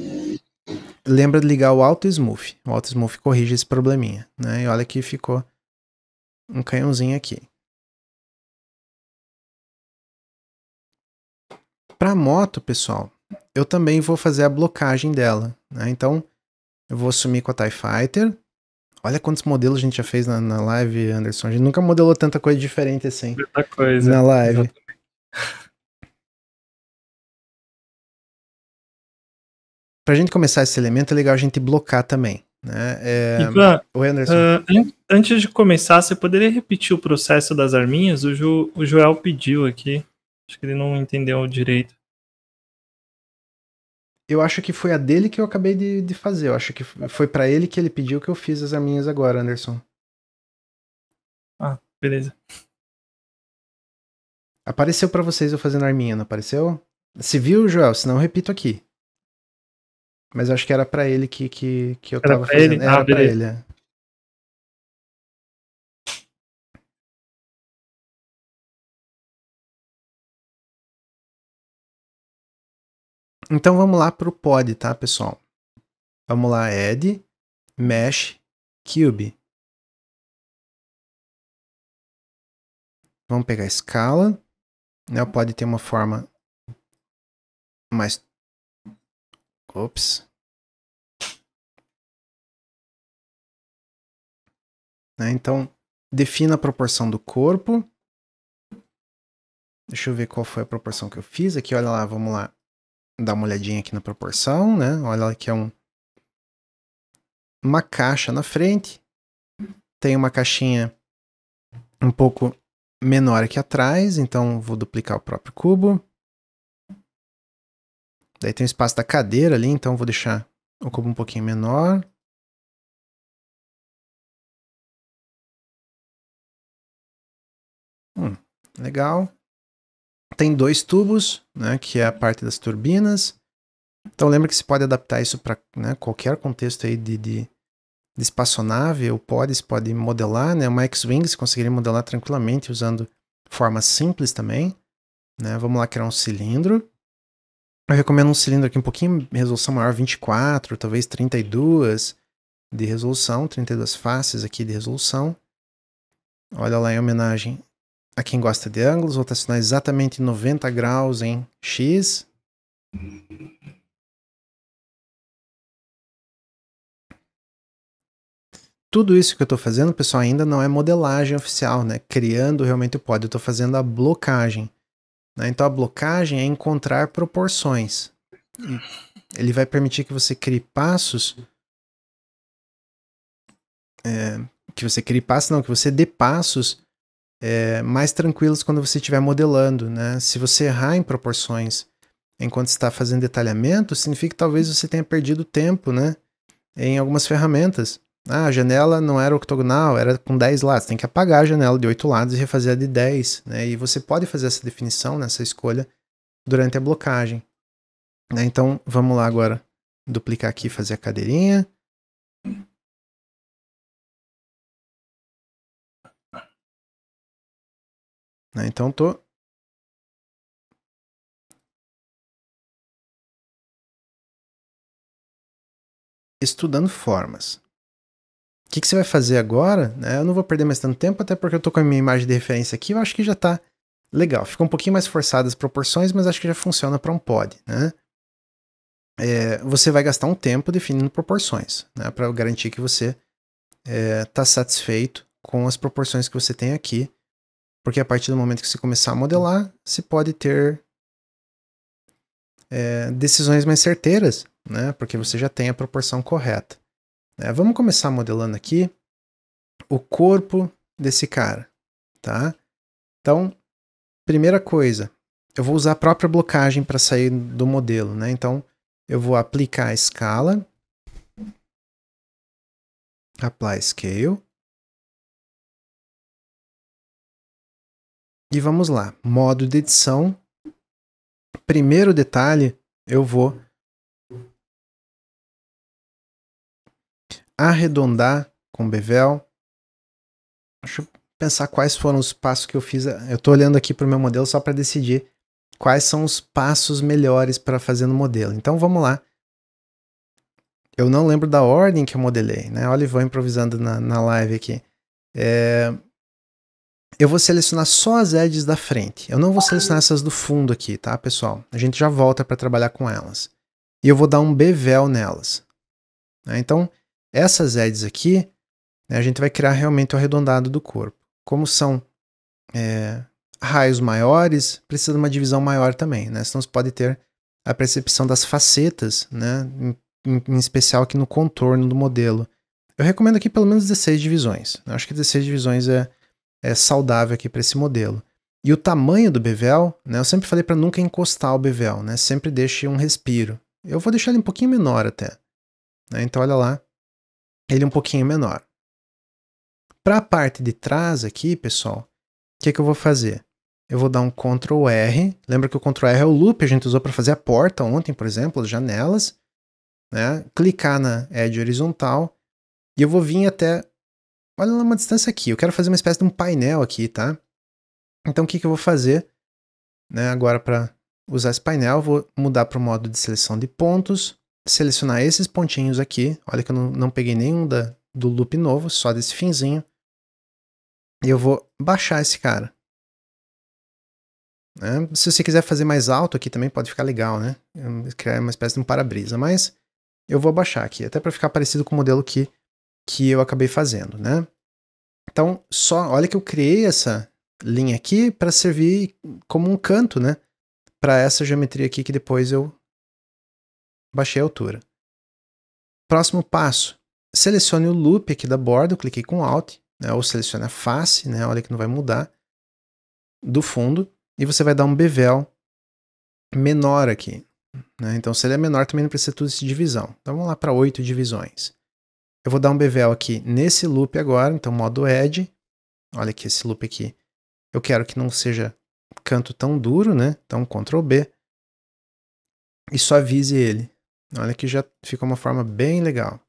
lembra de ligar o Auto Smooth. O Auto Smooth corrige esse probleminha, né? E olha que ficou um canhãozinho aqui. Para moto, pessoal, eu também vou fazer a blocagem dela, né? Então, eu vou sumir com a TIE Fighter, Olha quantos modelos a gente já fez na, na live, Anderson. A gente nunca modelou tanta coisa diferente assim. Tanta coisa. Na live. Exatamente. Pra gente começar esse elemento, é legal a gente blocar também. Né? É... Oi, Anderson. Uh, antes de começar, você poderia repetir o processo das arminhas? O, jo, o Joel pediu aqui. Acho que ele não entendeu direito eu acho que foi a dele que eu acabei de, de fazer. Eu acho que foi para ele que ele pediu que eu fiz as minhas agora, Anderson. Ah, beleza. Apareceu para vocês eu fazendo arminha, não apareceu? Se viu, Joel, senão eu repito aqui. Mas eu acho que era para ele que, que, que eu era tava fazendo. Ele? Era ah, pra ele. Então vamos lá para o pod, tá, pessoal? Vamos lá, add mesh cube. Vamos pegar a escala. Né? Pode ter uma forma mais... Ops. Né? Então, defina a proporção do corpo. Deixa eu ver qual foi a proporção que eu fiz. Aqui, olha lá, vamos lá dar uma olhadinha aqui na proporção, né? Olha que é um, uma caixa na frente, tem uma caixinha um pouco menor aqui atrás, então vou duplicar o próprio cubo. Daí tem o espaço da cadeira ali, então vou deixar o cubo um pouquinho menor. Hum, legal tem dois tubos, né, que é a parte das turbinas. Então lembra que se pode adaptar isso para né, qualquer contexto aí de, de, de espaçonave, ou pode, se pode modelar, né? Uma X-Wing se conseguiria modelar tranquilamente usando formas simples também. Né? Vamos lá criar um cilindro. Eu recomendo um cilindro aqui um pouquinho, resolução maior, 24, talvez 32 de resolução, 32 faces aqui de resolução. Olha lá em homenagem a quem gosta de ângulos rotacionais exatamente 90 graus em X. Tudo isso que eu estou fazendo, pessoal, ainda não é modelagem oficial, né? Criando realmente o pódio, eu estou fazendo a blocagem. Né? Então a blocagem é encontrar proporções. Ele vai permitir que você crie passos é, que você crie passos, não, que você dê passos é, mais tranquilos quando você estiver modelando, né? Se você errar em proporções enquanto está fazendo detalhamento, significa que talvez você tenha perdido tempo, né? Em algumas ferramentas. Ah, a janela não era octogonal, era com 10 lados. Tem que apagar a janela de 8 lados e refazer a de 10, né? E você pode fazer essa definição, nessa escolha, durante a blocagem. Né? Então, vamos lá agora duplicar aqui, fazer a cadeirinha. Né? Então tô estudando formas. O que, que, você vai fazer agora? Né? Eu não vou perder mais tanto tempo, até porque eu tô com a minha imagem de referência aqui, eu acho que já tá legal. Ficou um pouquinho mais forçadas as proporções, mas acho que já funciona para um pod, né? É, você vai gastar um tempo definindo proporções, né? Para garantir que você está é, tá satisfeito com as proporções que você tem aqui porque a partir do momento que você começar a modelar, você pode ter é, decisões mais certeiras, né? Porque você já tem a proporção correta. É, vamos começar modelando aqui o corpo desse cara, tá? Então, primeira coisa, eu vou usar a própria blocagem para sair do modelo, né? Então, eu vou aplicar a escala, apply scale, E vamos lá, modo de edição. Primeiro detalhe, eu vou arredondar com bevel. Deixa eu pensar quais foram os passos que eu fiz. Eu estou olhando aqui para o meu modelo só para decidir quais são os passos melhores para fazer no modelo. Então vamos lá. Eu não lembro da ordem que eu modelei, né? Olha, vou improvisando na, na live aqui. É, eu vou selecionar só as edges da frente. Eu não vou selecionar essas do fundo aqui, tá, pessoal? A gente já volta para trabalhar com elas. E eu vou dar um bevel nelas. Né? Então, essas edges aqui, né, a gente vai criar realmente o arredondado do corpo. Como são é, raios maiores, precisa de uma divisão maior também, né? Senão você pode ter a percepção das facetas, né? Em, em especial aqui no contorno do modelo. Eu recomendo aqui pelo menos 16 divisões. Eu né? acho que 16 divisões é, é, saudável aqui para esse modelo. E o tamanho do bevel, né, eu sempre falei para nunca encostar o bevel, né, sempre deixe um respiro. Eu vou deixar ele um pouquinho menor até. Né, então olha lá, ele um pouquinho menor. Para a parte de trás aqui, pessoal, o que, que eu vou fazer? Eu vou dar um Ctrl R. Lembra que o Ctrl R é o loop, a gente usou para fazer a porta ontem, por exemplo, as janelas. Né? Clicar na Edge horizontal e eu vou vir até olha lá uma distância aqui, eu quero fazer uma espécie de um painel aqui, tá? Então o que, que eu vou fazer né, agora para usar esse painel? Vou mudar para o modo de seleção de pontos, selecionar esses pontinhos aqui, olha que eu não, não peguei nenhum da, do loop novo, só desse finzinho, e eu vou baixar esse cara. Né? Se você quiser fazer mais alto aqui também pode ficar legal, né? Hum, criar uma espécie de um para-brisa, mas eu vou abaixar aqui, até para ficar parecido com o modelo que que eu acabei fazendo, né? Então, só olha que eu criei essa linha aqui para servir como um canto, né? Para essa geometria aqui que depois eu baixei a altura. Próximo passo, selecione o loop aqui da borda, eu cliquei com Alt, né? ou selecione a face, né? olha que não vai mudar, do fundo, e você vai dar um bevel menor aqui. Né? Então, se ele é menor, também não precisa tudo de divisão. Então, vamos lá para oito divisões. Eu vou dar um bevel aqui nesse loop agora, então modo edge. Olha aqui esse loop aqui. Eu quero que não seja canto tão duro, né? Então Ctrl B e só avise ele. Olha que já fica uma forma bem legal.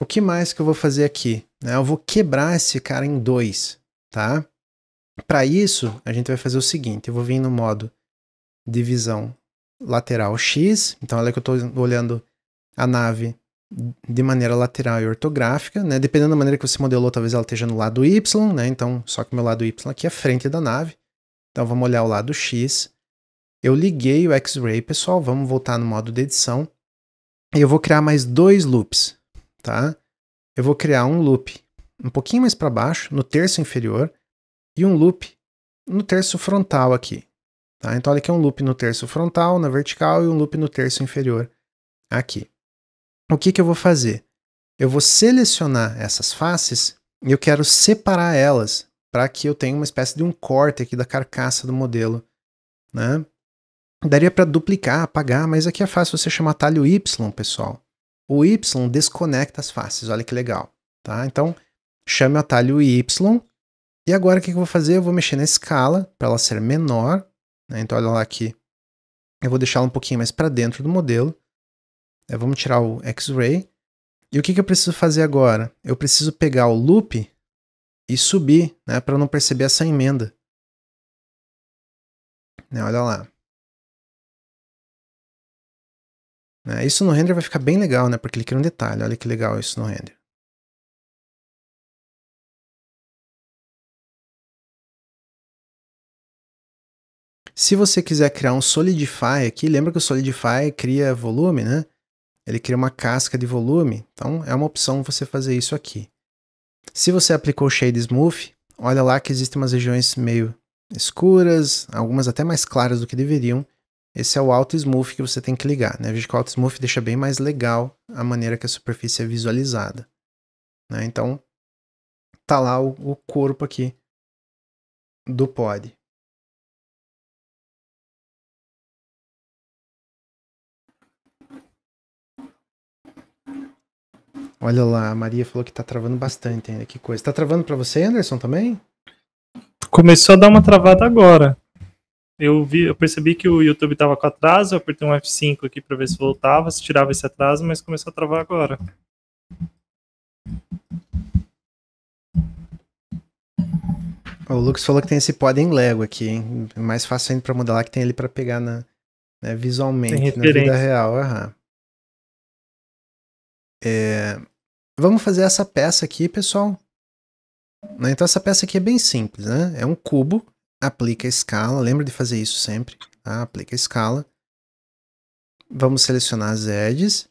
O que mais que eu vou fazer aqui? Né, eu vou quebrar esse cara em dois, tá? Para isso, a gente vai fazer o seguinte, eu vou vir no modo divisão lateral X, então olha é que eu estou olhando a nave de maneira lateral e ortográfica, né? Dependendo da maneira que você modelou, talvez ela esteja no lado Y, né? Então, só que meu lado Y aqui é a frente da nave. Então, vamos olhar o lado X. Eu liguei o X-Ray, pessoal. Vamos voltar no modo de edição. E eu vou criar mais dois loops, tá? Eu vou criar um loop um pouquinho mais para baixo, no terço inferior, e um loop no terço frontal aqui. Tá? Então, olha aqui é um loop no terço frontal, na vertical, e um loop no terço inferior aqui. O que, que eu vou fazer? Eu vou selecionar essas faces e eu quero separar elas para que eu tenha uma espécie de um corte aqui da carcaça do modelo. Né? Daria para duplicar, apagar, mas aqui é fácil você chamar atalho Y, pessoal. O Y desconecta as faces, olha que legal. Tá? Então, chame o atalho Y. E agora o que, que eu vou fazer? Eu vou mexer na escala para ela ser menor né? Então, olha lá aqui. Eu vou deixar um pouquinho mais para dentro do modelo. É, vamos tirar o X-Ray. E o que, que eu preciso fazer agora? Eu preciso pegar o loop e subir, né, para não perceber essa emenda. Né, olha lá. Né, isso no render vai ficar bem legal, né, porque ele cria um detalhe. Olha que legal isso no render. Se você quiser criar um Solidify aqui, lembra que o Solidify cria volume, né? Ele cria uma casca de volume, então é uma opção você fazer isso aqui. Se você aplicou o Shade Smooth, olha lá que existem umas regiões meio escuras, algumas até mais claras do que deveriam. Esse é o Auto Smooth que você tem que ligar. Né? Veja que o Auto Smooth deixa bem mais legal a maneira que a superfície é visualizada. Né? Então, tá lá o, o corpo aqui do pod. Olha lá, a Maria falou que tá travando bastante ainda. Que coisa. Tá travando para você, Anderson, também? Começou a dar uma travada agora. Eu vi, eu percebi que o YouTube tava com atraso, eu apertei um F5 aqui para ver se voltava, se tirava esse atraso, mas começou a travar agora. O Lucas falou que tem esse pod em Lego aqui, hein? É mais fácil ainda para modelar que tem ele para pegar na, né, visualmente, na vida real. Aham. É, Vamos fazer essa peça aqui, pessoal. Né, então essa peça aqui é bem simples, né? É um cubo, aplica a escala, lembra de fazer isso sempre, tá? aplica a escala. Vamos selecionar as edges,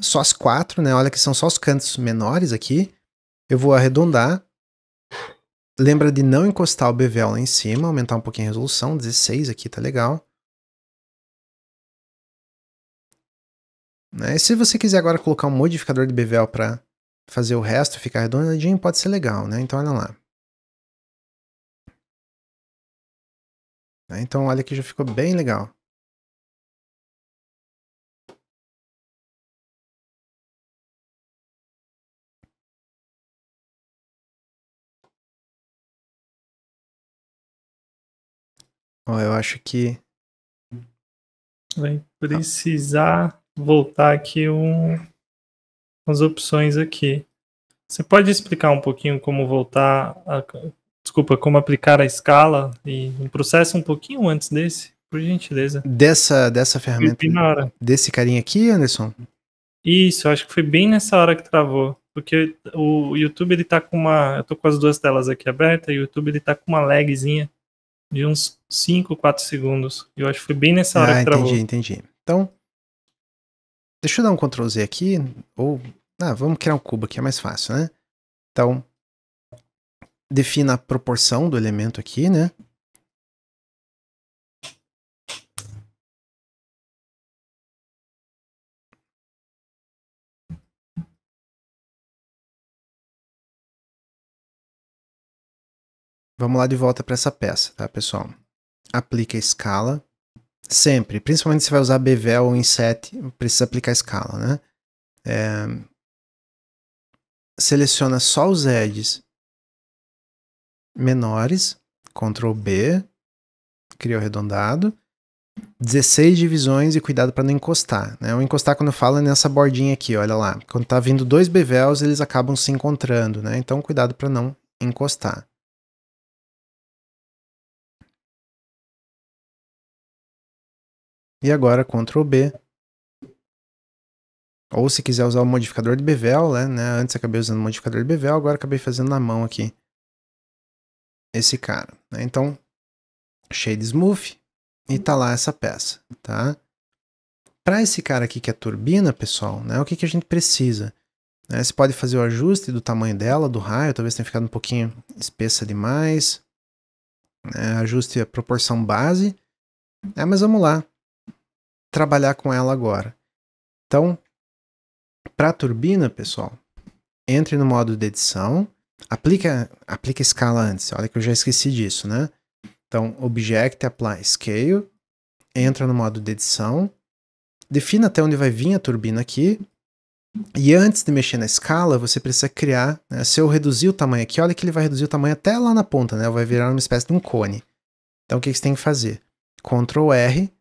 só as quatro, né? Olha que são só os cantos menores aqui. Eu vou arredondar. Lembra de não encostar o bevel lá em cima, aumentar um pouquinho a resolução, 16 aqui tá legal. Né? E se você quiser agora colocar um modificador de bevel para fazer o resto ficar redondadinho pode ser legal, né? Então olha lá. Então olha que já ficou bem legal. Ó, eu acho que vai precisar ah. voltar aqui um as opções aqui. Você pode explicar um pouquinho como voltar, a, desculpa, como aplicar a escala e um processo um pouquinho antes desse, por gentileza? Dessa, dessa ferramenta, desse carinha aqui, Anderson? Isso, acho que foi bem nessa hora que travou, porque o YouTube ele tá com uma, eu tô com as duas telas aqui abertas, e o YouTube ele tá com uma lagzinha de uns 5, 4 segundos. Eu acho que foi bem nessa hora ah, que entendi, travou. entendi, entendi. Então, Deixa eu dar um Ctrl Z aqui, ou... Ah, vamos criar um cubo aqui, é mais fácil, né? Então, defina a proporção do elemento aqui, né? Vamos lá de volta para essa peça, tá, pessoal? Aplica a escala. Sempre. Principalmente se vai usar bevel ou inset, precisa aplicar escala, né? É... Seleciona só os edges menores, Ctrl B, cria o arredondado. 16 divisões e cuidado para não encostar. Né? O encostar, quando eu falo, é nessa bordinha aqui, olha lá. Quando tá vindo dois bevels, eles acabam se encontrando, né? Então, cuidado para não encostar. E agora Ctrl B. Ou se quiser usar o modificador de bevel, né, né? Antes acabei usando o modificador de bevel, agora acabei fazendo na mão aqui. Esse cara. Né? Então, Shade Smooth. E tá lá essa peça, tá? Para esse cara aqui que é a turbina, pessoal, né? O que, que a gente precisa? Né? Você pode fazer o ajuste do tamanho dela, do raio. Talvez tenha ficado um pouquinho espessa demais. Né? Ajuste a proporção base. É, mas vamos lá trabalhar com ela agora. Então, para a turbina, pessoal, entre no modo de edição, aplica, aplica escala antes, olha que eu já esqueci disso, né? Então, Object, Apply Scale, entra no modo de edição, defina até onde vai vir a turbina aqui, e antes de mexer na escala, você precisa criar, né? se eu reduzir o tamanho aqui, olha que ele vai reduzir o tamanho até lá na ponta, né? Vai virar uma espécie de um cone. Então, o que, que você tem que fazer? Ctrl R,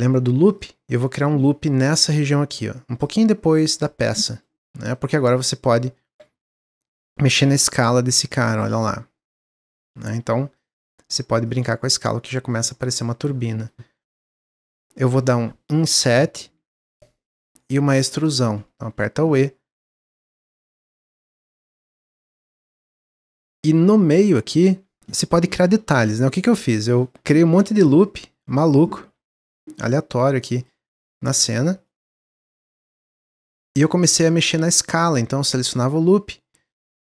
Lembra do loop? Eu vou criar um loop nessa região aqui, ó, um pouquinho depois da peça, né? Porque agora você pode mexer na escala desse cara, olha lá. Né? Então, você pode brincar com a escala que já começa a aparecer uma turbina. Eu vou dar um inset e uma extrusão. Então, aperta o E. E no meio aqui, você pode criar detalhes, né? O que, que eu fiz? Eu criei um monte de loop maluco aleatório aqui na cena. E eu comecei a mexer na escala, então selecionava o loop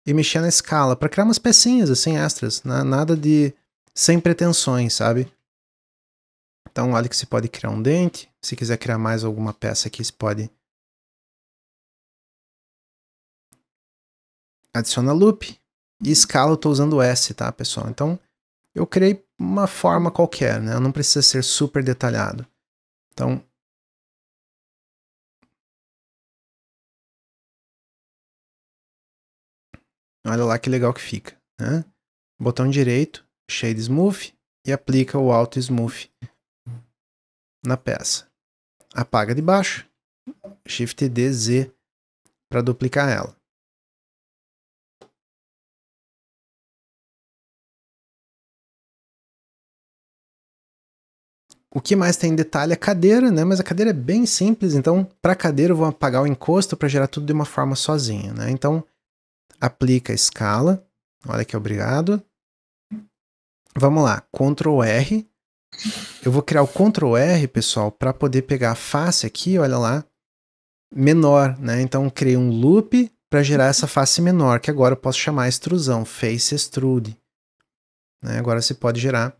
e mexia na escala para criar umas pecinhas assim extras, né? nada de sem pretensões, sabe? Então olha que você pode criar um dente, se quiser criar mais alguma peça aqui, você pode adiciona loop e escala eu estou usando S, tá, pessoal? Então eu criei uma forma qualquer, né? Não precisa ser super detalhado. Então, olha lá que legal que fica. Né? Botão direito, Shade Smooth e aplica o Auto Smooth na peça. Apaga de baixo, Shift D, Z para duplicar ela. O que mais tem em detalhe é a cadeira, né? Mas a cadeira é bem simples, então para a cadeira eu vou apagar o encosto para gerar tudo de uma forma sozinha, né? Então aplica a escala. Olha que obrigado. Vamos lá, Ctrl R. Eu vou criar o Ctrl R, pessoal, para poder pegar a face aqui, olha lá, menor, né? Então criei um loop para gerar essa face menor, que agora eu posso chamar extrusão, face extrude. Né? Agora você pode gerar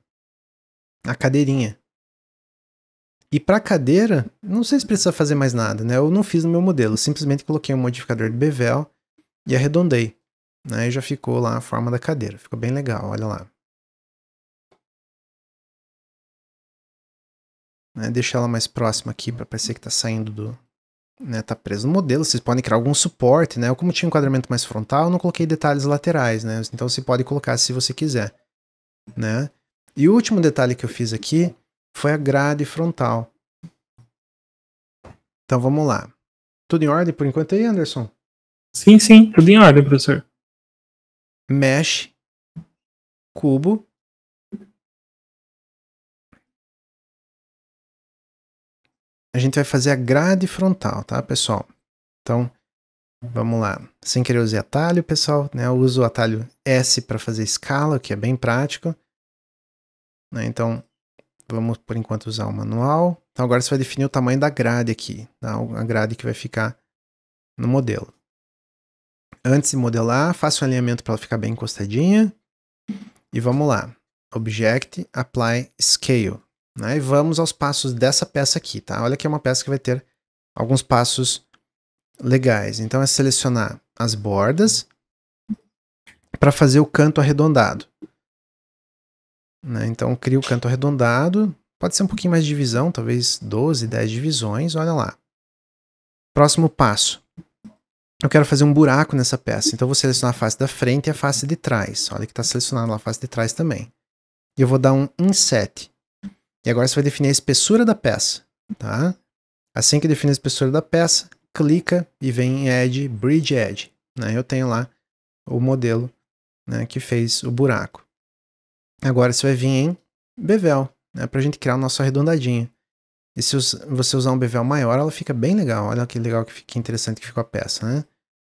a cadeirinha. E para cadeira, não sei se precisa fazer mais nada, né? Eu não fiz no meu modelo, simplesmente coloquei um modificador de bevel e arredondei. Né? E já ficou lá a forma da cadeira. Ficou bem legal, olha lá. Né, deixar ela mais próxima aqui para parecer que está saindo do... Né, tá preso no modelo, vocês podem criar algum suporte, né? Eu como tinha um enquadramento mais frontal, eu não coloquei detalhes laterais, né? Então você pode colocar se você quiser, né? E o último detalhe que eu fiz aqui foi a grade frontal. Então vamos lá. Tudo em ordem por enquanto aí, Anderson? Sim, sim, tudo em ordem, professor. Mesh, cubo. A gente vai fazer a grade frontal, tá, pessoal? Então, vamos lá. Sem querer usar atalho, pessoal, né? Eu uso o atalho S para fazer escala, que é bem prático. Né? Então, Vamos por enquanto usar o manual. Então agora você vai definir o tamanho da grade aqui, tá? a grade que vai ficar no modelo. Antes de modelar, faça o um alinhamento para ela ficar bem encostadinha. E vamos lá. Object, Apply, Scale. Né? E vamos aos passos dessa peça aqui, tá? Olha que é uma peça que vai ter alguns passos legais. Então é selecionar as bordas para fazer o canto arredondado. Né? Então cria o canto arredondado, pode ser um pouquinho mais de divisão, talvez 12, 10 divisões, olha lá. Próximo passo. Eu quero fazer um buraco nessa peça, então vou selecionar a face da frente e a face de trás. Olha que está selecionado a face de trás também. E eu vou dar um inset. E agora você vai definir a espessura da peça, tá? Assim que define a espessura da peça, clica e vem em Edge, Bridge Edge. Né? Eu tenho lá o modelo né, que fez o buraco. Agora você vai vir em bevel, né? Pra gente criar o nosso arredondadinho. E se você usar um bevel maior, ela fica bem legal. Olha que legal, que, fica, interessante que ficou a peça, né?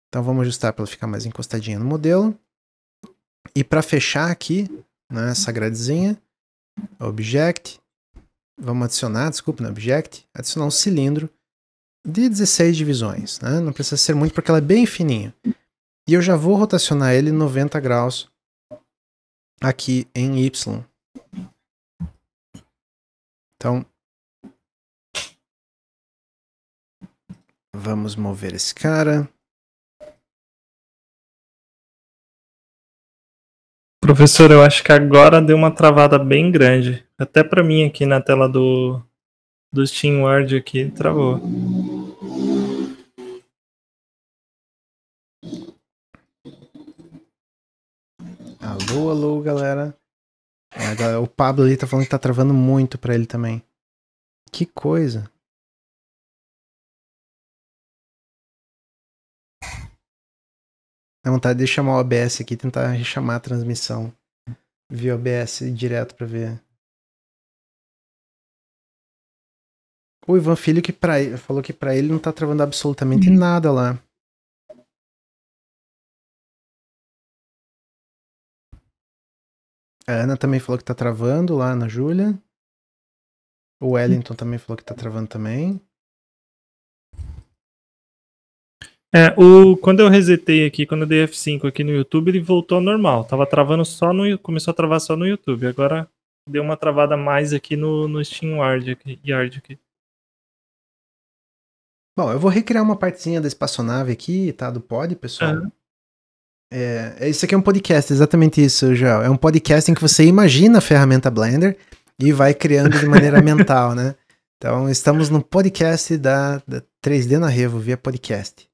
Então vamos ajustar para ela ficar mais encostadinha no modelo. E para fechar aqui, né, essa gradezinha, Object, vamos adicionar, desculpa, no é Object, adicionar um cilindro de 16 divisões, né? Não precisa ser muito porque ela é bem fininha. E eu já vou rotacionar ele 90 graus aqui em Y. Então, vamos mover esse cara. Professor, eu acho que agora deu uma travada bem grande. Até para mim aqui na tela do, do Steam Word aqui travou. Alô, alô, galera. É, o Pablo ali tá falando que tá travando muito pra ele também. Que coisa. Dá vontade de chamar o OBS aqui, tentar rechamar a transmissão. Via OBS direto pra ver. O Ivan Filho que pra, falou que pra ele não tá travando absolutamente nada lá. A Ana também falou que tá travando lá na Júlia. O Wellington também falou que tá travando também. É, o, quando eu resetei aqui, quando eu dei F5 aqui no YouTube, ele voltou ao normal. Tava travando só no. Começou a travar só no YouTube. Agora deu uma travada mais aqui no, no Steam Yard aqui, Yard aqui. Bom, eu vou recriar uma partezinha da espaçonave aqui, tá? Do pod, pessoal. É. É, é, isso aqui é um podcast, exatamente isso, Joel. É um podcast em que você imagina a ferramenta Blender e vai criando de maneira mental, né? Então, estamos no podcast da, da 3D na Revo, via podcast.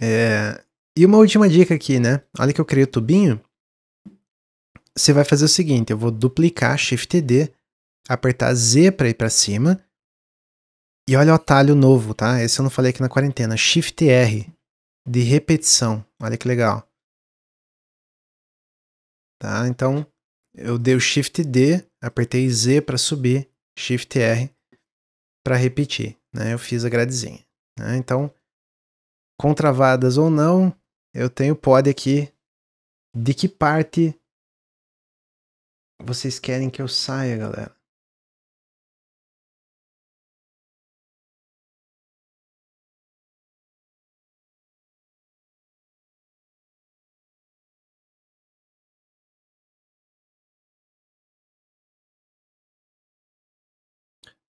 É, e uma última dica aqui, né? Olha que eu criei o tubinho. Você vai fazer o seguinte, eu vou duplicar Shift D, apertar Z para ir para cima. E olha o atalho novo, tá? Esse eu não falei aqui na quarentena, Shift R de repetição. Olha que legal. Tá? Então, eu dei o Shift D, apertei Z para subir, Shift R para repetir. Né? Eu fiz a gradezinha. Né? Então, contravadas ou não, eu tenho pod aqui. De que parte vocês querem que eu saia, galera?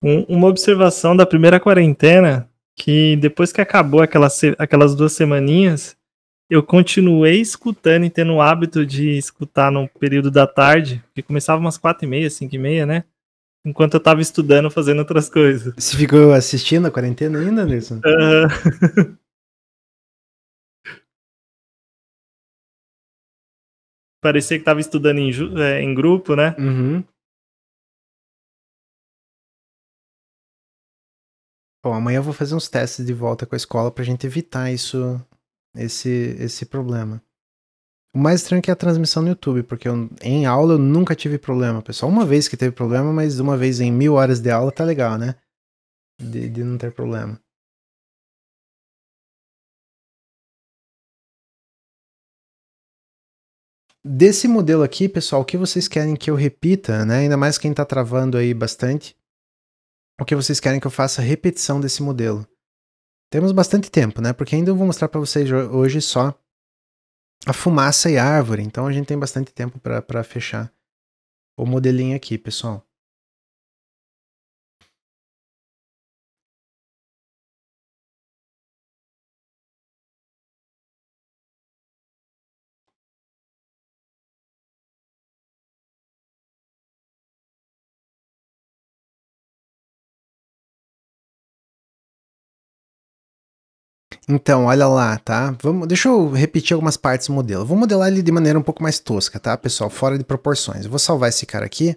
Um, uma observação da primeira quarentena, que depois que acabou aquelas, aquelas duas semaninhas, eu continuei escutando e tendo o hábito de escutar no período da tarde, que começava umas quatro e meia, cinco e meia, né? Enquanto eu tava estudando, fazendo outras coisas. Você ficou assistindo a quarentena ainda, Nilson? Uh... Parecia que tava estudando em, é, em grupo, né? Uhum. Bom, amanhã eu vou fazer uns testes de volta com a escola pra gente evitar isso, esse, esse problema. O mais estranho é que é a transmissão no YouTube, porque eu, em aula eu nunca tive problema, pessoal. Uma vez que teve problema, mas uma vez em mil horas de aula tá legal, né? de, de não ter problema. Desse modelo aqui, pessoal, o que vocês querem que eu repita, né? Ainda mais quem está travando aí bastante porque vocês querem que eu faça repetição desse modelo. Temos bastante tempo, né? Porque ainda eu vou mostrar para vocês hoje só a fumaça e a árvore. Então a gente tem bastante tempo para fechar o modelinho aqui, pessoal. Então, olha lá, tá? Vamos, deixa eu repetir algumas partes do modelo. Vou modelar ele de maneira um pouco mais tosca, tá, pessoal? Fora de proporções. Eu vou salvar esse cara aqui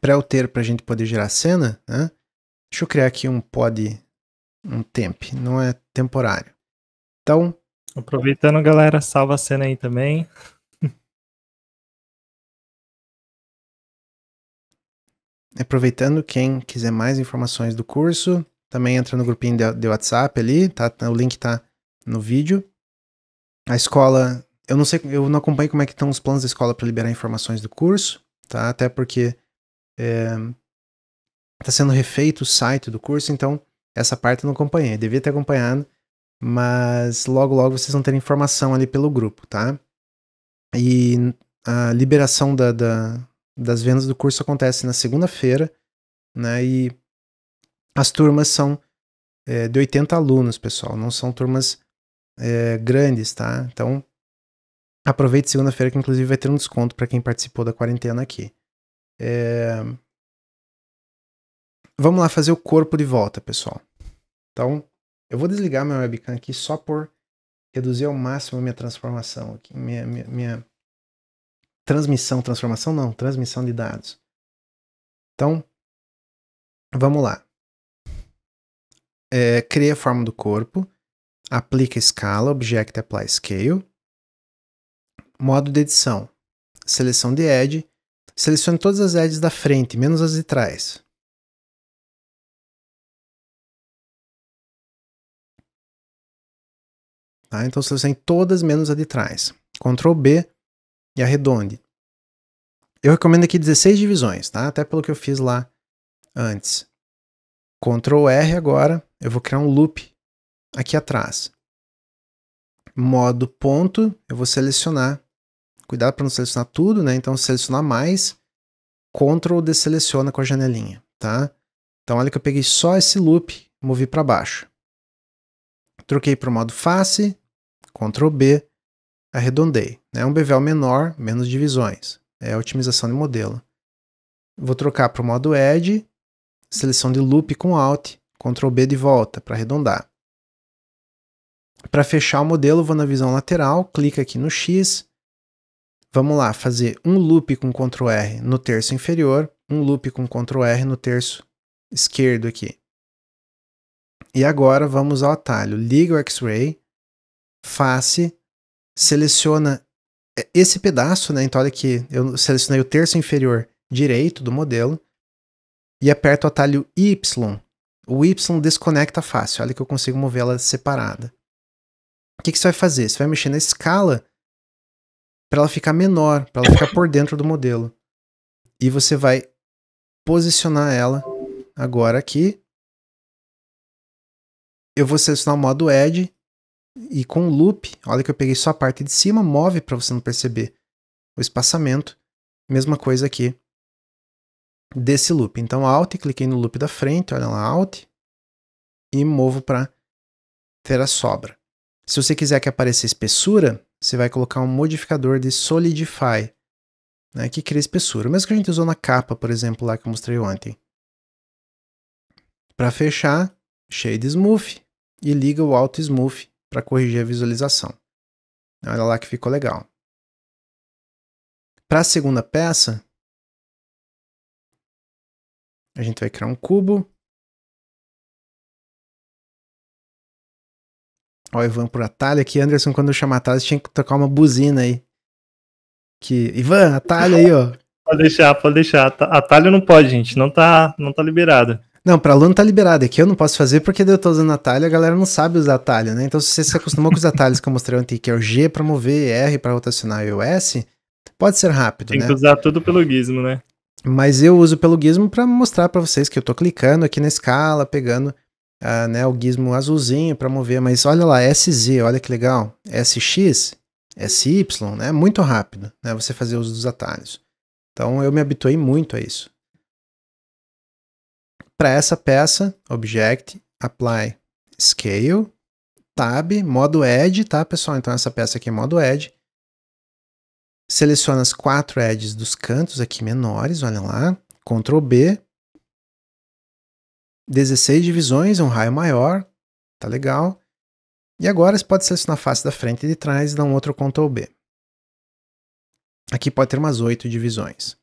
para eu ter, para a gente poder gerar cena, né? Deixa eu criar aqui um pod, um temp, não é temporário. Então... Aproveitando, galera, salva a cena aí também. Aproveitando, quem quiser mais informações do curso, também entra no grupinho de, de WhatsApp ali, tá, tá, o link tá no vídeo. A escola, eu não sei, eu não acompanho como é que estão os planos da escola para liberar informações do curso, tá? Até porque está é, sendo refeito o site do curso, então essa parte eu não acompanhei. Eu devia ter acompanhado, mas logo logo vocês vão ter informação ali pelo grupo, tá? E a liberação da, da, das vendas do curso acontece na segunda-feira, né? E as turmas são é, de 80 alunos, pessoal, não são turmas é, grandes, tá? Então, aproveite segunda-feira que inclusive vai ter um desconto para quem participou da quarentena aqui. É... Vamos lá fazer o corpo de volta, pessoal. Então, eu vou desligar meu webcam aqui só por reduzir ao máximo a minha transformação aqui, minha, minha, minha transmissão, transformação não, transmissão de dados. Então, vamos lá é, cria a forma do corpo, aplica escala, Object Apply Scale, modo de edição, seleção de edge, selecione todas as edges da frente, menos as de trás. Tá? Então selecione todas menos a de trás. Ctrl B e arredonde. Eu recomendo aqui 16 divisões, tá? Até pelo que eu fiz lá antes. Ctrl R agora eu vou criar um loop aqui atrás. Modo ponto, eu vou selecionar. Cuidado para não selecionar tudo, né? Então, selecionar mais, Ctrl deseleciona com a janelinha, tá? Então, olha que eu peguei só esse loop, movi para baixo. Troquei para o modo face, Ctrl B, arredondei. É um bevel menor, menos divisões. É a otimização de modelo. Vou trocar para o modo Edge, seleção de loop com Alt, Ctrl B de volta para arredondar. Para fechar o modelo, vou na visão lateral, clica aqui no X. Vamos lá, fazer um loop com Ctrl R no terço inferior, um loop com Ctrl R no terço esquerdo aqui. E agora vamos ao atalho. Liga o X-Ray, face, seleciona esse pedaço, né? Então olha aqui, eu selecionei o terço inferior direito do modelo e aperto o atalho Y o Y desconecta fácil, olha que eu consigo mover ela separada. O que, que você vai fazer? Você vai mexer na escala para ela ficar menor, para ela ficar por dentro do modelo. E você vai posicionar ela agora aqui. Eu vou selecionar o modo Edge e com o loop, olha que eu peguei só a parte de cima, move para você não perceber o espaçamento. Mesma coisa aqui desse loop. Então, Alt, cliquei no loop da frente, olha lá, Alt, e movo para ter a sobra. Se você quiser que apareça espessura, você vai colocar um modificador de Solidify, né, que cria espessura. O mesmo que a gente usou na capa, por exemplo, lá que eu mostrei ontem. Para fechar, Shade Smooth e liga o alto Smooth para corrigir a visualização. Olha lá que ficou legal. Para a segunda peça, a gente vai criar um cubo. Ó, Ivan por atalho aqui. Anderson, quando eu chamar atalho, tinha que tocar uma buzina aí. Que... Ivan, atalho aí, ó. Pode deixar, pode deixar. Atalho não pode, gente. Não tá, não tá liberado. Não, para aluno tá liberado. aqui eu não posso fazer porque eu tô usando atalho, a galera não sabe usar atalho, né? Então, se você se acostumou com os atalhos que eu mostrei ontem, que é o G para mover, R para rotacionar e o S, pode ser rápido, Tem né? Tem que usar tudo pelo gizmo, né? Mas eu uso pelo gizmo para mostrar para vocês que eu estou clicando aqui na escala, pegando uh, né, o gizmo azulzinho para mover. Mas olha lá, SZ, olha que legal. SX, SY, né? Muito rápido, né? Você fazer uso dos atalhos. Então eu me habituei muito a isso. Para essa peça, Object, Apply, Scale, Tab, modo Edge, tá pessoal? Então essa peça aqui é modo Edge seleciona as quatro edges dos cantos aqui menores, olha lá, Ctrl B, 16 divisões, um raio maior, tá legal. E agora você pode selecionar a face da frente e de trás e dar um outro Ctrl B. Aqui pode ter umas 8 divisões.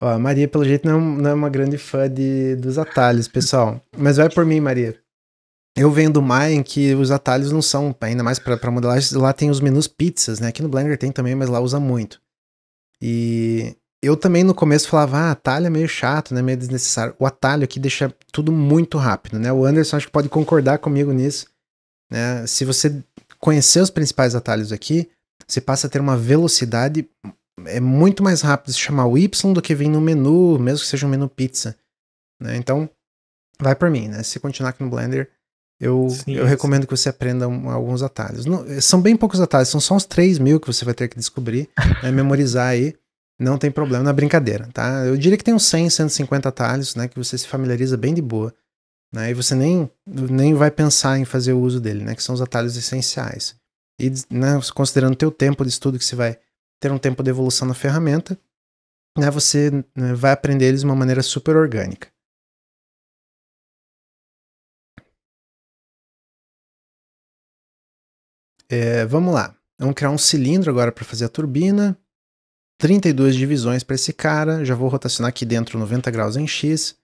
Ó, a Maria, pelo jeito, não, é não é uma grande fã de, dos atalhos, pessoal. Mas vai por mim, Maria. Eu venho do em que os atalhos não são, ainda mais para modelagem, lá tem os menus pizzas, né? Aqui no Blender tem também, mas lá usa muito. E eu também no começo falava, ah, atalho é meio chato, né? Meio desnecessário. O atalho aqui deixa tudo muito rápido, né? O Anderson acho que pode concordar comigo nisso. Né? Se você conhecer os principais atalhos aqui, você passa a ter uma velocidade é muito mais rápido se chamar o Y do que vir no menu, mesmo que seja um menu pizza. Né? Então, vai por mim, né? Se continuar aqui no Blender, eu, sim, eu sim. recomendo que você aprenda alguns atalhos. Não, são bem poucos atalhos, são só uns 3 mil que você vai ter que descobrir, né? memorizar aí. Não tem problema, na é brincadeira, tá? Eu diria que tem uns 100, 150 atalhos, né? Que você se familiariza bem de boa. Né? E você nem, nem vai pensar em fazer o uso dele, né? Que são os atalhos essenciais. E né, considerando o teu tempo de estudo que você vai ter um tempo de evolução na ferramenta, né, você né, vai aprender eles de uma maneira super orgânica. É, vamos lá. Vamos criar um cilindro agora para fazer a turbina. 32 divisões para esse cara. Já vou rotacionar aqui dentro 90 graus em X.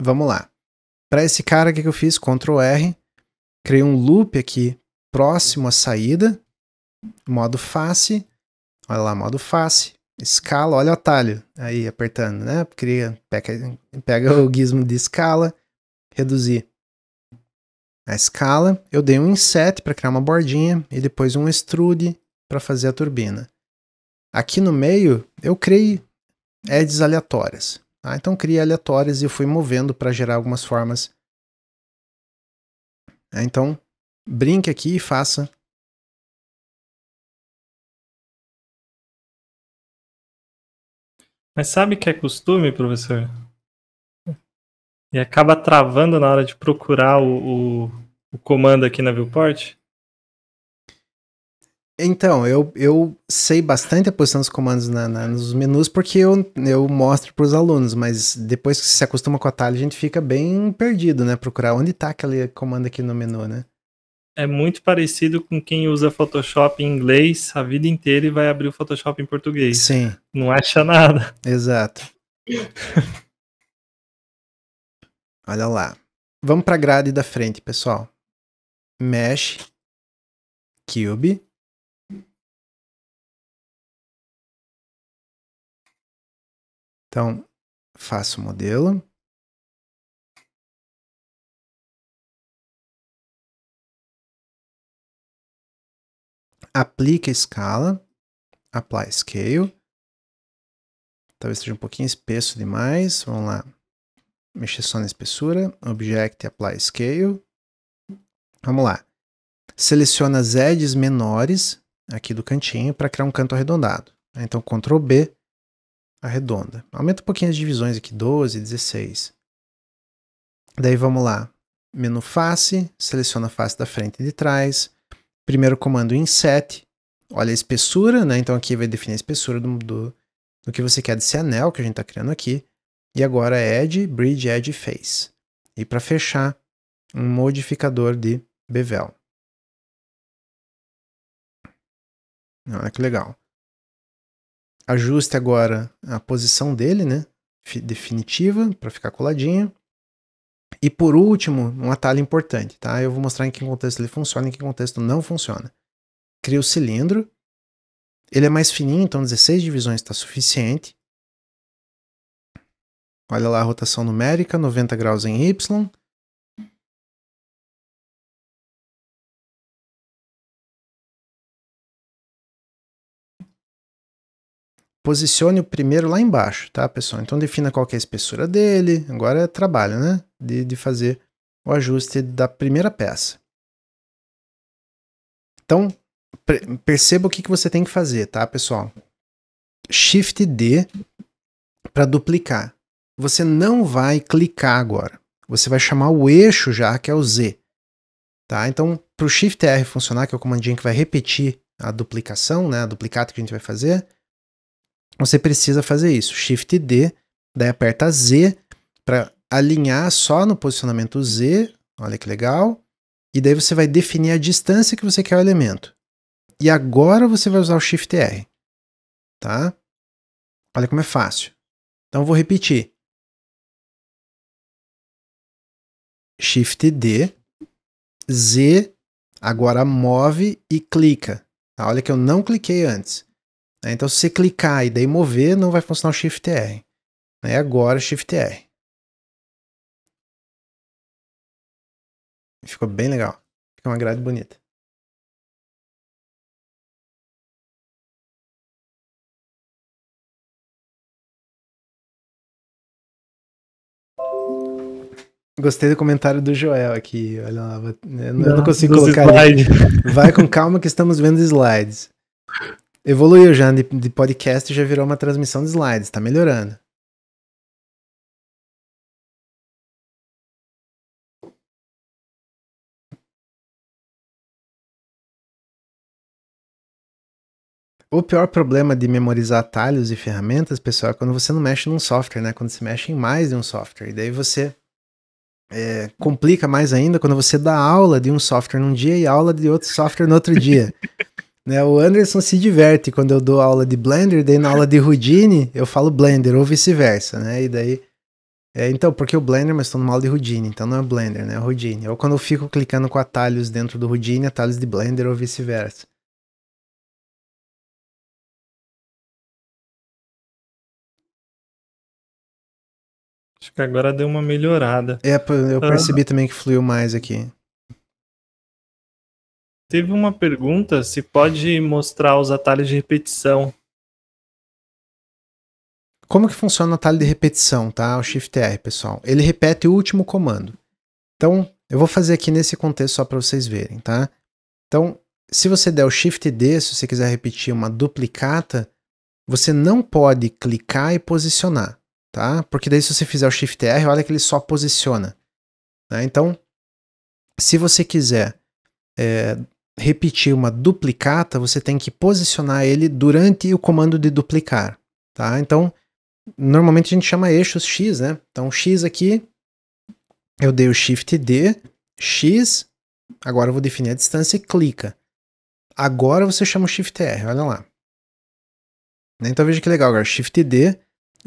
Vamos lá. Para esse cara, o que, que eu fiz? Ctrl R criei um loop aqui próximo à saída, modo face, olha lá, modo face, escala, olha o atalho, aí apertando, né? Cria, pega, pega o gizmo de escala, reduzir a escala, eu dei um inset para criar uma bordinha e depois um extrude para fazer a turbina. Aqui no meio, eu criei edges aleatórias. Tá? Então, criei aleatórias e fui movendo para gerar algumas formas é, então, brinque aqui e faça. Mas sabe que é costume, professor? E acaba travando na hora de procurar o, o, o comando aqui na viewport? Então, eu, eu sei bastante a posição dos comandos na, na, nos menus porque eu, eu mostro para os alunos, mas depois que se acostuma com a talha, a gente fica bem perdido, né? Procurar onde está aquele comando aqui no menu, né? É muito parecido com quem usa Photoshop em inglês a vida inteira e vai abrir o Photoshop em português. Sim. Não acha nada. Exato. Olha lá. Vamos para a grade da frente, pessoal. Mesh, Cube, Então, faço o modelo. aplica a escala. Apply Scale. Talvez esteja um pouquinho espesso demais. Vamos lá. Mexer só na espessura. Object Apply Scale. Vamos lá. Seleciona as edges menores aqui do cantinho para criar um canto arredondado. Então, Ctrl B arredonda. Aumenta um pouquinho as divisões aqui, 12, 16. Daí vamos lá, menu face, seleciona a face da frente e de trás. Primeiro comando inset, olha a espessura, né? Então aqui vai definir a espessura do, do, do que você quer desse anel que a gente está criando aqui. E agora edge, bridge, edge, face. E para fechar, um modificador de bevel. Olha ah, que legal ajuste agora a posição dele, né? Definitiva, para ficar coladinho. E por último, um atalho importante, tá? Eu vou mostrar em que contexto ele funciona e em que contexto não funciona. Cria o cilindro. Ele é mais fininho, então 16 divisões está suficiente. Olha lá a rotação numérica, 90 graus em Y. posicione o primeiro lá embaixo, tá, pessoal? Então defina qual é a espessura dele, agora é trabalho, né, de, de fazer o ajuste da primeira peça. Então, perceba o que, que você tem que fazer, tá, pessoal? Shift D para duplicar. Você não vai clicar agora. Você vai chamar o eixo já, que é o Z. Tá? Então, para o Shift R funcionar, que é o comandinho que vai repetir a duplicação, né, a duplicata que a gente vai fazer, você precisa fazer isso. Shift D, daí aperta Z para alinhar só no posicionamento Z. Olha que legal. E daí você vai definir a distância que você quer o elemento. E agora você vai usar o Shift R. Tá? Olha como é fácil. Então vou repetir. Shift D, Z, agora move e clica. Tá? Olha que eu não cliquei antes. Né? Então, se você clicar e daí mover, não vai funcionar o Shift R. Né? É agora, Shift R. Ficou bem legal. Fica uma grade bonita. Gostei do comentário do Joel aqui. Olha lá, eu não, não consigo colocar. Vai com calma que estamos vendo slides. Evoluiu já de, de podcast já virou uma transmissão de slides, tá melhorando. O pior problema de memorizar atalhos e ferramentas, pessoal, é quando você não mexe num software, né? Quando você mexe em mais de um software. E daí você é, complica mais ainda quando você dá aula de um software num dia e aula de outro software no outro dia. Né? O Anderson se diverte quando eu dou aula de Blender, daí na aula de Houdini eu falo Blender, ou vice-versa, né? E daí. É, então, porque o Blender, mas estou numa aula de Houdini, então não é Blender, né? É Houdini. Ou quando eu fico clicando com atalhos dentro do Houdini, atalhos de Blender ou vice-versa. Acho que agora deu uma melhorada. É, eu ah. percebi também que fluiu mais aqui. Teve uma pergunta se pode mostrar os atalhos de repetição. Como que funciona o atalho de repetição, tá? O Shift R, pessoal. Ele repete o último comando. Então, eu vou fazer aqui nesse contexto só para vocês verem, tá? Então, se você der o Shift D, se você quiser repetir uma duplicata, você não pode clicar e posicionar, tá? Porque daí se você fizer o Shift R, olha que ele só posiciona. Né? Então, se você quiser é, repetir uma duplicata, você tem que posicionar ele durante o comando de duplicar, tá? Então, normalmente a gente chama eixos X, né? Então, X aqui, eu dei o Shift D, X, agora eu vou definir a distância e clica. Agora você chama o Shift R, olha lá. Então veja que legal, agora Shift D,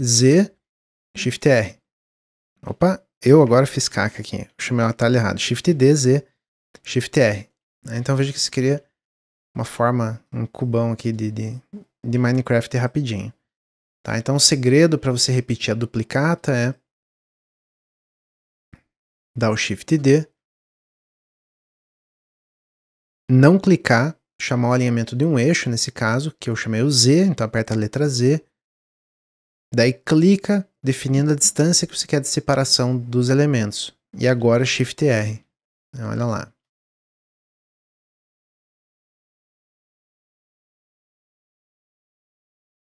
Z, Shift R. Opa, eu agora fiz caca aqui, chamei o atalho errado. Shift D, Z, Shift R. Né? Então veja que você queria uma forma, um cubão aqui de, de, de Minecraft rapidinho. Tá? Então o segredo para você repetir a duplicata é dar o Shift D, não clicar, chamar o alinhamento de um eixo, nesse caso, que eu chamei o Z, então aperta a letra Z, daí clica definindo a distância que você quer de separação dos elementos. E agora Shift R. Né? Olha lá.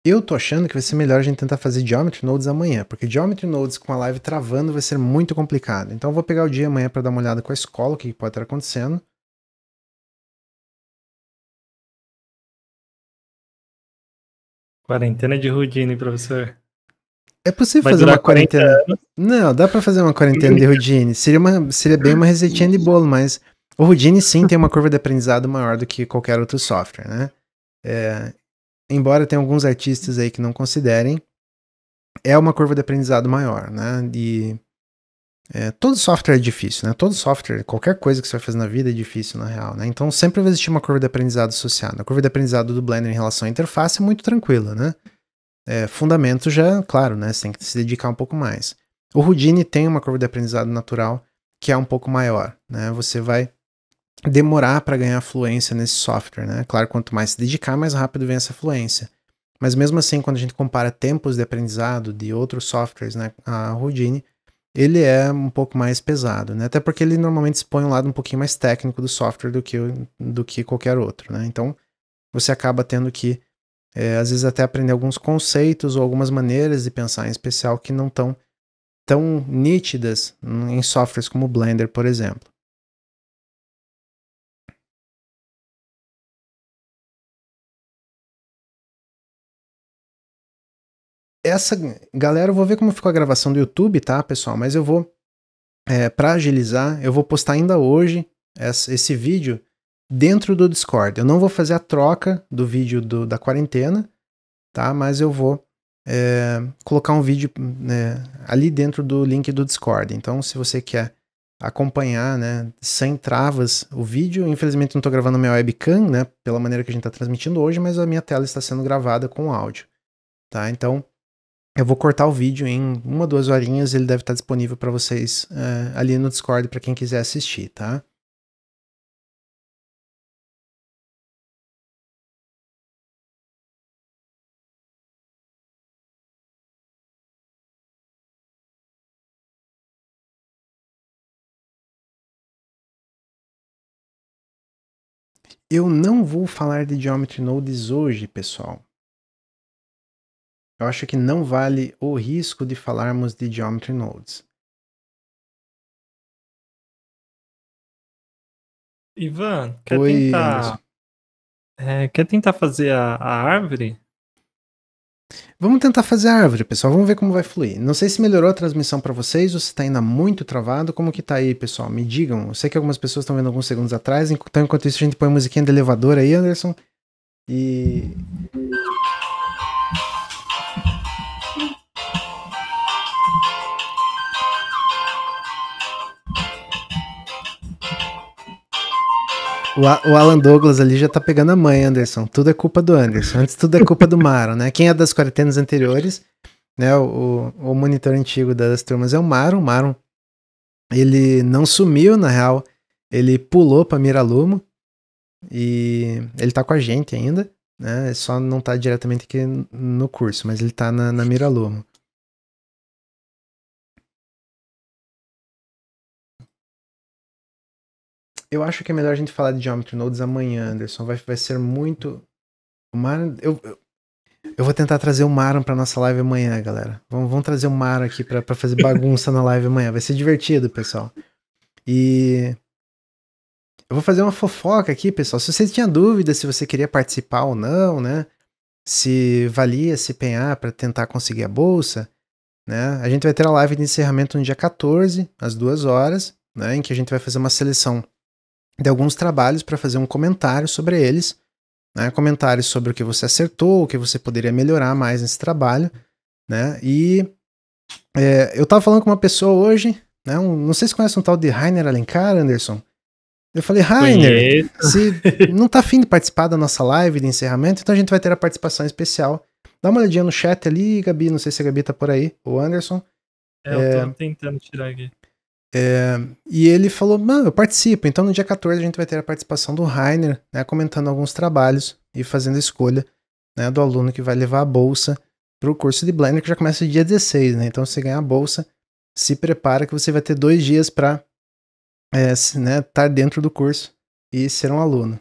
Eu tô achando que vai ser melhor a gente tentar fazer Geometry Nodes amanhã, porque Geometry Nodes com a live travando vai ser muito complicado. Então eu vou pegar o dia amanhã para dar uma olhada com a escola, o que pode estar acontecendo. Quarentena de Houdini, professor. É possível Vai fazer uma quarentena. Não, dá para fazer uma quarentena de Houdini. Seria, uma, seria bem uma receitinha de bolo, mas o Houdini sim tem uma curva de aprendizado maior do que qualquer outro software, né? É, embora tenha alguns artistas aí que não considerem, é uma curva de aprendizado maior, né? E é, todo software é difícil, né? Todo software, qualquer coisa que você vai fazer na vida é difícil, na real, né? Então sempre vai existir uma curva de aprendizado associada. A curva de aprendizado do Blender em relação à interface é muito tranquila, né? É, fundamento já, claro, né? Você tem que se dedicar um pouco mais. O Houdini tem uma curva de aprendizado natural que é um pouco maior, né? Você vai demorar para ganhar fluência nesse software, né? Claro, quanto mais se dedicar, mais rápido vem essa fluência. Mas mesmo assim, quando a gente compara tempos de aprendizado de outros softwares, né, a Houdini, ele é um pouco mais pesado, né? Até porque ele normalmente expõe um lado um pouquinho mais técnico do software do que, do que qualquer outro, né? Então, você acaba tendo que, é, às vezes, até aprender alguns conceitos ou algumas maneiras de pensar em especial que não estão tão nítidas em softwares como o Blender, por exemplo. essa galera, eu vou ver como ficou a gravação do YouTube, tá, pessoal? Mas eu vou, é, para agilizar, eu vou postar ainda hoje essa, esse vídeo dentro do Discord. Eu não vou fazer a troca do vídeo do, da quarentena, tá? Mas eu vou é, colocar um vídeo né, ali dentro do link do Discord. Então, se você quer acompanhar, né, sem travas o vídeo, infelizmente não estou gravando minha webcam, né, pela maneira que a gente está transmitindo hoje, mas a minha tela está sendo gravada com áudio, tá? Então eu vou cortar o vídeo em uma, duas horinhas, ele deve estar disponível para vocês uh, ali no Discord para quem quiser assistir, tá? Eu não vou falar de Geometry Nodes hoje, pessoal eu acho que não vale o risco de falarmos de geometry nodes. Ivan, quer Oi, tentar, é, quer tentar fazer a, a árvore? Vamos tentar fazer a árvore, pessoal. Vamos ver como vai fluir. Não sei se melhorou a transmissão para vocês ou se está ainda muito travado. Como que tá aí, pessoal? Me digam. Eu sei que algumas pessoas estão vendo alguns segundos atrás. Então, enquanto isso, a gente põe a musiquinha do elevador aí, Anderson. E O, o, Alan Douglas ali já tá pegando a mãe, Anderson. Tudo é culpa do Anderson. Antes tudo é culpa do Maron, né? Quem é das quarentenas anteriores, né? O, o, o monitor antigo das turmas é o Maron. O Maron, ele não sumiu, na real. Ele pulou pra Miralumo. E ele tá com a gente ainda, né? Só não tá diretamente aqui no curso, mas ele tá na, na Miralumo. eu acho que é melhor a gente falar de Geometry Nodes amanhã, Anderson. Vai, vai ser muito. O Maran, eu, eu, eu vou tentar trazer o Maron pra nossa live amanhã, galera. Vamos, vamos trazer o Maron aqui pra, pra fazer bagunça na live amanhã. Vai ser divertido, pessoal. E. Eu vou fazer uma fofoca aqui, pessoal. Se você tinha dúvida se você queria participar ou não, né? Se valia se penhar para tentar conseguir a bolsa, né? A gente vai ter a live de encerramento no dia 14, às duas horas, né? Em que a gente vai fazer uma seleção de alguns trabalhos para fazer um comentário sobre eles, né? comentários sobre o que você acertou, o que você poderia melhorar mais nesse trabalho, né? E é, eu estava falando com uma pessoa hoje, né? Um, não sei se conhece um tal de Rainer Alencar, Anderson. Eu falei, Rainer, se não está afim de participar da nossa live de encerramento, então a gente vai ter a participação especial. Dá uma olhadinha no chat ali, Gabi, não sei se a Gabi tá por aí, ou Anderson. É, eu tô é... tentando tirar aqui. É, e ele falou, mano, eu participo. Então no dia 14 a gente vai ter a participação do Rainer, né, comentando alguns trabalhos e fazendo a escolha né, do aluno que vai levar a bolsa para o curso de Blender, que já começa dia 16, né? Então você ganha a bolsa, se prepara que você vai ter dois dias para estar é, né, tá dentro do curso e ser um aluno.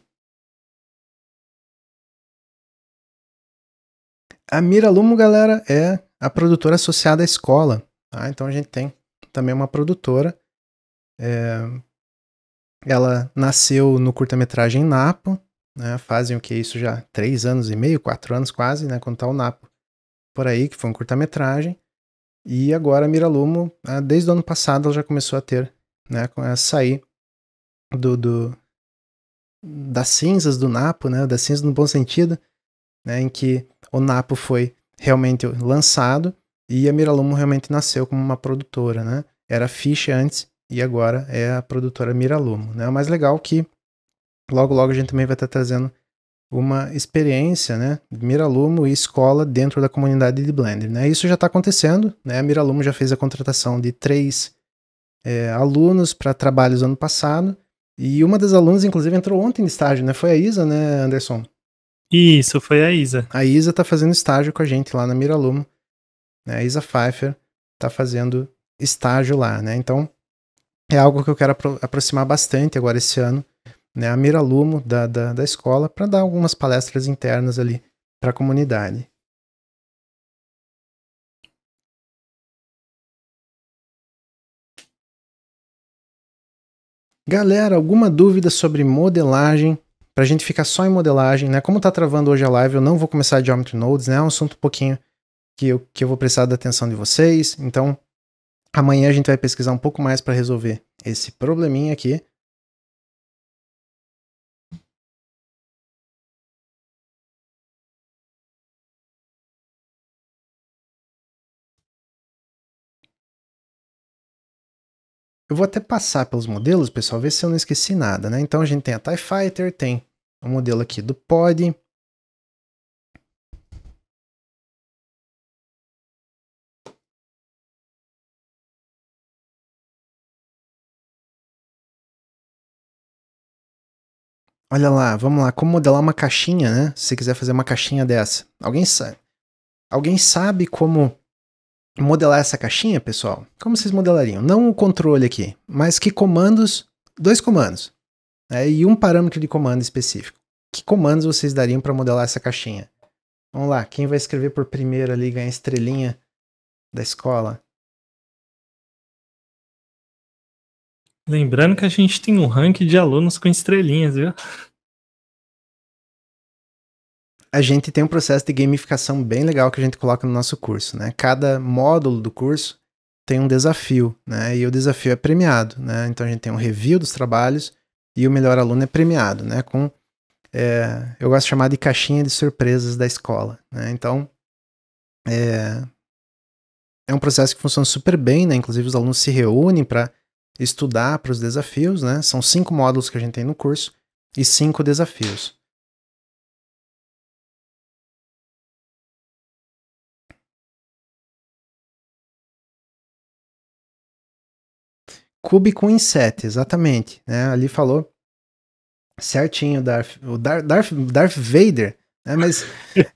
A Mira Lumo, galera, é a produtora associada à escola. Tá? Então a gente tem também uma produtora é, ela nasceu no curta-metragem Napo, né? Fazem o que isso já? Três anos e meio, quatro anos quase, né? Quando tá o Napo por aí, que foi um curta-metragem. E agora a Mira Lumo, ah, desde o ano passado, ela já começou a ter, né? A sair do, do das cinzas do Napo, né? Das cinzas no bom sentido, né? Em que o Napo foi realmente lançado e a Mira Lumo realmente nasceu como uma produtora, né? Era ficha antes e agora é a produtora Mira Né? O mais legal é que logo logo a gente também vai estar tá trazendo uma experiência, né, Miralumo e escola dentro da comunidade de Blender, né? Isso já está acontecendo, né? A Miralumo já fez a contratação de três é, alunos para trabalhos ano passado e uma das alunas, inclusive, entrou ontem em estágio, né? Foi a Isa, né, Anderson? Isso, foi a Isa. A Isa está fazendo estágio com a gente lá na Miralumo, né? A Isa Pfeiffer está fazendo estágio lá, né? Então, é algo que eu quero apro aproximar bastante agora esse ano, né, a Mira Lumo da, da, da escola, para dar algumas palestras internas ali para a comunidade. Galera, alguma dúvida sobre modelagem? Para a gente ficar só em modelagem, né? Como tá travando hoje a live, eu não vou começar de Geometry Nodes, né? É um assunto um pouquinho que eu, que eu vou precisar da atenção de vocês. Então, Amanhã a gente vai pesquisar um pouco mais para resolver esse probleminha aqui. Eu vou até passar pelos modelos, pessoal, ver se eu não esqueci nada, né? Então a gente tem a TIE Fighter, tem o um modelo aqui do Pod, Olha lá, vamos lá, como modelar uma caixinha, né? Se você quiser fazer uma caixinha dessa. Alguém sabe? Alguém sabe como modelar essa caixinha, pessoal? Como vocês modelariam? Não o controle aqui, mas que comandos, dois comandos, né? e um parâmetro de comando específico. Que comandos vocês dariam para modelar essa caixinha? Vamos lá, quem vai escrever por primeiro ali a estrelinha da escola? Lembrando que a gente tem um ranking de alunos com estrelinhas, viu? A gente tem um processo de gamificação bem legal que a gente coloca no nosso curso, né? Cada módulo do curso tem um desafio, né? E o desafio é premiado, né? Então a gente tem um review dos trabalhos e o melhor aluno é premiado, né? Com é, eu gosto de chamar de caixinha de surpresas da escola, né? Então é, é um processo que funciona super bem, né? Inclusive os alunos se reúnem para estudar para os desafios, né? São cinco módulos que a gente tem no curso e cinco desafios. Cube com inset, exatamente. Né? Ali falou certinho Darth, o Darth, Darth, Darth Vader. Né? Mas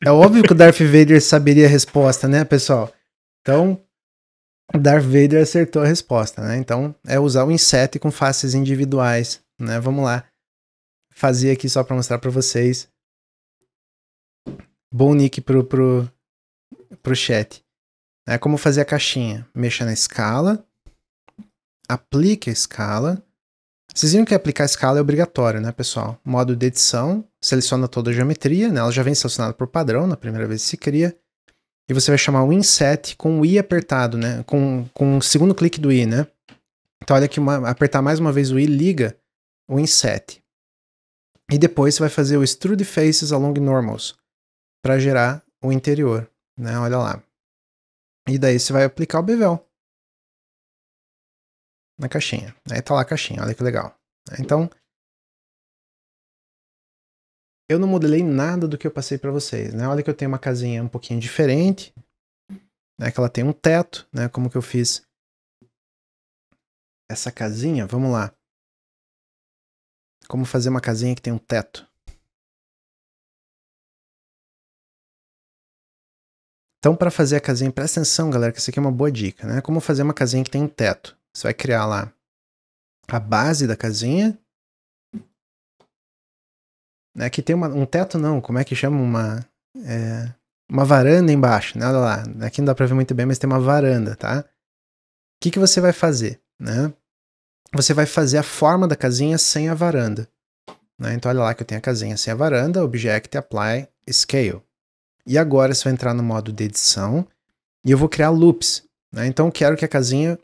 é óbvio que o Darth Vader saberia a resposta, né, pessoal? Então, Darth Vader acertou a resposta, né? Então é usar o inseto com faces individuais, né? Vamos lá. Fazia aqui só para mostrar para vocês. Bom nick pro, pro, pro chat. É como fazer a caixinha. Mexa na escala. Aplique a escala. Vocês viram que aplicar a escala é obrigatório, né, pessoal? Modo de edição. Seleciona toda a geometria, né? Ela já vem selecionada por padrão na primeira vez que se cria e você vai chamar o inset com o i apertado, né? Com, com o segundo clique do i, né? Então olha que uma, apertar mais uma vez o i liga o inset. E depois você vai fazer o extrude faces along normals para gerar o interior, né? Olha lá. E daí você vai aplicar o bevel na caixinha. Aí tá lá a caixinha, olha que legal. Então, eu não modelei nada do que eu passei para vocês, né? Olha que eu tenho uma casinha um pouquinho diferente, né? Que ela tem um teto, né? Como que eu fiz essa casinha? Vamos lá. Como fazer uma casinha que tem um teto? Então, para fazer a casinha, presta atenção, galera, que isso aqui é uma boa dica, né? Como fazer uma casinha que tem um teto? Você vai criar lá a base da casinha, né? Que tem uma, um teto não, como é que chama? Uma, é, uma varanda embaixo, né? Olha lá, aqui não dá para ver muito bem, mas tem uma varanda, tá? O que, que você vai fazer, né? Você vai fazer a forma da casinha sem a varanda. Né? Então olha lá que eu tenho a casinha sem a varanda, Object, Apply, Scale. E agora você vai entrar no modo de edição e eu vou criar loops. Né? Então eu quero que a casinha,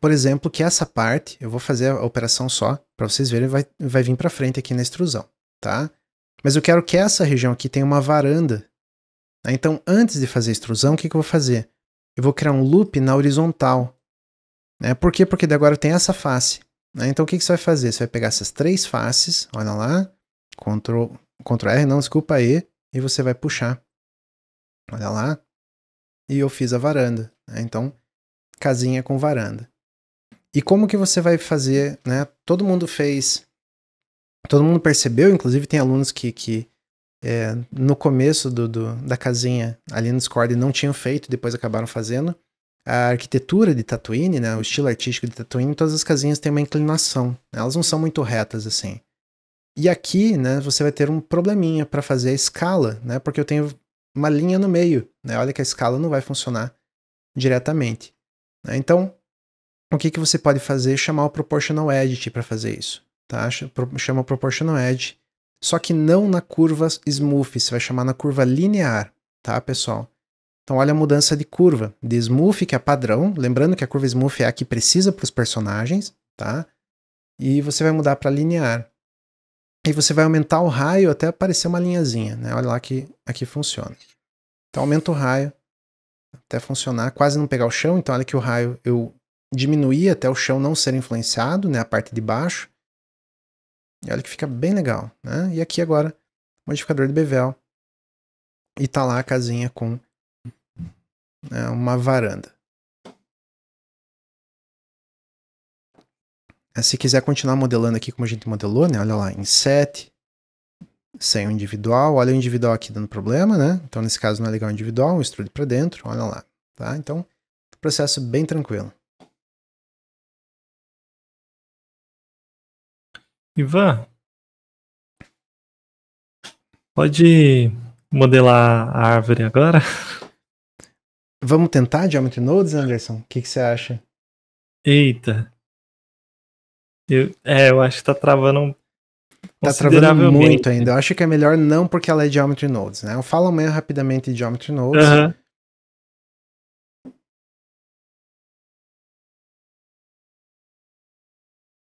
por exemplo, que essa parte, eu vou fazer a operação só para vocês verem, vai, vai vir para frente aqui na extrusão tá? Mas eu quero que essa região aqui tenha uma varanda. Né? Então, antes de fazer a extrusão, o que, que eu vou fazer? Eu vou criar um loop na horizontal. Né? Por quê? Porque agora tem essa face. Né? Então, o que, que você vai fazer? Você vai pegar essas três faces, olha lá, Ctrl, Ctrl R, não, desculpa, E, e você vai puxar. Olha lá. E eu fiz a varanda. Né? Então, casinha com varanda. E como que você vai fazer, né? Todo mundo fez todo mundo percebeu, inclusive tem alunos que, que é, no começo do, do, da casinha ali no Discord não tinham feito, depois acabaram fazendo. A arquitetura de Tatooine, né, o estilo artístico de Tatooine, todas as casinhas têm uma inclinação, né, elas não são muito retas assim. E aqui, né, você vai ter um probleminha para fazer a escala, né, porque eu tenho uma linha no meio, né, olha que a escala não vai funcionar diretamente. Né? Então, o que, que você pode fazer? Chamar o Proportional Edit para fazer isso tá? Chama proportional edge, só que não na curva smooth, você vai chamar na curva linear, tá, pessoal? Então olha a mudança de curva, de smooth que é padrão, lembrando que a curva smooth é a que precisa para os personagens, tá? E você vai mudar para linear. E você vai aumentar o raio até aparecer uma linhazinha, né? Olha lá que aqui funciona. Então aumenta o raio até funcionar, quase não pegar o chão, então olha que o raio eu diminuí até o chão não ser influenciado, né, a parte de baixo. E olha que fica bem legal, né? E aqui agora, modificador de bevel. E tá lá a casinha com né, uma varanda. É, se quiser continuar modelando aqui como a gente modelou, né? Olha lá, em set, sem o individual. Olha o individual aqui dando problema, né? Então, nesse caso, não é legal o individual, um extrude para dentro, olha lá. Tá? Então, processo bem tranquilo. Ivan, pode modelar a árvore agora? Vamos tentar Geometry Nodes, Anderson? O que, você acha? Eita. Eu, é, eu acho que tá travando Tá travando muito ainda. Eu acho que é melhor não porque ela é Geometry Nodes, né? Eu falo amanhã rapidamente de Geometry Nodes. Uhum.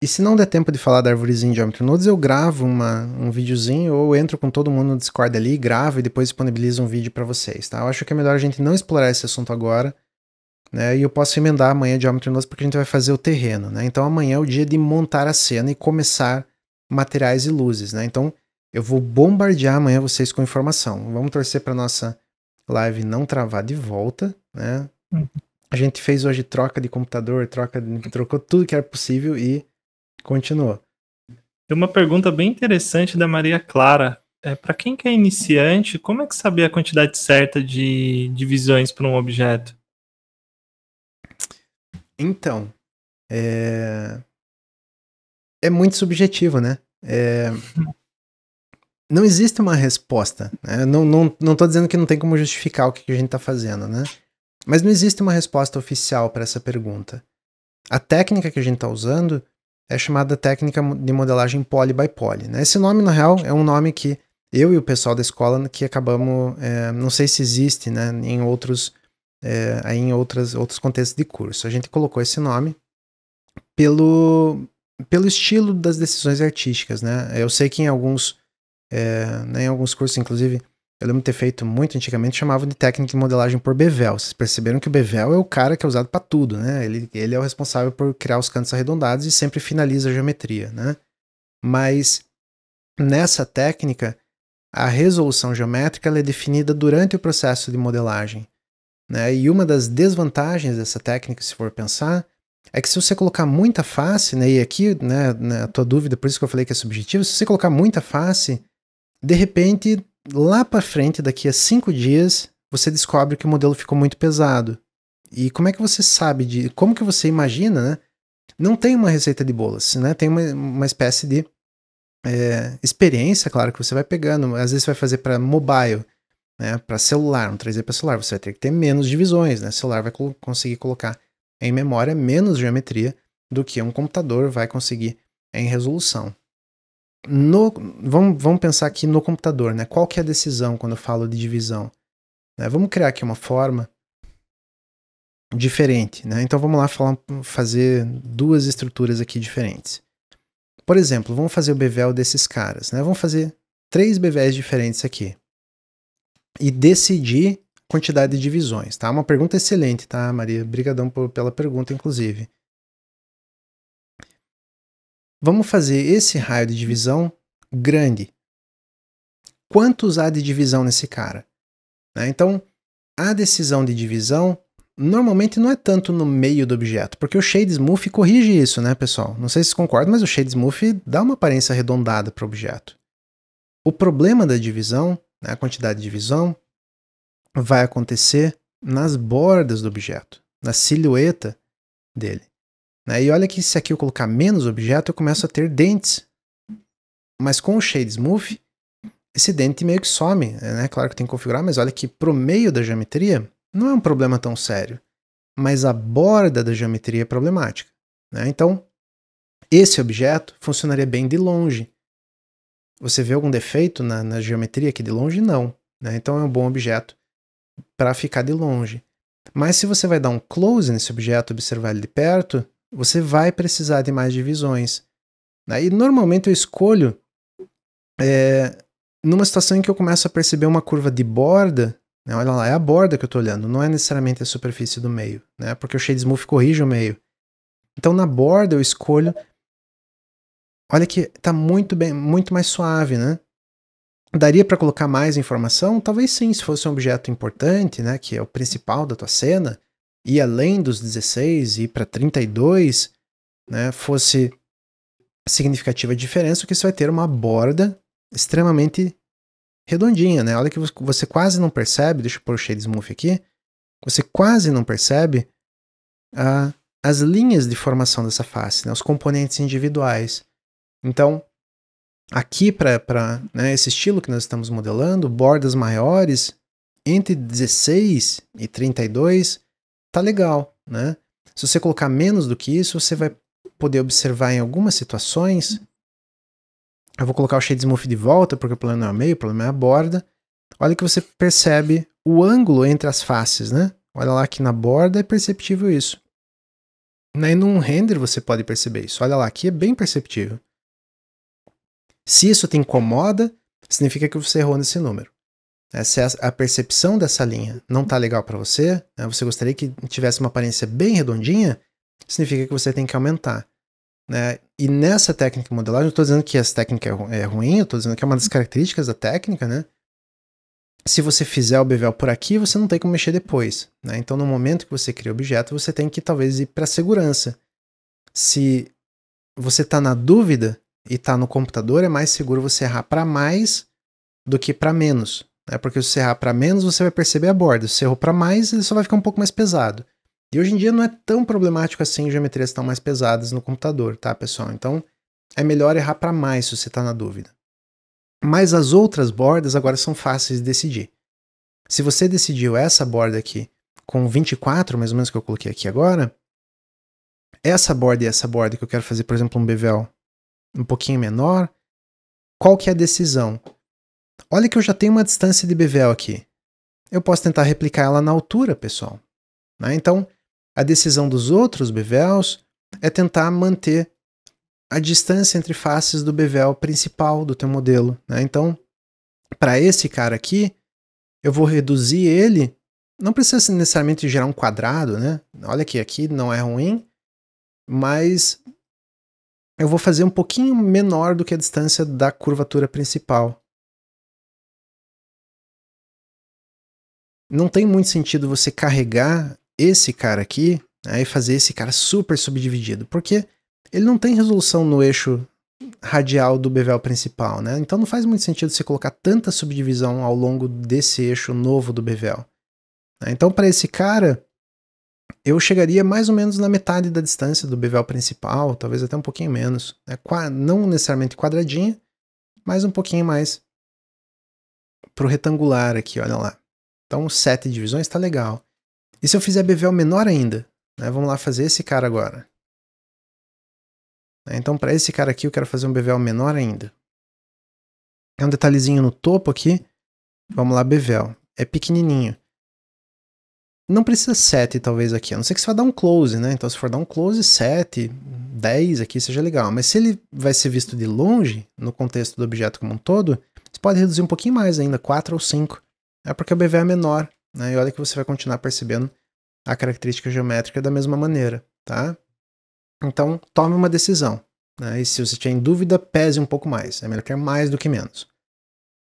E se não der tempo de falar da árvorezinha de geometry nodes, eu gravo uma, um videozinho ou entro com todo mundo no Discord ali, gravo e depois disponibilizo um vídeo para vocês, tá? Eu acho que é melhor a gente não explorar esse assunto agora, né? E eu posso emendar amanhã geometry nodes porque a gente vai fazer o terreno, né? Então amanhã é o dia de montar a cena e começar materiais e luzes, né? Então eu vou bombardear amanhã vocês com informação. Vamos torcer para nossa live não travar de volta, né? Uhum. A gente fez hoje troca de computador, troca, trocou tudo que era possível e Continua. Tem uma pergunta bem interessante da Maria Clara. É, para quem que é iniciante, como é que saber a quantidade certa de divisões para um objeto? Então, é... é muito subjetivo, né? É... não existe uma resposta. Né? Não, não, não tô dizendo que não tem como justificar o que a gente está fazendo, né? Mas não existe uma resposta oficial para essa pergunta. A técnica que a gente está usando é chamada técnica de modelagem poly by poly. Né? Esse nome, na real, é um nome que eu e o pessoal da escola que acabamos, é, não sei se existe, né, em outros, é, aí em outras, outros contextos de curso. A gente colocou esse nome pelo, pelo estilo das decisões artísticas, né? Eu sei que em alguns, é, né, em alguns cursos, inclusive, eu lembro de ter feito muito antigamente, chamavam de técnica de modelagem por Bevel. Vocês perceberam que o Bevel é o cara que é usado para tudo, né? Ele, ele é o responsável por criar os cantos arredondados e sempre finaliza a geometria, né? Mas nessa técnica, a resolução geométrica é definida durante o processo de modelagem. Né? E uma das desvantagens dessa técnica, se for pensar, é que se você colocar muita face, né, e aqui né, né a tua dúvida, por isso que eu falei que é subjetivo, se você colocar muita face, de repente lá para frente, daqui a cinco dias, você descobre que o modelo ficou muito pesado. E como é que você sabe de. Como que você imagina, né? Não tem uma receita de bolas, né? Tem uma, uma espécie de é, experiência, claro, que você vai pegando. Às vezes você vai fazer para mobile, né? Para celular, um 3D para celular. Você vai ter que ter menos divisões, né? O celular vai co conseguir colocar em memória menos geometria do que um computador vai conseguir em resolução. No, vamos, vamos pensar aqui no computador, né? Qual que é a decisão quando eu falo de divisão? Né? Vamos criar aqui uma forma diferente, né? Então vamos lá falar, fazer duas estruturas aqui diferentes. Por exemplo, vamos fazer o bevel desses caras, né? Vamos fazer três bevels diferentes aqui e decidir quantidade de divisões, tá? Uma pergunta excelente, tá, Maria? Obrigadão pela pergunta, inclusive. Vamos fazer esse raio de divisão grande. Quantos há de divisão nesse cara? Né? Então, a decisão de divisão normalmente não é tanto no meio do objeto, porque o Shade Smooth corrige isso, né, pessoal? Não sei se vocês concordam, mas o Shade Smooth dá uma aparência arredondada para o objeto. O problema da divisão, né, a quantidade de divisão, vai acontecer nas bordas do objeto, na silhueta dele. Né? E olha que se aqui eu colocar menos objeto, eu começo a ter dentes. Mas com o Shade Smooth, esse dente meio que some. Né? Claro que tem que configurar, mas olha que pro meio da geometria não é um problema tão sério. Mas a borda da geometria é problemática. Né? Então, esse objeto funcionaria bem de longe. Você vê algum defeito na, na geometria aqui de longe? Não. Né? Então é um bom objeto para ficar de longe. Mas se você vai dar um close nesse objeto, observar ele de perto, você vai precisar de mais divisões. Né? E normalmente eu escolho é, numa situação em que eu começo a perceber uma curva de borda, né? olha lá, é a borda que eu estou olhando, não é necessariamente a superfície do meio, né? porque o Shade Smooth corrige o meio. Então na borda eu escolho, olha que está muito bem, muito mais suave, né? Daria para colocar mais informação? Talvez sim, se fosse um objeto importante, né, que é o principal da tua cena, ir além dos 16 e ir para 32, né, fosse significativa diferença, o que você vai ter uma borda extremamente redondinha, né? Olha que você quase não percebe, deixa eu pôr o shade smooth aqui, você quase não percebe as linhas de formação dessa face, né? os componentes individuais. Então, aqui para né, esse estilo que nós estamos modelando, bordas maiores entre 16 e 32, tá legal, né? Se você colocar menos do que isso, você vai poder observar em algumas situações. Eu vou colocar o shade smooth de volta, porque o problema não é o meio, o problema é a borda. Olha que você percebe o ângulo entre as faces, né? Olha lá aqui na borda é perceptível isso. Né? E num render você pode perceber isso. Olha lá, aqui é bem perceptível. Se isso te incomoda, significa que você errou nesse número. Essa é a percepção dessa linha. Não tá legal para você? Né? Você gostaria que tivesse uma aparência bem redondinha? Significa que você tem que aumentar. Né? E nessa técnica de modelagem, eu tô dizendo que essa técnica é, é ruim, eu tô dizendo que é uma das características da técnica, né? Se você fizer o bevel por aqui, você não tem como mexer depois. Né? Então, no momento que você cria o objeto, você tem que talvez ir para segurança. Se você está na dúvida e está no computador, é mais seguro você errar para mais do que para menos. Né? Porque se você errar para menos, você vai perceber a borda. Se você errou para mais, ele só vai ficar um pouco mais pesado. E hoje em dia não é tão problemático assim geometrias tão mais pesadas no computador, tá, pessoal? Então é melhor errar para mais se você está na dúvida. Mas as outras bordas agora são fáceis de decidir. Se você decidiu essa borda aqui com 24, mais ou menos que eu coloquei aqui agora, essa borda e essa borda que eu quero fazer, por exemplo, um bevel um pouquinho menor, qual que é a decisão? Olha que eu já tenho uma distância de bevel aqui. Eu posso tentar replicar ela na altura, pessoal. Né? Então, a decisão dos outros bevels é tentar manter a distância entre faces do bevel principal do teu modelo. Né? Então, para esse cara aqui, eu vou reduzir ele. Não precisa necessariamente gerar um quadrado, né? Olha que aqui não é ruim, mas eu vou fazer um pouquinho menor do que a distância da curvatura principal. não tem muito sentido você carregar esse cara aqui aí né, fazer esse cara super subdividido, porque ele não tem resolução no eixo radial do bevel principal, né? Então não faz muito sentido você colocar tanta subdivisão ao longo desse eixo novo do bevel. Né? Então para esse cara, eu chegaria mais ou menos na metade da distância do bevel principal, talvez até um pouquinho menos. Né? Não necessariamente quadradinha, mas um pouquinho mais pro retangular aqui, olha lá. Então, sete divisões está legal. E se eu fizer bevel menor ainda? Né? Vamos lá fazer esse cara agora. Né, então, para esse cara aqui, eu quero fazer um bevel menor ainda. É um detalhezinho no topo aqui. Vamos lá, bevel. É pequenininho. Não precisa 7, talvez, aqui. A não ser que você vai dar um close, né? Então, se for dar um close, 7, 10 aqui seja legal. Mas se ele vai ser visto de longe, no contexto do objeto como um todo, você pode reduzir um pouquinho mais ainda, 4 ou 5 é porque o BV é menor, né? E olha que você vai continuar percebendo a característica geométrica da mesma maneira, tá? Então, tome uma decisão. Né? E se você tiver em dúvida, pese um pouco mais. É melhor ter mais do que menos.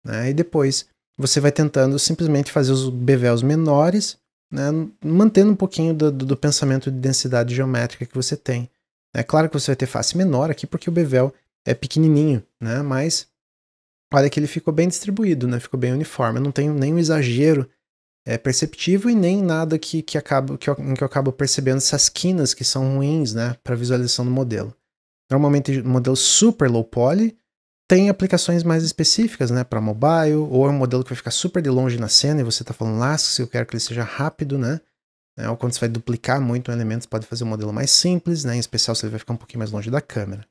Né? E depois você vai tentando simplesmente fazer os BVLs menores, né? mantendo um pouquinho do, do, pensamento de densidade geométrica que você tem. É claro que você vai ter face menor aqui porque o bevel é pequenininho, né? mas olha que ele ficou bem distribuído, né? Ficou bem uniforme. Eu não tenho nenhum exagero é, perceptível e nem nada que, que, acabo, que, eu, que eu acabo percebendo essas quinas que são ruins, né? Para visualização do modelo. Normalmente, modelo super low poly tem aplicações mais específicas, né? Para mobile, ou é um modelo que vai ficar super de longe na cena e você está falando lá, se eu quero que ele seja rápido, né? É, ou quando você vai duplicar muito um elemento, você pode fazer um modelo mais simples, né? Em especial se ele vai ficar um pouquinho mais longe da câmera.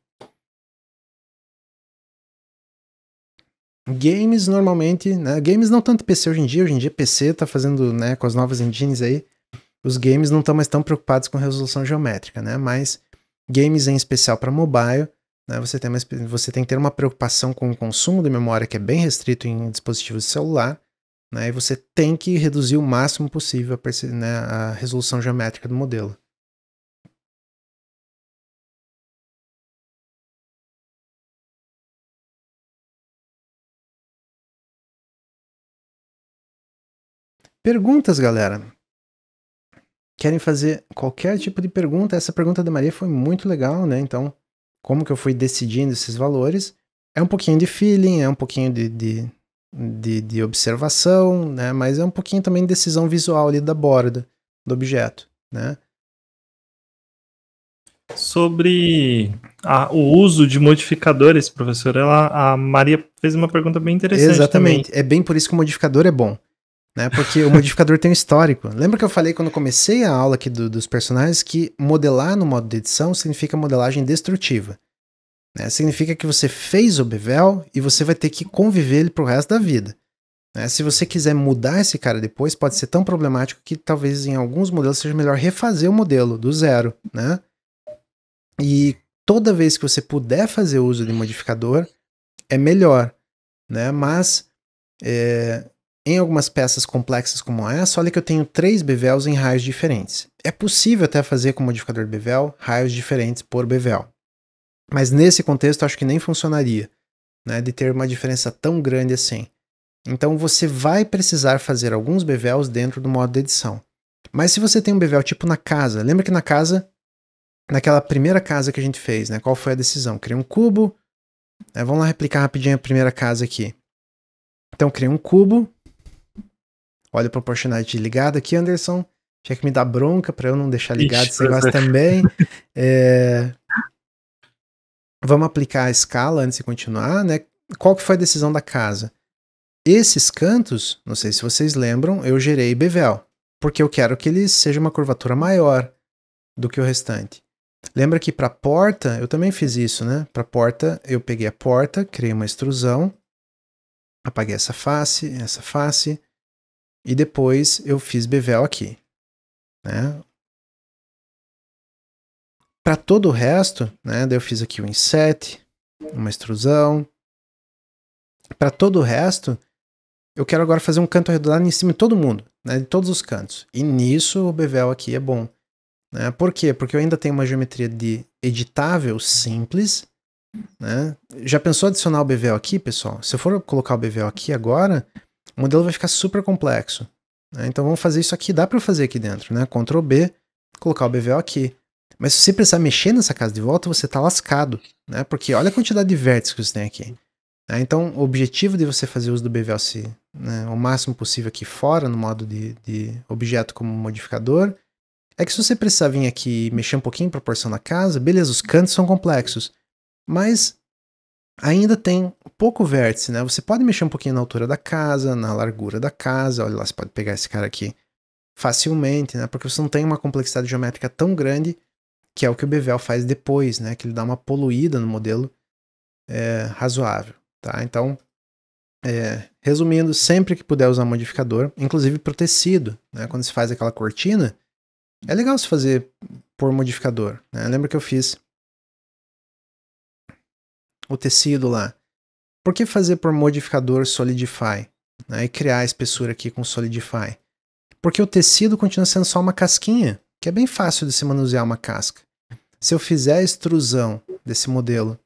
Games normalmente, né? Games não tanto PC hoje em dia, hoje em dia PC tá fazendo, né, com as novas engines aí, os games não estão mais tão preocupados com resolução geométrica, né? Mas games em especial para mobile, né? Você tem, você tem que ter uma preocupação com o consumo de memória que é bem restrito em dispositivos de celular, né? E você tem que reduzir o máximo possível a, né, a resolução geométrica do modelo. Perguntas, galera. Querem fazer qualquer tipo de pergunta? Essa pergunta da Maria foi muito legal, né? Então, como que eu fui decidindo esses valores? É um pouquinho de feeling, é um pouquinho de, de, de, de observação, né? Mas é um pouquinho também de decisão visual ali da borda do objeto, né? Sobre a, o uso de modificadores, professor, ela, a Maria fez uma pergunta bem interessante. Exatamente. Também. É bem por isso que o modificador é bom né? Porque o modificador tem um histórico. Lembra que eu falei quando comecei a aula aqui do, dos personagens que modelar no modo de edição significa modelagem destrutiva. Né? Significa que você fez o bevel e você vai ter que conviver ele pro resto da vida. Né? Se você quiser mudar esse cara depois, pode ser tão problemático que talvez em alguns modelos seja melhor refazer o modelo do zero, né? E toda vez que você puder fazer uso de modificador, é melhor, né? Mas é, em algumas peças complexas como essa, olha que eu tenho três bevels em raios diferentes. É possível até fazer com modificador bevel raios diferentes por bevel. Mas nesse contexto acho que nem funcionaria, né, de ter uma diferença tão grande assim. Então você vai precisar fazer alguns bevels dentro do modo de edição. Mas se você tem um bevel tipo na casa, lembra que na casa, naquela primeira casa que a gente fez, né, qual foi a decisão? Criei um cubo, né, vamos lá replicar rapidinho a primeira casa aqui. Então criei um cubo, olha a proporcionalidade ligada aqui, Anderson. Tinha que me dar bronca pra eu não deixar ligado esse negócio é. também. É... Vamos aplicar a escala antes de continuar, né? Qual que foi a decisão da casa? Esses cantos, não sei se vocês lembram, eu gerei bevel, porque eu quero que ele seja uma curvatura maior do que o restante. Lembra que para porta, eu também fiz isso, né? Para porta, eu peguei a porta, criei uma extrusão, apaguei essa face, essa face, e depois eu fiz bevel aqui. Né? Para todo o resto, né, daí eu fiz aqui um inset, uma extrusão. Para todo o resto, eu quero agora fazer um canto arredondado em cima de todo mundo, né, de todos os cantos. E nisso o bevel aqui é bom. Né? Por quê? Porque eu ainda tenho uma geometria de editável simples. Né? Já pensou adicionar o bevel aqui, pessoal? Se eu for colocar o bevel aqui agora, o modelo vai ficar super complexo. Né? Então vamos fazer isso aqui, dá para fazer aqui dentro, né? Ctrl B, colocar o BVO aqui. Mas se você precisar mexer nessa casa de volta, você está lascado, né? Porque olha a quantidade de vértices que você tem aqui. Né? Então o objetivo de você fazer uso do BVO se, né, o máximo possível aqui fora, no modo de, de objeto como modificador, é que se você precisar vir aqui mexer um pouquinho em proporção da casa, beleza, os cantos são complexos. Mas ainda tem pouco vértice, né? Você pode mexer um pouquinho na altura da casa, na largura da casa, olha lá, você pode pegar esse cara aqui facilmente, né? Porque você não tem uma complexidade geométrica tão grande, que é o que o Bevel faz depois, né? Que ele dá uma poluída no modelo é, razoável, tá? Então, é, resumindo, sempre que puder usar modificador, inclusive para o tecido, né? Quando se faz aquela cortina, é legal se fazer por modificador, né? Lembra que eu fiz o tecido lá. Por que fazer por modificador Solidify né, e criar a espessura aqui com Solidify? Porque o tecido continua sendo só uma casquinha, que é bem fácil de se manusear uma casca. Se eu fizer a extrusão desse modelo,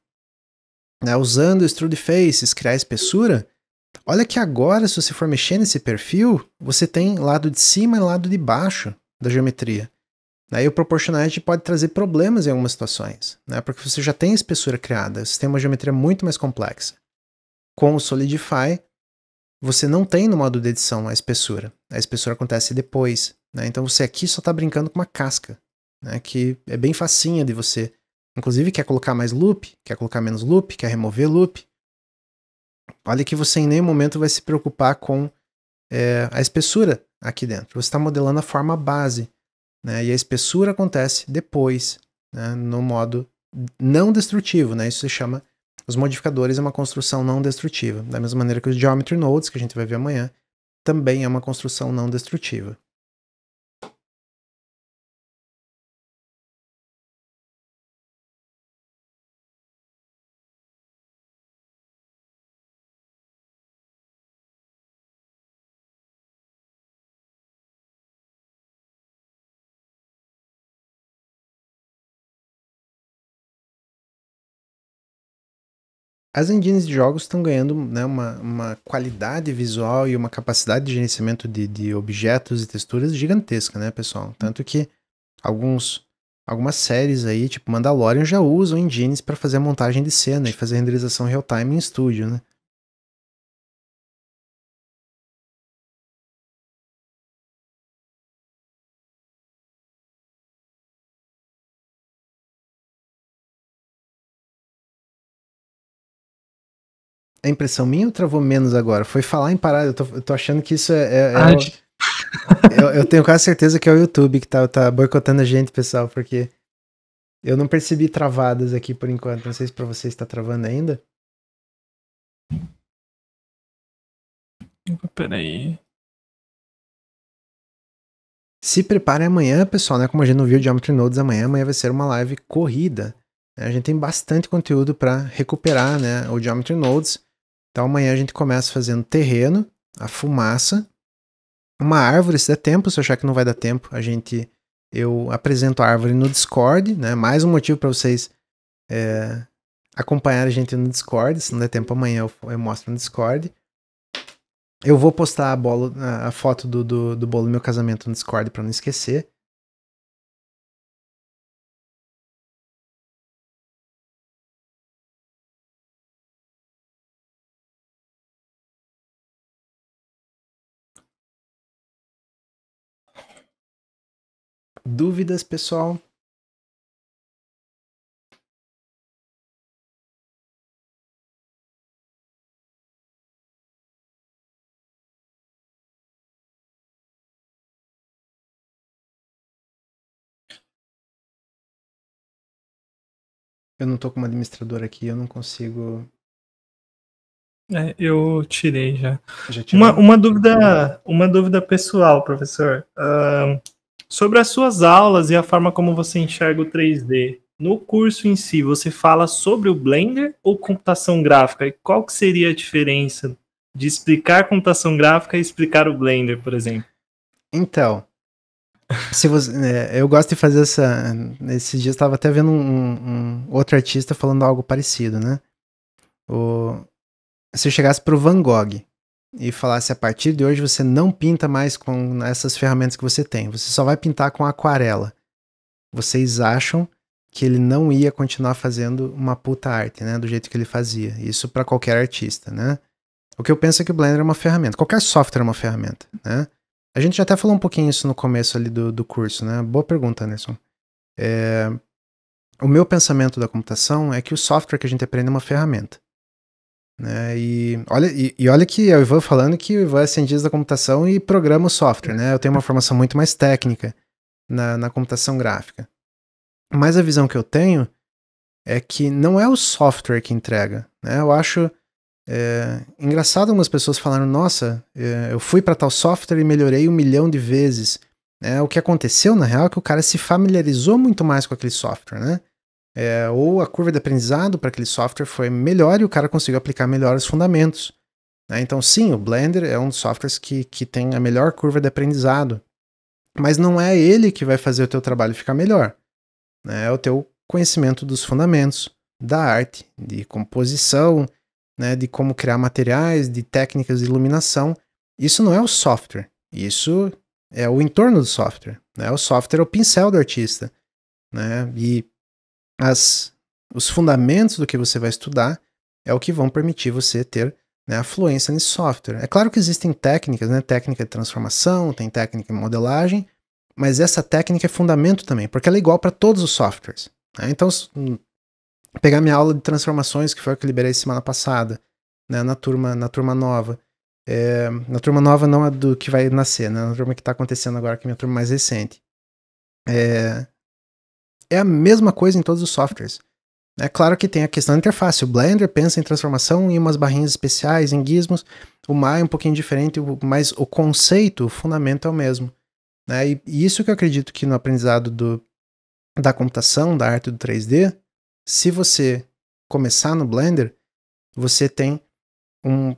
né, usando o Extrude Faces, criar a espessura, olha que agora, se você for mexer nesse perfil, você tem lado de cima e lado de baixo da geometria. Aí né? o proportionality pode trazer problemas em algumas situações, né? porque você já tem espessura criada, você tem uma geometria muito mais complexa. Com o Solidify, você não tem no modo de edição a espessura. A espessura acontece depois. Né? Então você aqui só está brincando com uma casca, né? que é bem facinha de você. Inclusive quer colocar mais loop, quer colocar menos loop, quer remover loop. Olha que você em nenhum momento vai se preocupar com é, a espessura aqui dentro. Você está modelando a forma base né? E a espessura acontece depois, né? no modo não destrutivo. Né? Isso se chama. Os modificadores é uma construção não destrutiva. Da mesma maneira que os geometry nodes, que a gente vai ver amanhã, também é uma construção não destrutiva. as engines de jogos estão ganhando né, uma, uma, qualidade visual e uma capacidade de gerenciamento de, de, objetos e texturas gigantesca, né, pessoal? Tanto que alguns, algumas séries aí, tipo Mandalorian, já usam engines para fazer a montagem de cena e fazer renderização real-time em estúdio, né? a impressão minha ou travou menos agora? Foi falar em parada, eu tô, eu tô achando que isso é. é, é o, eu, eu, tenho quase certeza que é o YouTube que tá, tá boicotando a gente, pessoal, porque eu não percebi travadas aqui por enquanto. Não sei se pra você está travando ainda. Peraí. Se prepare amanhã, pessoal, né? Como a gente não viu o Geometry Nodes amanhã, amanhã vai ser uma live corrida. Né? A gente tem bastante conteúdo para recuperar, né? O Geometry Nodes. Então amanhã a gente começa fazendo terreno, a fumaça, uma árvore, se der tempo, se eu achar que não vai dar tempo, a gente eu apresento a árvore no Discord, né? Mais um motivo para vocês é, acompanhar a gente no Discord. Se não der tempo amanhã eu, eu mostro no Discord. Eu vou postar a, bolo, a foto do, do, do bolo do meu casamento no Discord para não esquecer. Dúvidas, pessoal? Eu não tô como administrador aqui, eu não consigo. É, eu tirei já. já uma, uma dúvida, uma dúvida pessoal, professor. Uh, Sobre as suas aulas e a forma como você enxerga o 3D, no curso em si, você fala sobre o Blender ou computação gráfica? E qual que seria a diferença de explicar computação gráfica e explicar o Blender, por exemplo? Então, se você, é, eu gosto de fazer essa. nesses dias estava até vendo um, um, outro artista falando algo parecido, né? O, se eu chegasse para o Van Gogh e falasse a partir de hoje você não pinta mais com essas ferramentas que você tem, você só vai pintar com aquarela. Vocês acham que ele não ia continuar fazendo uma puta arte, né, do jeito que ele fazia. Isso para qualquer artista, né? O que eu penso é que o Blender é uma ferramenta, qualquer software é uma ferramenta, né? A gente já até falou um pouquinho isso no começo ali do, do curso, né? Boa pergunta, Anderson. É... O meu pensamento da computação é que o software que a gente aprende é uma ferramenta. Né? E, olha, e, e, olha que é o Ivan falando que o Ivan é cientista da computação e programa o software, né? Eu tenho uma formação muito mais técnica na, na computação gráfica. Mas a visão que eu tenho é que não é o software que entrega. Né? Eu acho é, engraçado algumas pessoas falaram: nossa, é, eu fui para tal software e melhorei um milhão de vezes. É, o que aconteceu, na real, é que o cara se familiarizou muito mais com aquele software, né? é, ou a curva de aprendizado para aquele software foi melhor e o cara conseguiu aplicar melhor os fundamentos. Né? Então, sim, o Blender é um dos softwares que, que tem a melhor curva de aprendizado, mas não é ele que vai fazer o teu trabalho ficar melhor. Né? É o teu conhecimento dos fundamentos da arte, de composição, né, de como criar materiais, de técnicas de iluminação. Isso não é o software, isso é o entorno do software. Né? O software é o pincel do artista. Né? E as, os fundamentos do que você vai estudar é o que vão permitir você ter né, a fluência nesse software. É claro que existem técnicas, né, técnica de transformação, tem técnica de modelagem, mas essa técnica é fundamento também, porque ela é igual para todos os softwares. Né? Então, hum, pegar minha aula de transformações, que foi a que eu liberei semana passada, né, na, turma, na turma nova. É, na turma nova não é do que vai nascer, né, na turma que está acontecendo agora, que é minha turma mais recente. É, é a mesma coisa em todos os softwares. É claro que tem a questão da interface. O Blender pensa em transformação em umas barrinhas especiais, em gizmos. O Maya é um pouquinho diferente, mas o conceito, o fundamento é o mesmo. Né? E isso que eu acredito que no aprendizado do, da computação, da arte do 3D, se você começar no Blender, você tem um,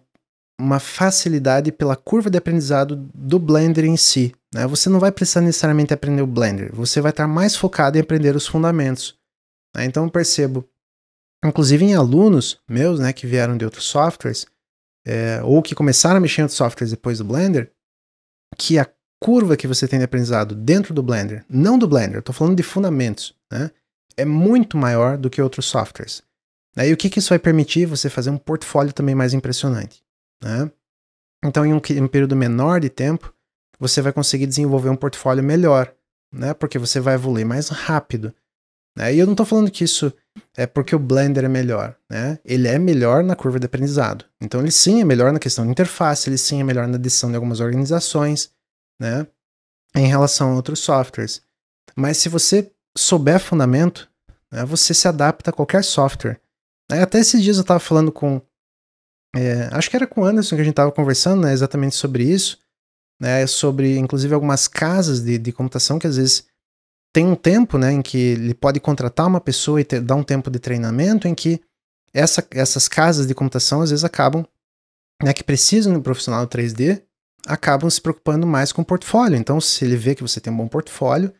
uma facilidade pela curva de aprendizado do Blender em si. Né? Você não vai precisar necessariamente aprender o Blender, você vai estar mais focado em aprender os fundamentos. Né? Então eu percebo, inclusive em alunos meus né, que vieram de outros softwares, é, ou que começaram a mexer em outros softwares depois do Blender, que a curva que você tem de aprendizado dentro do Blender, não do Blender, estou falando de fundamentos, né, é muito maior do que outros softwares. Né, e o que, que, isso vai permitir? Você fazer um portfólio também mais impressionante. Né? Então, em um, em um, período menor de tempo, você vai conseguir desenvolver um portfólio melhor, né? Porque você vai evoluir mais rápido. Né? E eu não estou falando que isso é porque o Blender é melhor, né? Ele é melhor na curva de aprendizado. Então ele sim é melhor na questão de interface, ele sim é melhor na adição de algumas organizações, né? Em relação a outros softwares. Mas se você souber fundamento, né, você se adapta a qualquer software. Até esses dias eu estava falando com. É, acho que era com o Anderson que a gente estava conversando né, exatamente sobre isso né, sobre inclusive algumas casas de, de computação que às vezes tem um tempo né, em que ele pode contratar uma pessoa e ter, dar um tempo de treinamento em que essa, essas casas de computação às vezes acabam, né, que precisam de um profissional 3D, acabam se preocupando mais com o portfólio. Então, se ele vê que você tem um bom portfólio,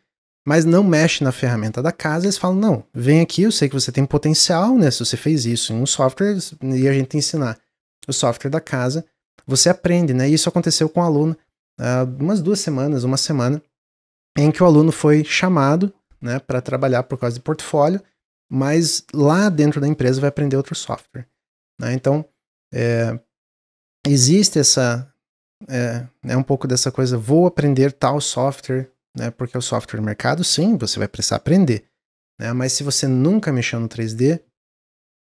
mas não mexe na ferramenta da casa, eles falam: não, vem aqui, eu sei que você tem potencial, né? Se você fez isso em um software e a gente ensinar o software da casa, você aprende, né? E isso aconteceu com um aluno uh, umas duas semanas, uma semana, em que o aluno foi chamado né, para trabalhar por causa de portfólio, mas lá dentro da empresa vai aprender outro software. Né? Então, é, existe essa. É, é um pouco dessa coisa, vou aprender tal software, né, porque é o software do mercado, sim, você vai precisar aprender. Né, mas se você nunca mexeu no 3D,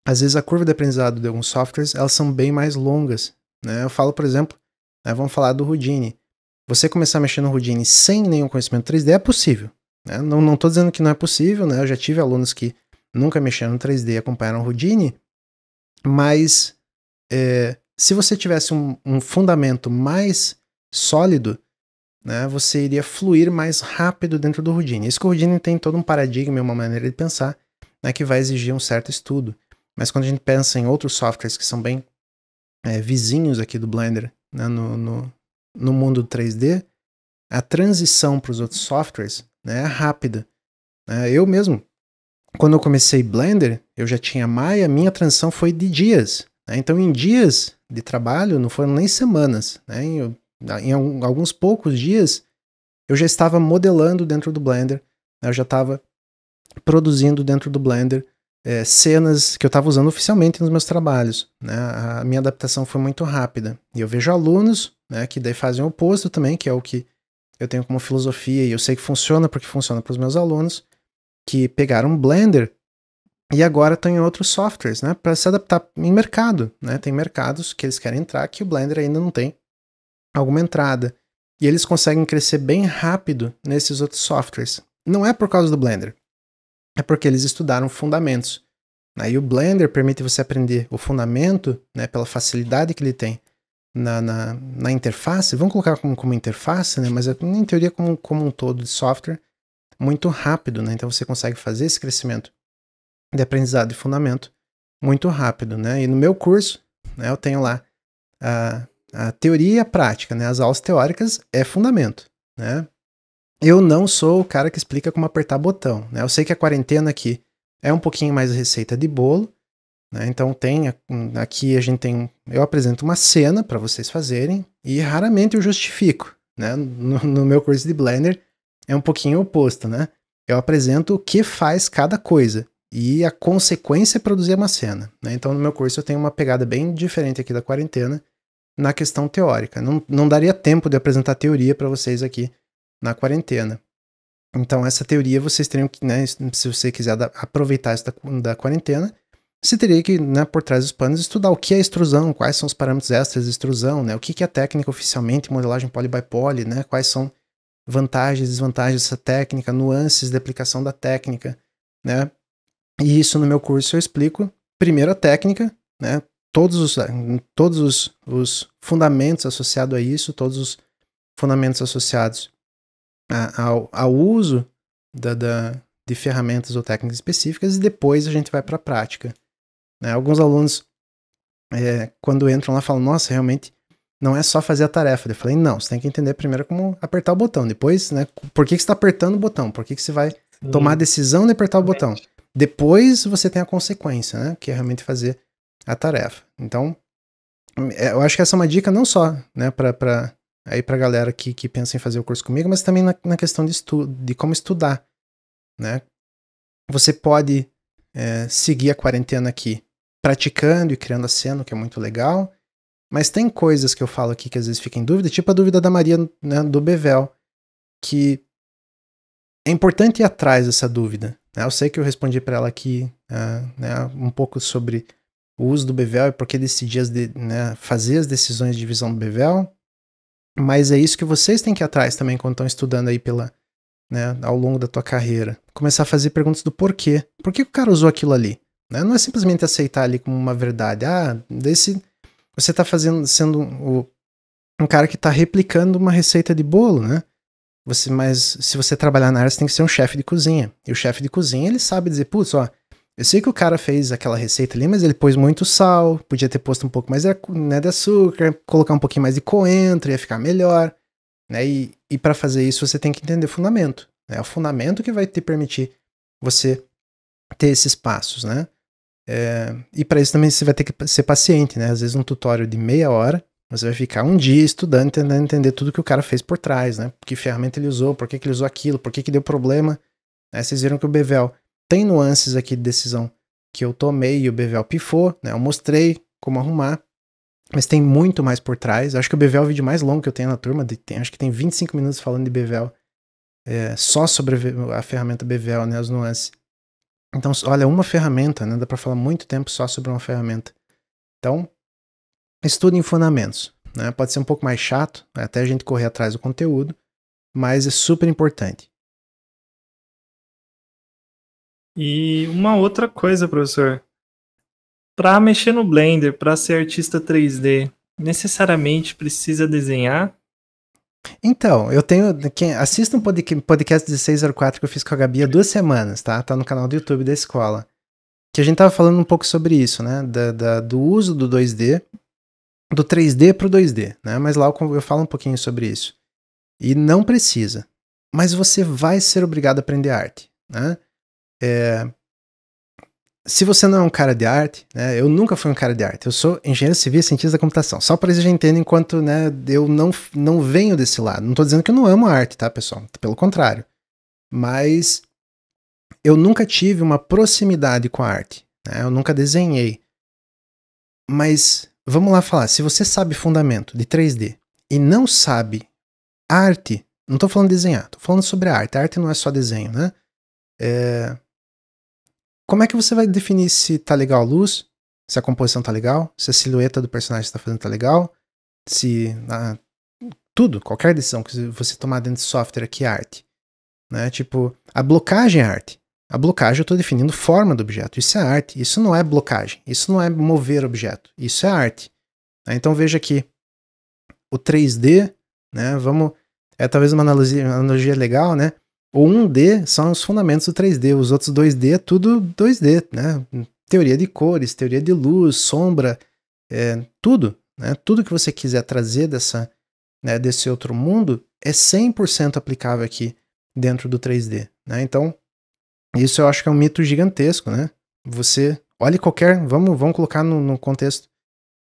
às vezes a curva de aprendizado de alguns softwares elas são bem mais longas. Né? Eu falo, por exemplo, né, vamos falar do Houdini você começar a mexer no Houdini sem nenhum conhecimento 3D é possível. Né? Não estou dizendo que não é possível, né? Eu já tive alunos que nunca mexeram no 3D e acompanharam o Houdini, mas é, se você tivesse um, um fundamento mais sólido, né, você iria fluir mais rápido dentro do Houdini. Isso que o Houdini tem todo um paradigma, uma maneira de pensar, né, que vai exigir um certo estudo. Mas quando a gente pensa em outros softwares que são bem é, vizinhos aqui do Blender, né, no, no, no mundo 3D, a transição para os outros softwares né, é rápida. Né. Eu mesmo, quando eu comecei Blender, eu já tinha Maya, minha transição foi de dias. Né? Então, em dias de trabalho, não foram nem semanas. Né? Em, em, alguns poucos dias, eu já estava modelando dentro do Blender, né? eu já estava produzindo dentro do Blender é, cenas que eu estava usando oficialmente nos meus trabalhos. Né. A minha adaptação foi muito rápida. E eu vejo alunos né? Que daí fazem o oposto também, que é o que eu tenho como filosofia e eu sei que funciona porque funciona para os meus alunos, que pegaram Blender e agora estão em outros softwares, né? Para se adaptar em mercado, né? Tem mercados que eles querem entrar que o Blender ainda não tem alguma entrada. E eles conseguem crescer bem rápido nesses outros softwares. Não é por causa do Blender, é porque eles estudaram fundamentos. Né? E o Blender permite você aprender o fundamento né, pela facilidade que ele tem na, na, na, interface, vamos colocar como, como interface, né? mas é, em teoria como, como um todo de software, muito rápido, né? Então você consegue fazer esse crescimento de aprendizado e fundamento muito rápido, né? E no meu curso, né, eu tenho lá a, a teoria e a prática, né? As aulas teóricas é fundamento, né? Eu não sou o cara que explica como apertar botão, né? Eu sei que a quarentena aqui é um pouquinho mais receita de bolo, né? Então tem aqui a gente tem eu apresento uma cena para vocês fazerem e raramente eu justifico, né? No, no meu curso de Blender é um pouquinho oposto, né? Eu apresento o que faz cada coisa e a consequência é produzir uma cena. Né? Então, no meu curso, eu tenho uma pegada bem diferente aqui da quarentena na questão teórica. Não, não daria tempo de apresentar teoria para vocês aqui na quarentena. Então, essa teoria vocês teriam que, né, se você quiser aproveitar essa da, da quarentena, você teria que, né, por trás dos panos, estudar o que é extrusão, quais são os parâmetros extras de extrusão, né, o que, que é a técnica oficialmente, modelagem poly by poly, né, quais são vantagens, desvantagens dessa técnica, nuances de aplicação da técnica, né, e isso no meu curso eu explico, primeiro a técnica, né, todos os, eh, todos os, os fundamentos associados a isso, todos os fundamentos associados a, ao, ao uso da, da, de ferramentas ou técnicas específicas, e depois a gente vai para a prática. Né? Alguns alunos, é, quando entram lá, falam: Nossa, realmente não é só fazer a tarefa. Eu falei: Não, você tem que entender primeiro como apertar o botão. Depois, né, por que, que você está apertando o botão? Por que, que você vai Sim. tomar a decisão de apertar o botão? Depois você tem a consequência, né, que é realmente fazer a tarefa. Então, é, eu acho que essa é uma dica não só né, para aí para galera que, que pensa em fazer o curso comigo, mas também na, na questão de, estudo de como estudar, né? Você pode é, seguir a quarentena aqui praticando e criando a cena, o que é muito legal. Mas tem coisas que eu falo aqui que às vezes fica em dúvida, tipo a dúvida da Maria né, do Bevel, que é importante ir atrás dessa dúvida. Né? Eu sei que eu respondi para ela aqui uh, né, um pouco sobre o uso do Bevel e por que as de, né, fazer as decisões de visão do Bevel, mas é isso que vocês têm que ir atrás também quando estão estudando aí pela, né, ao longo da tua carreira. Começar a fazer perguntas do porquê. Por que o cara usou aquilo ali? Né? Não é simplesmente aceitar ali como uma verdade. Ah, desse você está fazendo sendo um, um cara que está replicando uma receita de bolo, né? Você, mas se você trabalhar na área, você tem que ser um chefe de cozinha. E o chefe de cozinha, ele sabe dizer, putz, ó, eu sei que o cara fez aquela receita ali, mas ele pôs muito sal, podia ter posto um pouco mais né, de açúcar, colocar um pouquinho mais de coentro, ia ficar melhor. Né? E, e para fazer isso, você tem que entender fundamento. Né? É o fundamento que vai te permitir você ter esses passos, né? É, e para isso também você vai ter que ser paciente, né? Às vezes um tutorial de meia hora, você vai ficar um dia estudando, tentando entender tudo que o cara fez por trás, né? Que ferramenta ele usou, por que, que ele usou aquilo, por que, que deu problema. Né? Vocês viram que o Bevel tem nuances aqui de decisão que eu tomei e o Bevel pifou, né? Eu mostrei como arrumar, mas tem muito mais por trás. acho que o Bevel é o vídeo mais longo que eu tenho na turma, de, tem, acho que tem 25 minutos falando de Bevel é, só sobre a ferramenta Bevel, né? As nuances. Então, olha, uma ferramenta, né? Dá para falar muito tempo só sobre uma ferramenta. Então, estude em fundamentos. Né? Pode ser um pouco mais chato, né, até a gente correr atrás do conteúdo, mas é super importante. E uma outra coisa, professor. Para mexer no Blender, para ser artista 3D, necessariamente precisa desenhar? Então, eu tenho. Quem, assista um podcast 1604 que eu fiz com a Gabi há duas semanas, tá? Tá no canal do YouTube da escola. Que a gente tava falando um pouco sobre isso, né? Da, da do uso do 2D, do 3D pro 2D, né? Mas lá eu, eu falo um pouquinho sobre isso. E não precisa. Mas você vai ser obrigado a aprender arte, né? É, se você não é um cara de arte, né, eu nunca fui um cara de arte, eu sou engenheiro civil e cientista da computação, só para vocês entenderem enquanto né, eu não, não venho desse lado. Não estou dizendo que eu não amo arte, tá, pessoal? Pelo contrário. Mas eu nunca tive uma proximidade com a arte, né? eu nunca desenhei. Mas vamos lá falar, se você sabe fundamento de 3D e não sabe arte, não estou falando desenhar, estou falando sobre arte, a arte não é só desenho, né? É, como é que você vai definir se tá legal a luz, se a composição tá legal, se a silhueta do personagem está fazendo tá legal, se ah, tudo, qualquer decisão que você tomar dentro de software aqui é arte, né? Tipo, a blocagem é arte. A blocagem eu estou definindo forma do objeto. Isso é arte. Isso não é blocagem. Isso não é mover objeto. Isso é arte. Né? Então veja aqui o 3D, né? Vamos é talvez uma analogia, analogia legal, né? O 1D são os fundamentos do 3D, os outros 2D é tudo 2D, né? Teoria de cores, teoria de luz, sombra, é, tudo, né? Tudo que você quiser trazer dessa, né, desse outro mundo é 100% aplicável aqui dentro do 3D, né? Então, isso eu acho que é um mito gigantesco, né? Você, olhe qualquer, vamos, vamos colocar no, no contexto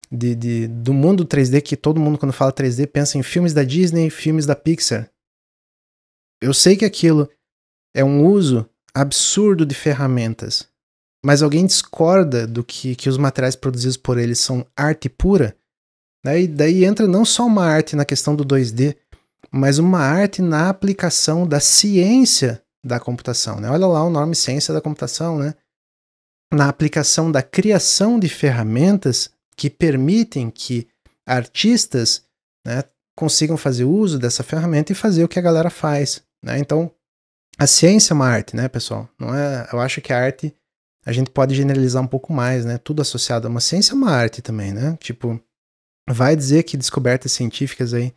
de, de, do mundo 3D, que todo mundo quando fala 3D pensa em filmes da Disney, filmes da Pixar, eu sei que aquilo é um uso absurdo de ferramentas, mas alguém discorda do que, que os materiais produzidos por eles são arte pura, né? e daí entra não só uma arte na questão do 2D, mas uma arte na aplicação da ciência da computação. Né? Olha lá o nome ciência da computação, né? na aplicação da criação de ferramentas que permitem que artistas né, consigam fazer uso dessa ferramenta e fazer o que a galera faz, né? Então, a ciência é uma arte, né, pessoal? Não é, eu acho que a arte a gente pode generalizar um pouco mais, né? Tudo associado a uma ciência é uma arte também, né? Tipo, vai dizer que descobertas científicas aí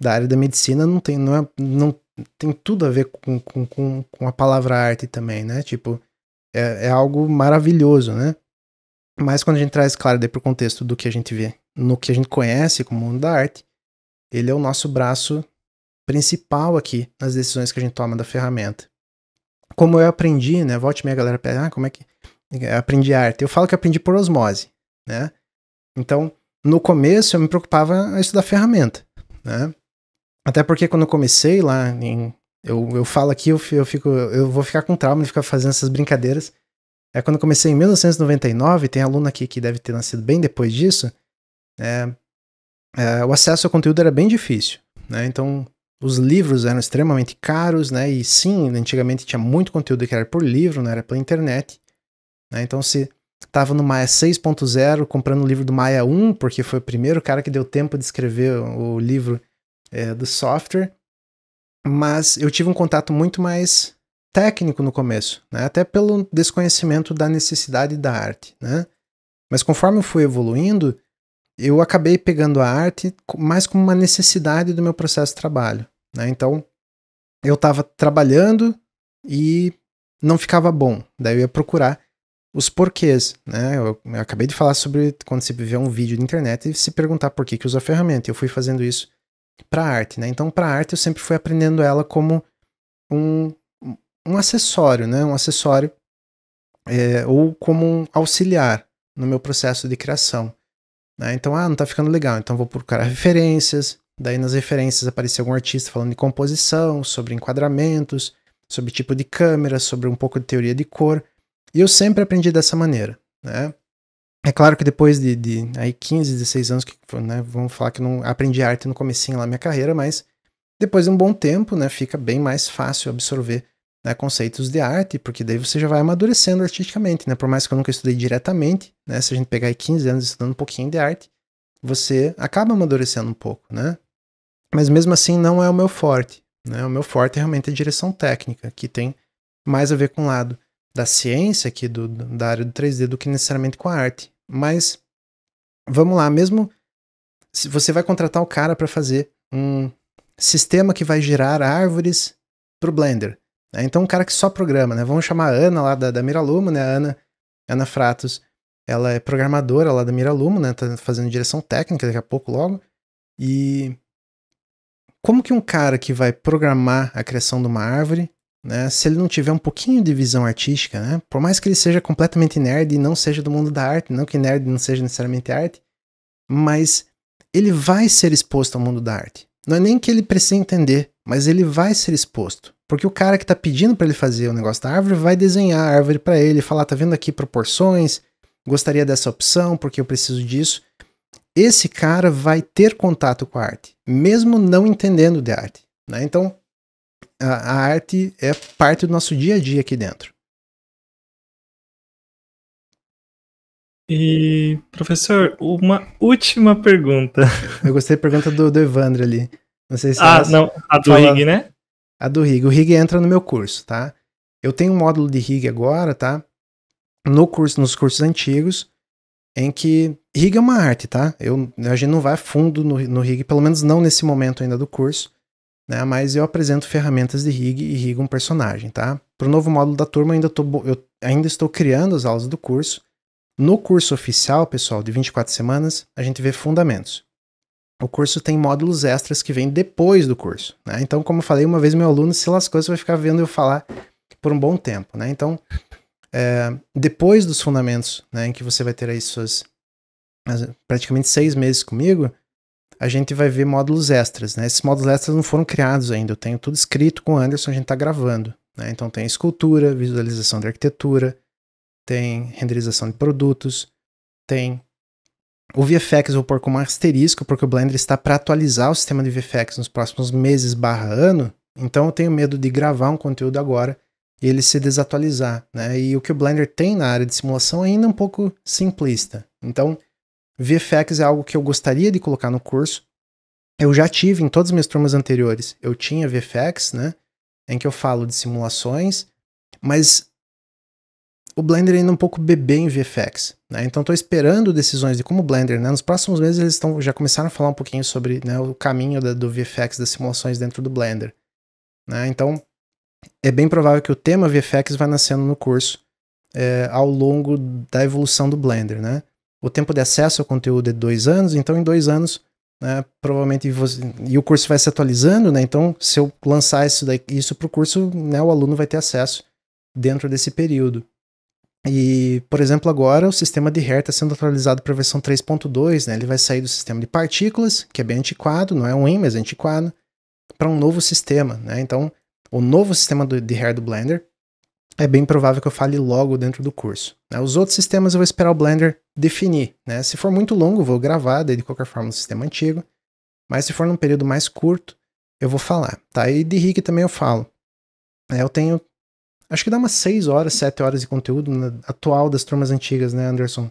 da área da medicina não tem, não é, não tem tudo a ver com, com, com, com a palavra arte também, né? Tipo, é, é algo maravilhoso, né? Mas quando a gente traz, claro, para o contexto do que a gente vê, no que a gente conhece como mundo da arte, ele é o nosso braço principal aqui nas decisões que a gente toma da ferramenta. Como eu aprendi, né? Volte meia galera, para, ah, como é que é, aprendi arte? Eu falo que aprendi por osmose, né? Então, no começo eu me preocupava a estudar ferramenta, né? Até porque quando eu comecei lá em, eu, eu falo aqui, eu, eu fico eu vou ficar com trauma de ficar fazendo essas brincadeiras. É quando eu comecei em 1999, tem aluno aqui que deve ter nascido bem depois disso, é, é, o acesso ao conteúdo era bem difícil, né? Então, os livros eram extremamente caros, né? E sim, antigamente tinha muito conteúdo que era por livro, não né? era pela internet. Né? Então, se estava no Maia 6.0 comprando o livro do Maia 1, porque foi o primeiro cara que deu tempo de escrever o livro é, do software. Mas eu tive um contato muito mais técnico no começo, né? até pelo desconhecimento da necessidade da arte. Né? Mas conforme eu fui evoluindo, eu acabei pegando a arte mais como uma necessidade do meu processo de trabalho. Né? Então, eu estava trabalhando e não ficava bom. Daí eu ia procurar os porquês, né? Eu, eu, acabei de falar sobre quando você vê um vídeo na internet e se perguntar por que, que usa a ferramenta. Eu fui fazendo isso para arte, né? Então, para arte eu sempre fui aprendendo ela como um, um acessório, né? Um acessório é, ou como um auxiliar no meu processo de criação. Né? Então, ah, não está ficando legal, então vou procurar referências, Daí nas referências aparecia algum artista falando de composição, sobre enquadramentos, sobre tipo de câmera, sobre um pouco de teoria de cor. E eu sempre aprendi dessa maneira, né? É claro que depois de, de aí 15, 16 anos, que, né, vamos falar que não aprendi arte no comecinho lá da minha carreira, mas depois de um bom tempo, né, fica bem mais fácil absorver né, conceitos de arte, porque daí você já vai amadurecendo artisticamente, né? Por mais que eu nunca estudei diretamente, né? Se a gente pegar aí 15 anos estudando um pouquinho de arte, você acaba amadurecendo um pouco, né? Mas mesmo assim não é o meu forte, né? O meu forte é realmente a direção técnica, que tem mais a ver com o lado da ciência aqui, do, da área do 3D, do que necessariamente com a arte. Mas, vamos lá, mesmo se você vai contratar o cara para fazer um sistema que vai girar árvores para o Blender. Né? Então, um cara que só programa, né? Vamos chamar a Ana lá da, da Miraluma, né? A Ana, Ana Fratos, ela é programadora lá da Mira Lumo, né? Tá fazendo direção técnica daqui a pouco logo. E como que um cara que vai programar a criação de uma árvore, né, se ele não tiver um pouquinho de visão artística, né, por mais que ele seja completamente nerd e não seja do mundo da arte, não que nerd não seja necessariamente arte, mas ele vai ser exposto ao mundo da arte. Não é nem que ele precise entender, mas ele vai ser exposto. Porque o cara que está pedindo para ele fazer o negócio da árvore vai desenhar a árvore para ele, falar, tá vendo aqui proporções, gostaria dessa opção porque eu preciso disso. Esse cara vai ter contato com a arte, mesmo não entendendo de arte. Né? Então, a, a arte é parte do nosso dia a dia aqui dentro. E, professor, uma última pergunta. Eu gostei da pergunta do, do Evandro ali. Não sei se ah, não, a do Rig, né? A do Rig. O Rig entra no meu curso, tá? Eu tenho um módulo de Rig agora, tá? no curso, nos cursos antigos, em que rig é uma arte, tá? Eu, a gente não vai fundo no, no rig, pelo menos não nesse momento ainda do curso, né? Mas eu apresento ferramentas de rig e rig um personagem, tá? Para o novo módulo da turma, ainda tô, eu ainda estou criando as aulas do curso. No curso oficial, pessoal, de 24 semanas, a gente vê fundamentos. O curso tem módulos extras que vêm depois do curso, né? Então, como eu falei, uma vez meu aluno se lascou, você vai ficar vendo eu falar por um bom tempo, né? Então, é, depois dos fundamentos, né, em que você vai ter aí suas praticamente seis meses comigo, a gente vai ver módulos extras, né? Esses módulos extras não foram criados ainda, eu tenho tudo escrito com o Anderson, a gente está gravando, né? Então tem escultura, visualização de arquitetura, tem renderização de produtos, tem o VFX vou pôr como asterisco, porque o Blender está para atualizar o sistema de VFX nos próximos meses barra ano, então eu tenho medo de gravar um conteúdo agora ele se desatualizar, né? E o que o Blender tem na área de simulação é ainda um pouco simplista. Então, VFX é algo que eu gostaria de colocar no curso. Eu já tive em todas as minhas turmas anteriores, eu tinha VFX, né? Em que eu falo de simulações, mas o Blender é ainda é um pouco bebê em VFX, né? Então estou esperando decisões de como o Blender, né? Nos próximos meses eles estão já começaram a falar um pouquinho sobre né, o caminho da, do VFX das simulações dentro do Blender, né? Então é bem provável que o tema VFX vá nascendo no curso é, ao longo da evolução do Blender, né? O tempo de acesso ao conteúdo é dois anos, então em dois anos, né, provavelmente, você, e o curso vai se atualizando, né? Então, se eu lançar isso, isso para o curso, né, o aluno vai ter acesso dentro desse período. E, por exemplo, agora o sistema de hair está sendo atualizado para a versão 3.2, né? Ele vai sair do sistema de partículas, que é bem antiquado, não é um ruim, mas é antiquado, para um novo sistema, né? Então, o novo sistema do, de hair do Blender, é bem provável que eu fale logo dentro do curso. Né? Os outros sistemas eu vou esperar o Blender definir. Né? Se for muito longo, vou gravar, de qualquer forma, no sistema antigo. Mas se for num período mais curto, eu vou falar. Tá? E de rig também eu falo. Né? eu tenho, acho que dá umas 6 horas, 7 horas de conteúdo atual das turmas antigas, né, Anderson?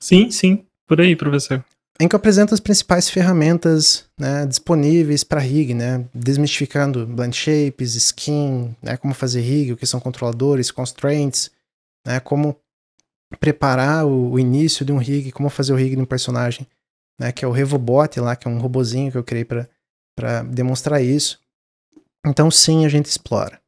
Sim, sim. Por aí, professor em que eu apresento as principais ferramentas né, disponíveis para rig, né, desmistificando blend shapes, skin, né, como fazer rig, o que são controladores, constraints, né, como preparar o, o início de um rig, como fazer o rig de um personagem, né, que é o Revobot lá, que é um robozinho que eu criei para demonstrar isso. Então sim, a gente explora.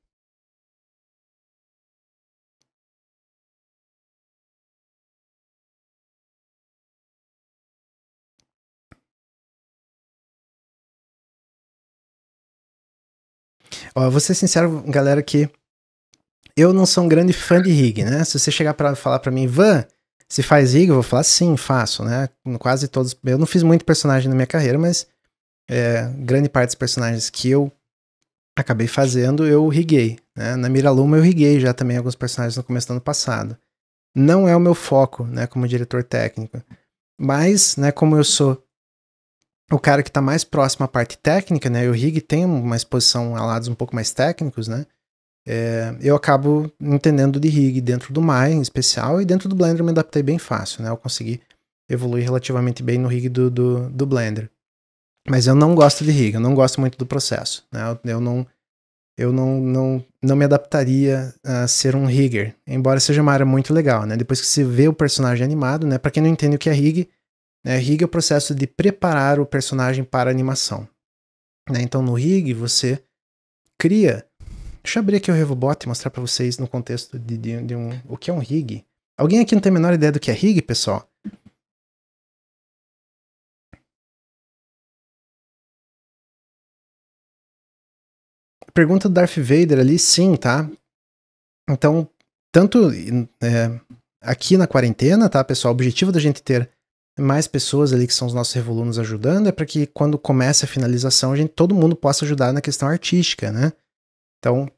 Ó, vou ser sincero, galera, que eu não sou um grande fã de rig, né? Se você chegar para falar para mim, Van, se faz rig, eu vou falar sim, faço, né? Quase todos. Eu não fiz muito personagem na minha carreira, mas é, grande parte dos personagens que eu acabei fazendo, eu riguei. Né? Na mira luma eu riguei já também alguns personagens no começo do ano passado. Não é o meu foco, né, como diretor técnico. Mas, né, como eu sou o cara que está mais próximo à parte técnica, né? E o Rig tem uma exposição a lados um pouco mais técnicos, né? É, eu acabo entendendo de Rig dentro do Maya em especial e dentro do Blender eu me adaptei bem fácil, né? Eu consegui evoluir relativamente bem no Rig do, do, do Blender. Mas eu não gosto de Rig, eu não gosto muito do processo, né? Eu, eu não eu não, não, não me adaptaria a ser um rigger, embora seja uma área muito legal, né? Depois que você vê o personagem animado, né? Para quem não entende o que é rig, né? Rig é o processo de preparar o personagem para animação. Né? Então no rig você cria. Deixa eu abrir aqui o Revobot e mostrar para vocês no contexto de, de, de, um, o que é um rig. Alguém aqui não tem a menor ideia do que é rig, pessoal? Pergunta do Darth Vader ali, sim, tá? Então, tanto é, aqui na quarentena, tá, pessoal? O objetivo da gente ter mais pessoas ali que são os nossos revolunos ajudando, é para que quando começa a finalização, a gente, todo mundo possa ajudar na questão artística, né? Então,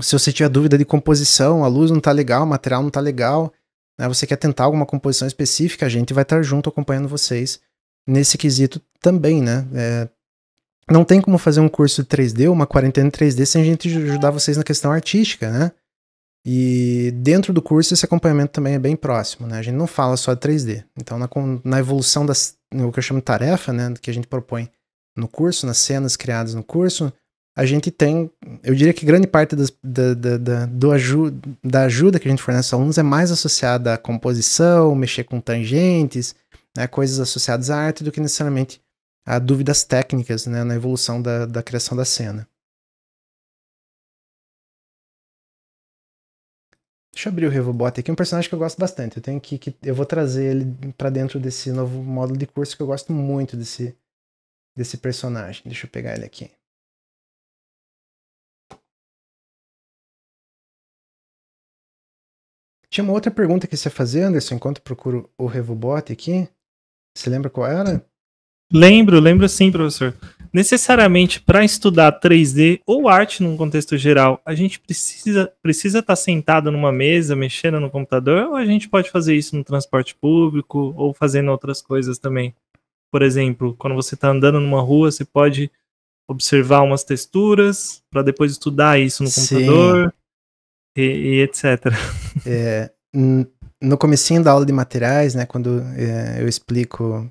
se você tiver dúvida de composição, a luz não tá legal, o material não tá legal, né? você quer tentar alguma composição específica, a gente vai estar junto acompanhando vocês nesse quesito também, né? É, não tem como fazer um curso de 3D, uma quarentena em 3D, sem a gente ajudar vocês na questão artística, né? E dentro do curso esse acompanhamento também é bem próximo, né? A gente não fala só de 3D. Então na, na evolução das o que eu chamo de tarefa, né, que a gente propõe no curso, nas cenas criadas no curso, a gente tem, eu diria que grande parte das, da, da, da, do aju, da ajuda que a gente fornece aos alunos é mais associada à composição, mexer com tangentes, né, coisas associadas à arte, do que necessariamente a dúvidas técnicas né, na evolução da, da criação da cena. Deixa eu abrir o Revobot aqui, um personagem que eu gosto bastante. Eu tenho que, que eu vou trazer ele para dentro desse novo módulo de curso que eu gosto muito desse desse personagem. Deixa eu pegar ele aqui. Tinha uma outra pergunta que você ia fazer, Anderson, enquanto procuro o Revobot aqui. Você lembra qual era? Lembro, lembro sim, professor. Necessariamente para estudar 3D ou arte num contexto geral, a gente precisa precisa estar tá sentado numa mesa, mexendo no computador, ou a gente pode fazer isso no transporte público ou fazendo outras coisas também. Por exemplo, quando você está andando numa rua, você pode observar umas texturas para depois estudar isso no computador e, e, etc. É, no comecinho da aula de materiais, né, quando é, eu explico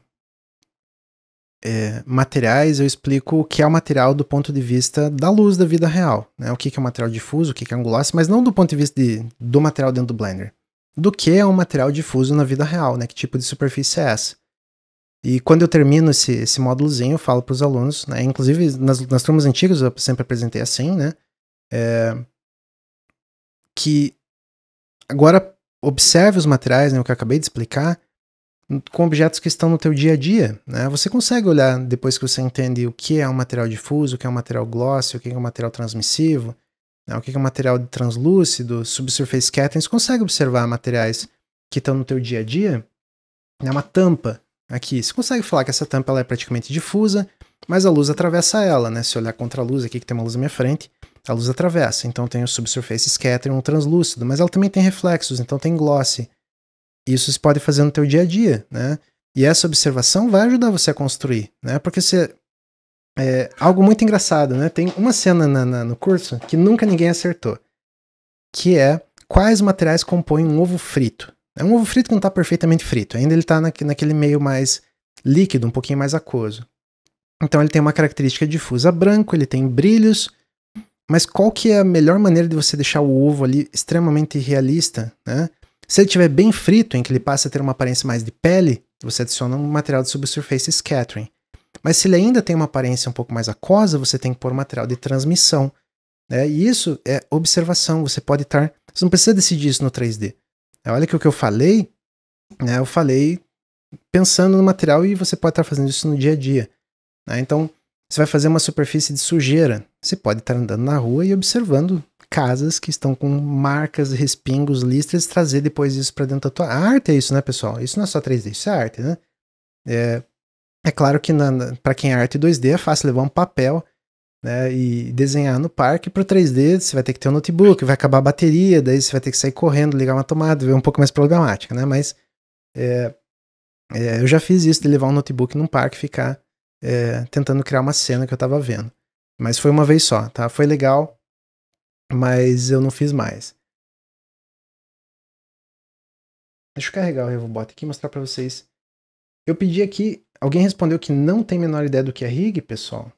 é, materiais, eu explico o que é o material do ponto de vista da luz da vida real, né? O que, é um material difuso, o que, é angular, mas não do ponto de vista de, do material dentro do Blender. Do que é um material difuso na vida real, né? Que tipo de superfície é essa? E quando eu termino esse, esse módulozinho, eu falo para os alunos, né? Inclusive, nas, nas turmas antigas eu sempre apresentei assim, né? É, que agora observe os materiais, né? O que eu acabei de explicar, com objetos que estão no teu dia a dia. Né? Você consegue olhar depois que você entende o que é um material difuso, o que é um material glossy, o que é um material transmissivo, né? o que é um material translúcido, subsurface cations, consegue observar materiais que estão no teu dia a dia. É né? uma tampa aqui. Você consegue falar que essa tampa ela é praticamente difusa, mas a luz atravessa ela, né? Se olhar contra a luz aqui, que tem uma luz na minha frente, a luz atravessa. Então tem o subsurface scattering, um translúcido, mas ela também tem reflexos, então tem glossy. Isso se pode fazer no teu dia a dia, né? E essa observação vai ajudar você a construir, né? Porque você... É algo muito engraçado, né? Tem uma cena na, na, no curso que nunca ninguém acertou, que é quais materiais compõem um ovo frito. É um ovo frito que não está perfeitamente frito, ainda ele está na, naquele meio mais líquido, um pouquinho mais aquoso. Então ele tem uma característica difusa branco, ele tem brilhos, mas qual que é a melhor maneira de você deixar o ovo ali extremamente realista, né? Se ele estiver bem frito, em que ele passa a ter uma aparência mais de pele, você adiciona um material de subsurface scattering. Mas se ele ainda tem uma aparência um pouco mais aquosa, você tem que pôr um material de transmissão. Né? E isso é observação, você pode estar... Você não precisa decidir isso no 3D. É, olha que o que eu falei, né? eu falei pensando no material e você pode estar fazendo isso no dia a dia. Né? Então, você vai fazer uma superfície de sujeira. Você pode estar andando na rua e observando casas que estão com marcas, respingos, listras, trazer depois isso para dentro da tua. A arte é isso, né, pessoal? Isso não é só 3D, isso é arte, né? É, é claro que para quem é arte 2D é fácil levar um papel né, e desenhar no parque. Para 3D você vai ter que ter um notebook, vai acabar a bateria, daí você vai ter que sair correndo, ligar uma tomada, é um pouco mais problemática, né? Mas é, é, eu já fiz isso de levar um notebook num parque e ficar é, tentando criar uma cena que eu estava vendo. Mas foi uma vez só, tá? Foi legal, mas eu não fiz mais. Deixa eu carregar o RevoBot aqui e mostrar para vocês. Eu pedi aqui, alguém respondeu que não tem menor ideia do que é rig, pessoal?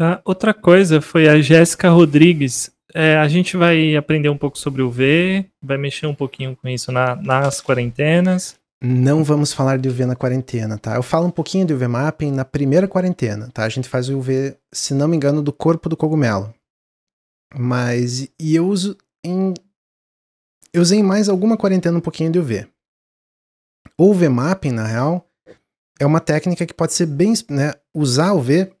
Ah, outra coisa foi a Jéssica Rodrigues. É, a gente vai aprender um pouco sobre o V, vai mexer um pouquinho com isso na, nas quarentenas. Não vamos falar de UV na quarentena, tá? Eu falo um pouquinho de UV mapping na primeira quarentena, tá? A gente faz o UV, se não me engano, do corpo do cogumelo. Mas. E eu uso em. Eu usei mais alguma quarentena um pouquinho de UV. O UV mapping, na real, é uma técnica que pode ser bem. Né, usar UV,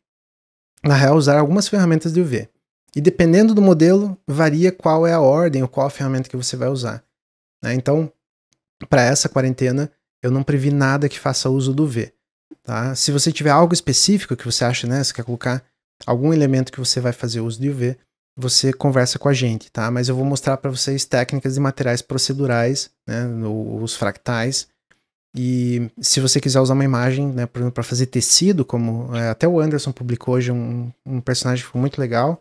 na real, usar algumas ferramentas de UV. E dependendo do modelo, varia qual é a ordem ou qual a ferramenta que você vai usar. Né? Então, para essa quarentena, eu não previ nada que faça uso do V. Tá? Se você tiver algo específico que você acha, né, você quer colocar algum elemento que você vai fazer uso de UV, você conversa com a gente, tá? Mas eu vou mostrar para vocês técnicas de materiais procedurais, né, os fractais. E se você quiser usar uma imagem, né, Por exemplo, para fazer tecido, como é, até o Anderson publicou hoje um, um personagem que ficou muito legal,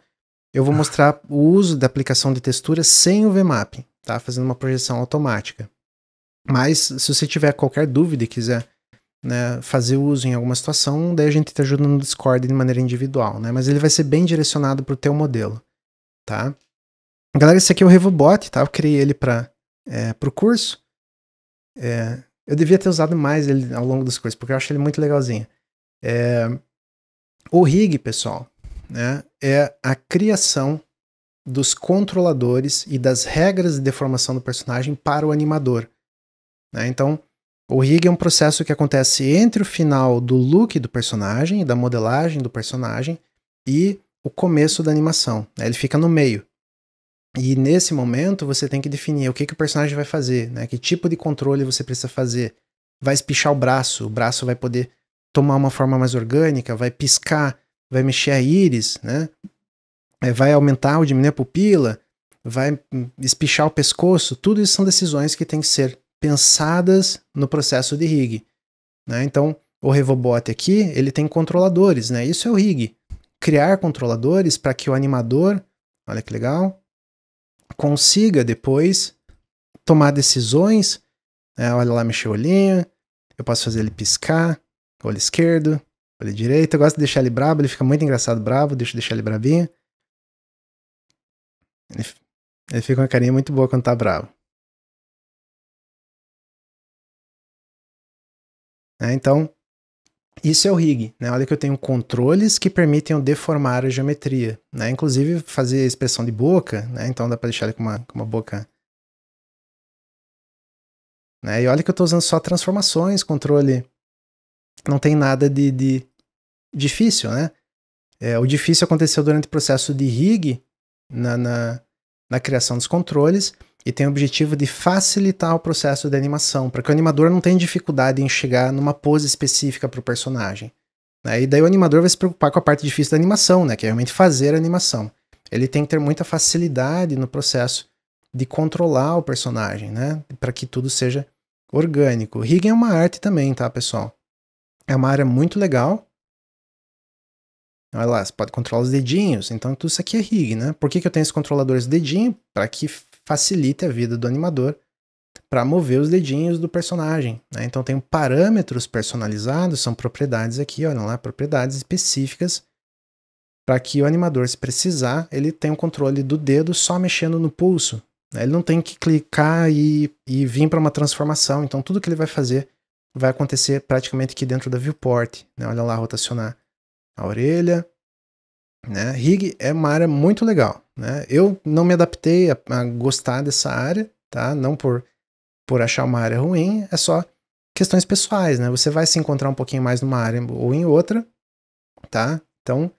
eu vou mostrar o uso da aplicação de textura sem o VMAP, tá? Fazendo uma projeção automática. Mas se você tiver qualquer dúvida e quiser né, fazer uso em alguma situação, daí a gente te tá ajuda no Discord de maneira individual, né? Mas ele vai ser bem direcionado para o teu modelo tá? Galera, esse aqui é o RevoBot, tá? Eu criei ele para é, o curso. É, eu devia ter usado mais ele ao longo dos cursos, porque eu acho ele muito legalzinho. É, o rig, pessoal, né, é a criação dos controladores e das regras de deformação do personagem para o animador. Né? Então, o rig é um processo que acontece entre o final do look do personagem, da modelagem do personagem, e o começo da animação, né? ele fica no meio. E nesse momento você tem que definir o que, que o personagem vai fazer, né? que tipo de controle você precisa fazer. Vai espichar o braço, o braço vai poder tomar uma forma mais orgânica, vai piscar, vai mexer a íris, né? É, vai aumentar ou diminuir a pupila, vai hum, espichar o pescoço. Tudo isso são decisões que têm que ser pensadas no processo de rig. Né? Então, o Revobot aqui, ele tem controladores, né? Isso é o rig criar controladores para que o animador, olha que legal, consiga depois tomar decisões. É, olha lá, mexeu o olhinho, eu posso fazer ele piscar, olho esquerdo, olho direito. Eu gosto de deixar ele brabo, ele fica muito engraçado bravo, deixa eu deixar ele bravinho. Ele, ele fica com uma carinha muito boa quando tá bravo. É, então, isso é o rig, né? Olha que eu tenho controles que permitem eu deformar a geometria, né? Inclusive fazer expressão de boca, né? Então dá para deixar ele com uma, com uma boca... Né? E olha que eu estou usando só transformações, controle... Não tem nada de, de difícil, né? É, o difícil aconteceu durante o processo de rig na, na na criação dos controles e tem o objetivo de facilitar o processo de animação, para que o animador não tenha dificuldade em chegar numa pose específica para o personagem. Né? E daí o animador vai se preocupar com a parte difícil da animação, né? que é realmente fazer a animação. Ele tem que ter muita facilidade no processo de controlar o personagem, né? para que tudo seja orgânico. Rigging é uma arte também, tá, pessoal? É uma área muito legal, Olha lá, você pode controlar os dedinhos, então tudo isso aqui é rig, né? Por que, que eu tenho esses controladores dedinho? Para que facilite a vida do animador para mover os dedinhos do personagem. Né? Então tem parâmetros personalizados, são propriedades aqui, olha lá, propriedades específicas para que o animador, se precisar, ele tenha o controle do dedo só mexendo no pulso. Né? Ele não tem que clicar e, e vir para uma transformação. Então tudo que ele vai fazer vai acontecer praticamente aqui dentro da viewport. Né? Olha lá, rotacionar a orelha. Né? Rig é uma área muito legal. Né? Eu não me adaptei a, a, gostar dessa área, tá? não por, por achar uma área ruim, é só questões pessoais. Né? Você vai se encontrar um pouquinho mais numa área ou em outra. tá? Então,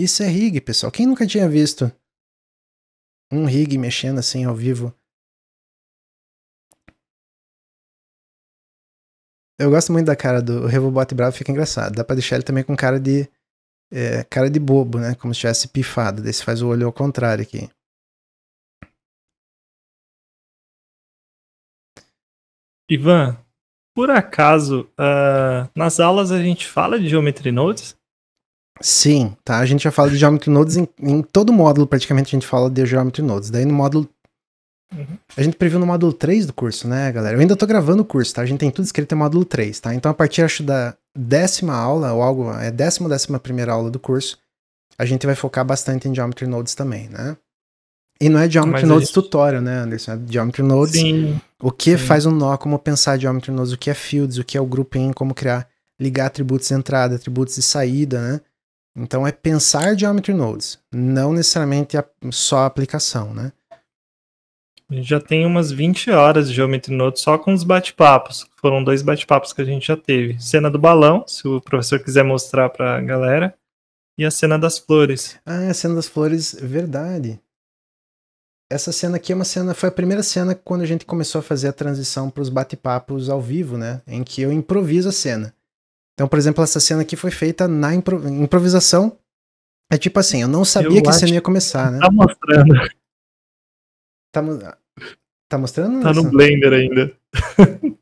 isso é rig, pessoal. Quem nunca tinha visto um rig mexendo assim ao vivo Eu gosto muito da cara do Revobote Bravo, fica engraçado. Dá pra deixar ele também com cara de. É, cara de bobo, né? Como se tivesse pifado. Daí você faz o olho ao contrário aqui. Ivan, por acaso, uh, nas aulas a gente fala de Geometry Nodes? Sim, tá? A gente já fala de Geometry Nodes em, em todo módulo, praticamente a gente fala de Geometry Nodes. Daí no módulo Uhum. A gente previu no módulo 3 do curso, né, galera? Eu ainda tô gravando o curso, tá? A gente tem tudo escrito em módulo 3, tá? Então, a partir, acho, da décima aula, ou algo, é décima ou décima primeira aula do curso, a gente vai focar bastante em Geometry Nodes também, né? E não é Geometry Mas é Nodes gente... tutorial, né, Anderson? É Geometry Nodes, sim, o que sim. faz um nó, como pensar Geometry Nodes, o que é Fields, o que é o grouping, como criar, ligar atributos de entrada, atributos de saída, né? Então, é pensar Geometry Nodes, não necessariamente a, só a aplicação, né? A gente já tem umas 20 horas de Geometry Note só com os bate-papos. Foram dois bate-papos que a gente já teve. Cena do balão, se o professor quiser mostrar pra galera. E a cena das flores. Ah, a cena das flores, verdade. Essa cena aqui é uma cena, foi a primeira cena quando a gente começou a fazer a transição para os bate-papos ao vivo, né? Em que eu improviso a cena. Então, por exemplo, essa cena aqui foi feita na impro... improvisação. É tipo assim, eu não sabia eu que a cena ia começar, né? Tá mostrando. Tá, tá mostrando? Tá no Blender ainda.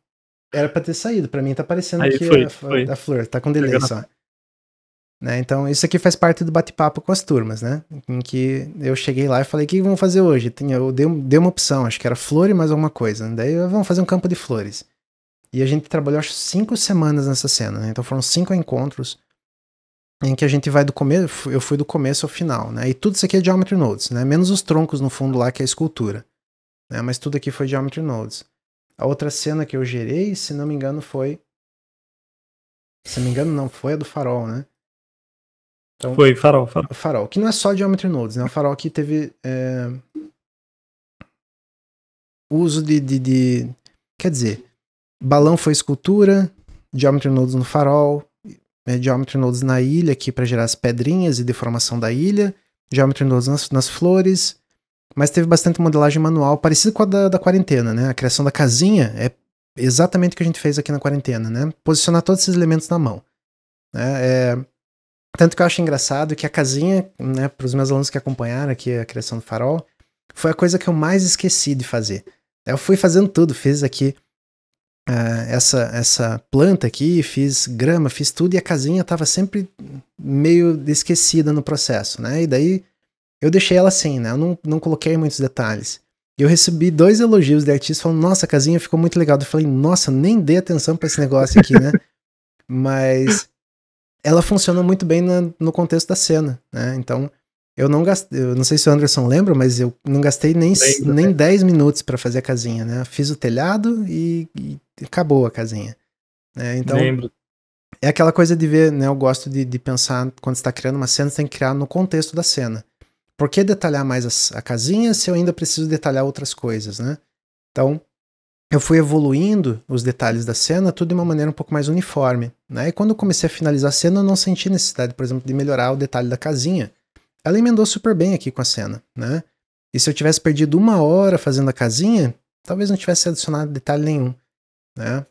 Era pra ter saído, pra mim tá parecendo que foi, a, foi. a, flor tá com delay só. Né? Então, isso aqui faz parte do bate-papo com as turmas, né? Em que eu cheguei lá e falei, o que vamos fazer hoje? eu dei, dei uma opção, acho que era flor e mais alguma coisa. Né? Daí, vamos fazer um campo de flores. E a gente trabalhou, acho, cinco semanas nessa cena, né? Então, foram cinco encontros em que a gente vai do começo, eu fui do começo ao final, né? E tudo isso aqui é geometry nodes, né? Menos os troncos no fundo lá que é a escultura, né? Mas tudo aqui foi geometry nodes. A outra cena que eu gerei, se não me engano, foi se não me engano não foi a do farol, né? Então, foi farol, farol. Farol, que não é só geometry nodes, né? O farol aqui teve é... uso de, de, de, quer dizer, balão foi escultura, geometry nodes no farol, né, Geometry Nodes na ilha aqui para gerar as pedrinhas e deformação da ilha, Geometry Nodes nas, nas flores, mas teve bastante modelagem manual, parecido com a da, da quarentena, né? A criação da casinha é exatamente o que a gente fez aqui na quarentena, né? Posicionar todos esses elementos na mão. Né? É, tanto que eu acho engraçado que a casinha, né, para os meus alunos que acompanharam aqui a criação do farol, foi a coisa que eu mais esqueci de fazer. Eu fui fazendo tudo, fiz aqui uh, essa, essa planta aqui, fiz grama, fiz tudo e a casinha estava sempre meio esquecida no processo, né? E daí eu deixei ela assim, né? Eu não, não coloquei muitos detalhes. Eu recebi dois elogios de artistas falando: Nossa, a casinha ficou muito legal. Eu falei: Nossa, nem dei atenção para esse negócio aqui, né? Mas ela funciona muito bem na, no contexto da cena, né? Então, eu não gastei, eu não sei se o Anderson lembra, mas eu não gastei nem, nem 10 minutos para fazer a casinha, né? Fiz o telhado e, e, acabou a casinha. Né? Então, Lembro. é aquela coisa de ver, né? Eu gosto de, de pensar quando está criando uma cena, você tem que criar no contexto da cena. Por que detalhar mais a, a casinha se eu ainda preciso detalhar outras coisas, né? Então, eu fui evoluindo os detalhes da cena, tudo de uma maneira um pouco mais uniforme. Né? E quando eu comecei a finalizar a cena, eu não senti necessidade, por exemplo, de melhorar o detalhe da casinha. Ela emendou super bem aqui com a cena, né? E se eu tivesse perdido uma hora fazendo a casinha, talvez não tivesse adicionado detalhe nenhum né?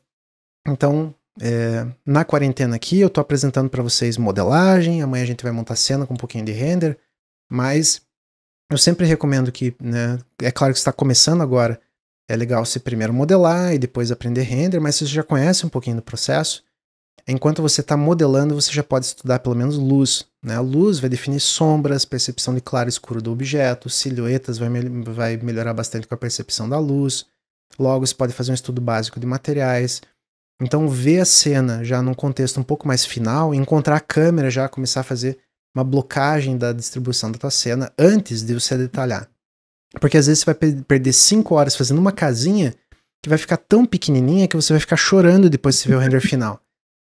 Então, é, na quarentena aqui, eu estou apresentando para vocês modelagem, amanhã a gente vai montar cena com um pouquinho de render, mas eu sempre recomendo que, né, é claro que está começando agora, é legal você primeiro modelar e depois aprender render, mas se você já conhece um pouquinho do processo, enquanto você está modelando, você já pode estudar pelo menos luz. Né? A luz vai definir sombras, percepção de claro e escuro do objeto, silhuetas vai, me vai melhorar bastante com a percepção da luz, Logo, você pode fazer um estudo básico de materiais. Então, ver a cena já num contexto um pouco mais final, encontrar a câmera já, começar a fazer uma blocagem da distribuição da tua cena antes de você detalhar. Porque às vezes você vai perder 5 horas fazendo uma casinha que vai ficar tão pequenininha que você vai ficar chorando depois de ver o render final.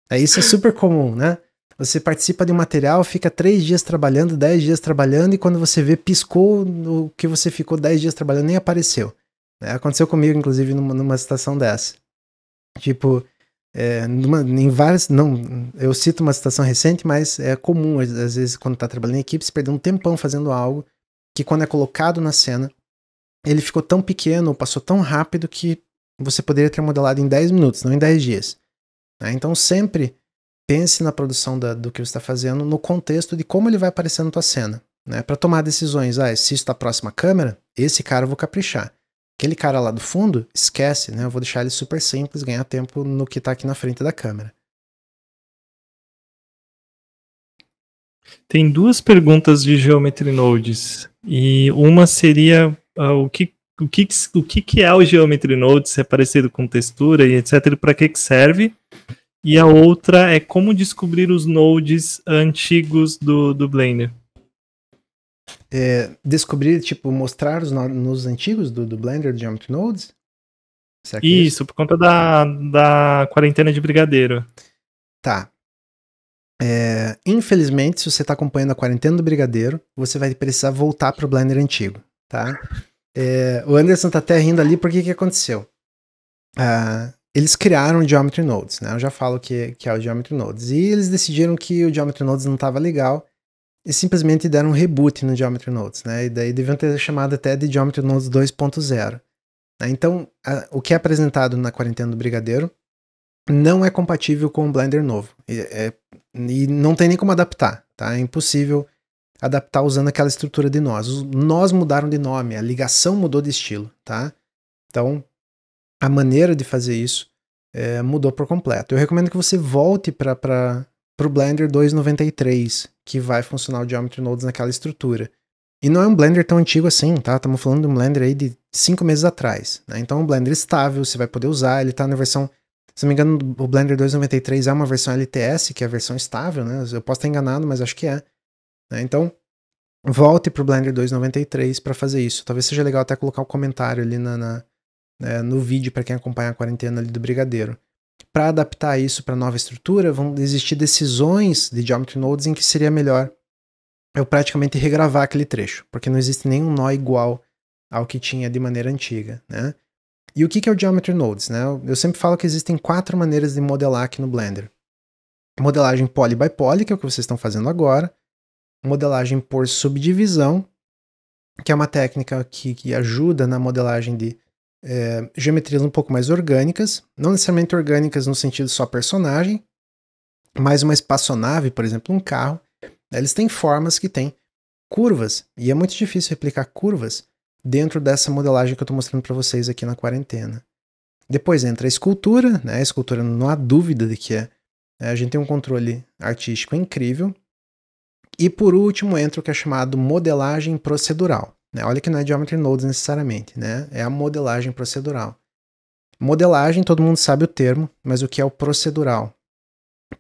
É, isso é super comum, né? Você participa de um material, fica 3 dias trabalhando, 10 dias trabalhando, e quando você vê, piscou o que você ficou 10 dias trabalhando, nem apareceu. É, aconteceu comigo, inclusive, numa, numa situação dessa. Tipo, é, numa, em várias. Não, eu cito uma citação recente, mas é comum, às, às vezes, quando tá trabalhando em equipe, se perder um tempão fazendo algo que, quando é colocado na cena, ele ficou tão pequeno, passou tão rápido que você poderia ter modelado em 10 minutos, não em 10 dias. Né? Então, sempre pense na produção da, do que você está fazendo no contexto de como ele vai aparecer na tua cena. Né? Para tomar decisões, ah, se isso está próximo à câmera, esse cara eu vou caprichar. Aquele cara lá do fundo, esquece, né? Eu vou deixar ele super simples, ganhar tempo no que está aqui na frente da câmera. Tem duas perguntas de Geometry Nodes. E uma seria uh, o, que, o, que, o que, que é o Geometry Nodes, se é parecido com textura e etc, para que, que serve. E a outra é como descobrir os nodes antigos do, do Blender é, descobrir, tipo, mostrar os, nos antigos do, do Blender geometry Nodes? É isso, isso, por conta da, da quarentena de brigadeiro. Tá. É, infelizmente, se você está acompanhando a quarentena do brigadeiro, você vai precisar voltar para o Blender antigo, tá? É, o Anderson está até rindo ali porque que aconteceu? Ah, eles criaram o Geometry Nodes, né? Eu já falo que, que é o Geometry Nodes. E eles decidiram que o Geometry Nodes não estava legal e simplesmente deram um reboot no Geometry Notes, né? E daí deviam ter chamado até de Geometry Notes 2.0. Né? Então, a, o que é apresentado na quarentena do Brigadeiro não é compatível com o Blender novo. E, é, e não tem nem como adaptar, tá? É impossível adaptar usando aquela estrutura de nós. Os nós mudaram de nome, a ligação mudou de estilo, tá? Então, a maneira de fazer isso é, mudou por completo. Eu recomendo que você volte para para o Blender 2.93, que vai funcionar o Geometry Nodes naquela estrutura. E não é um Blender tão antigo assim, tá? Estamos falando de um Blender aí de 5 meses atrás. Né? Então é um Blender estável, você vai poder usar, ele está na versão... Se não me engano, o Blender 2.93 é uma versão LTS, que é a versão estável, né? Eu posso estar enganado, mas acho que é. Né? Então, volte para o Blender 2.93 para fazer isso. Talvez seja legal até colocar o um comentário ali na, na né, no vídeo para quem acompanha a quarentena ali do Brigadeiro para adaptar isso para a nova estrutura, vão existir decisões de geometry nodes em que seria melhor eu praticamente regravar aquele trecho, porque não existe nenhum nó igual ao que tinha de maneira antiga, né? E o que é o Geometry Nodes? Né? Eu sempre falo que existem quatro maneiras de modelar aqui no Blender. Modelagem poly by poly, que é o que vocês estão fazendo agora. Modelagem por subdivisão, que é uma técnica que, que ajuda na modelagem de é, geometrias um pouco mais orgânicas, não necessariamente orgânicas no sentido só personagem, mas uma espaçonave, por exemplo, um carro, eles têm formas que têm curvas, e é muito difícil replicar curvas dentro dessa modelagem que eu estou mostrando para vocês aqui na quarentena. Depois entra a escultura, né? A escultura não há dúvida de que é, é. A gente tem um controle artístico incrível. E por último entra o que é chamado modelagem procedural. Né? Olha que não é Geometry Nodes necessariamente, né? É a modelagem procedural. Modelagem, todo mundo sabe o termo, mas o que é o procedural?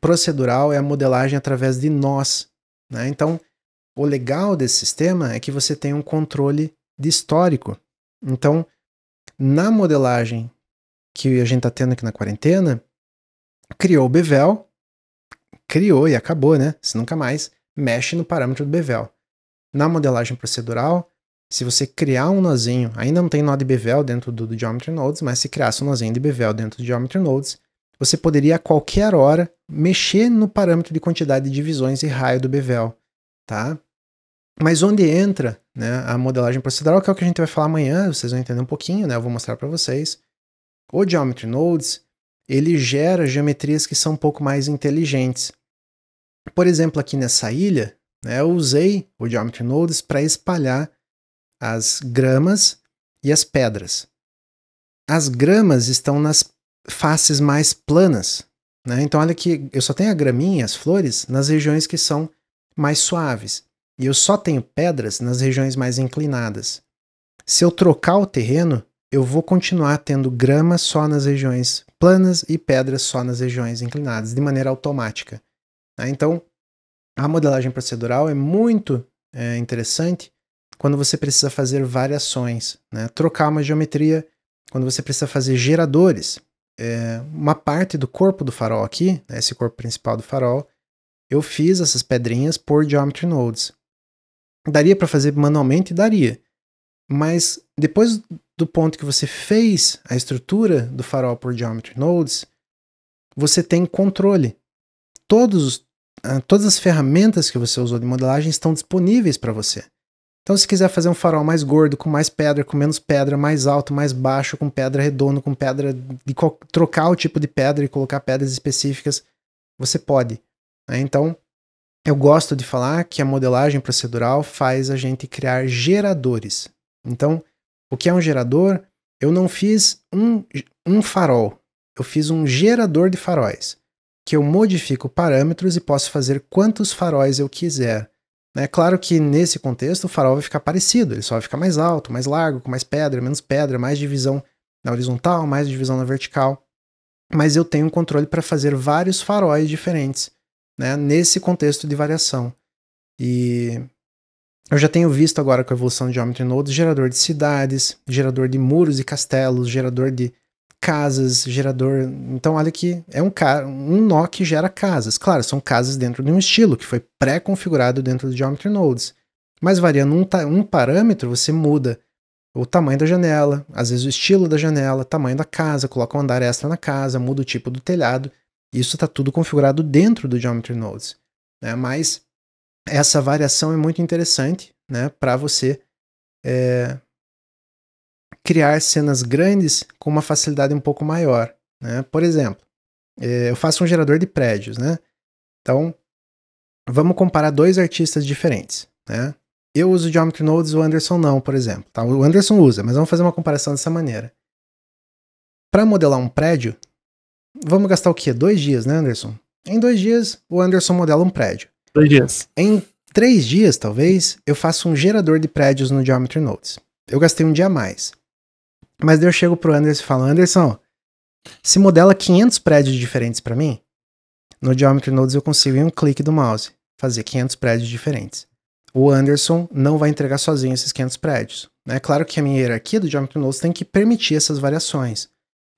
Procedural é a modelagem através de nós. Né? Então, o legal desse sistema é que você tem um controle de histórico. Então, na modelagem que a gente está tendo aqui na quarentena, criou o Bevel, criou e acabou, né? Se nunca mais mexe no parâmetro do Bevel. Na modelagem procedural, se você criar um nozinho, ainda não tem nó de bevel dentro do, do Geometry Nodes, mas se criasse um nozinho de bevel dentro do Geometry Nodes, você poderia a qualquer hora mexer no parâmetro de quantidade de divisões e raio do bevel, tá? Mas onde entra né, a modelagem procedural, que é o que a gente vai falar amanhã, vocês vão entender um pouquinho, né? Eu vou mostrar para vocês. O Geometry Nodes, ele gera geometrias que são um pouco mais inteligentes. Por exemplo, aqui nessa ilha, né, eu usei o Geometry Nodes para espalhar as gramas e as pedras. As gramas estão nas faces mais planas. Né? Então, olha que eu só tenho a graminha, as flores, nas regiões que são mais suaves. E eu só tenho pedras nas regiões mais inclinadas. Se eu trocar o terreno, eu vou continuar tendo grama só nas regiões planas e pedras só nas regiões inclinadas, de maneira automática. Né? Então, a modelagem procedural é muito é, interessante quando você precisa fazer variações, né? trocar uma geometria, quando você precisa fazer geradores. É, uma parte do corpo do farol aqui, né? esse corpo principal do farol, eu fiz essas pedrinhas por geometry nodes. Daria para fazer manualmente? Daria. Mas depois do ponto que você fez a estrutura do farol por geometry nodes, você tem controle. Todos, ah, todas as ferramentas que você usou de modelagem estão disponíveis para você. Então, se quiser fazer um farol mais gordo, com mais pedra, com menos pedra, mais alto, mais baixo, com pedra redonda, com pedra. de trocar o tipo de pedra e colocar pedras específicas, você pode. Né? Então, eu gosto de falar que a modelagem procedural faz a gente criar geradores. Então, o que é um gerador? Eu não fiz um, um farol, eu fiz um gerador de faróis, que eu modifico parâmetros e posso fazer quantos faróis eu quiser. É claro que nesse contexto o farol vai ficar parecido, ele só vai ficar mais alto, mais largo, com mais pedra, menos pedra, mais divisão na horizontal, mais divisão na vertical. Mas eu tenho um controle para fazer vários faróis diferentes né, nesse contexto de variação. E eu já tenho visto agora com a evolução de Geometry Nodes gerador de cidades, gerador de muros e castelos, gerador de casas, gerador. Então, olha que é um, um nó que gera casas. Claro, são casas dentro de um estilo que foi pré-configurado dentro do Geometry Nodes. Mas variando um, um parâmetro, você muda o tamanho da janela, às vezes o estilo da janela, tamanho da casa, coloca um andar extra na casa, muda o tipo do telhado. Isso está tudo configurado dentro do Geometry Nodes. Né? Mas essa variação é muito interessante né? para você é, criar cenas grandes com uma facilidade um pouco maior. Né? Por exemplo, eh, eu faço um gerador de prédios, né? Então, vamos comparar dois artistas diferentes, né? Eu uso Geometry Nodes, o Anderson não, por exemplo. Tá? O Anderson usa, mas vamos fazer uma comparação dessa maneira. Para modelar um prédio, vamos gastar o quê? Dois dias, né, Anderson? Em dois dias, o Anderson modela um prédio. Dois dias. Em três dias, talvez, eu faço um gerador de prédios no Geometry Nodes. Eu gastei um dia a mais. Mas daí eu chego pro Anderson e falo, Anderson, se modela 500 prédios diferentes para mim, no Geometry Nodes eu consigo em um clique do mouse fazer 500 prédios diferentes. O Anderson não vai entregar sozinho esses 500 prédios. É né? claro que a minha hierarquia do Geometry Nodes tem que permitir essas variações,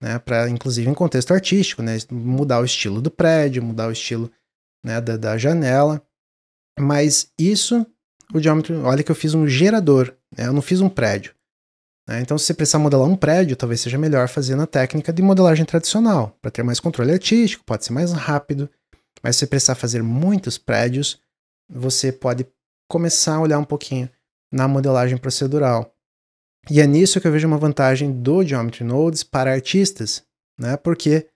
né? para inclusive em contexto artístico, né? mudar o estilo do prédio, mudar o estilo né? da, da janela. Mas isso, o Geometry, olha que eu fiz um gerador, né? eu não fiz um prédio. Né? Então, se você precisar modelar um prédio, talvez seja melhor fazer na técnica de modelagem tradicional, para ter mais controle artístico, pode ser mais rápido. Mas se você precisar fazer muitos prédios, você pode começar a olhar um pouquinho na modelagem procedural. E é nisso que eu vejo uma vantagem do Geometry Nodes para artistas, né? porque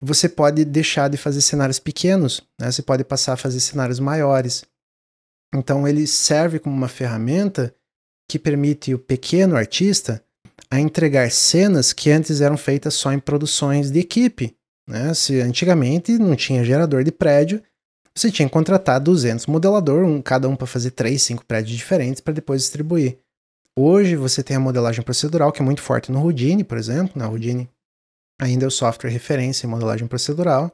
você pode deixar de fazer cenários pequenos, né? você pode passar a fazer cenários maiores. Então ele serve como uma ferramenta que permite o pequeno artista a entregar cenas que antes eram feitas só em produções de equipe. Né? Se antigamente não tinha gerador de prédio, você tinha que contratar 200 modelador, um, cada um para fazer 3, 5 prédios diferentes para depois distribuir. Hoje você tem a modelagem procedural, que é muito forte no Houdini, por exemplo. Na né? Houdini ainda é o software referência em modelagem procedural,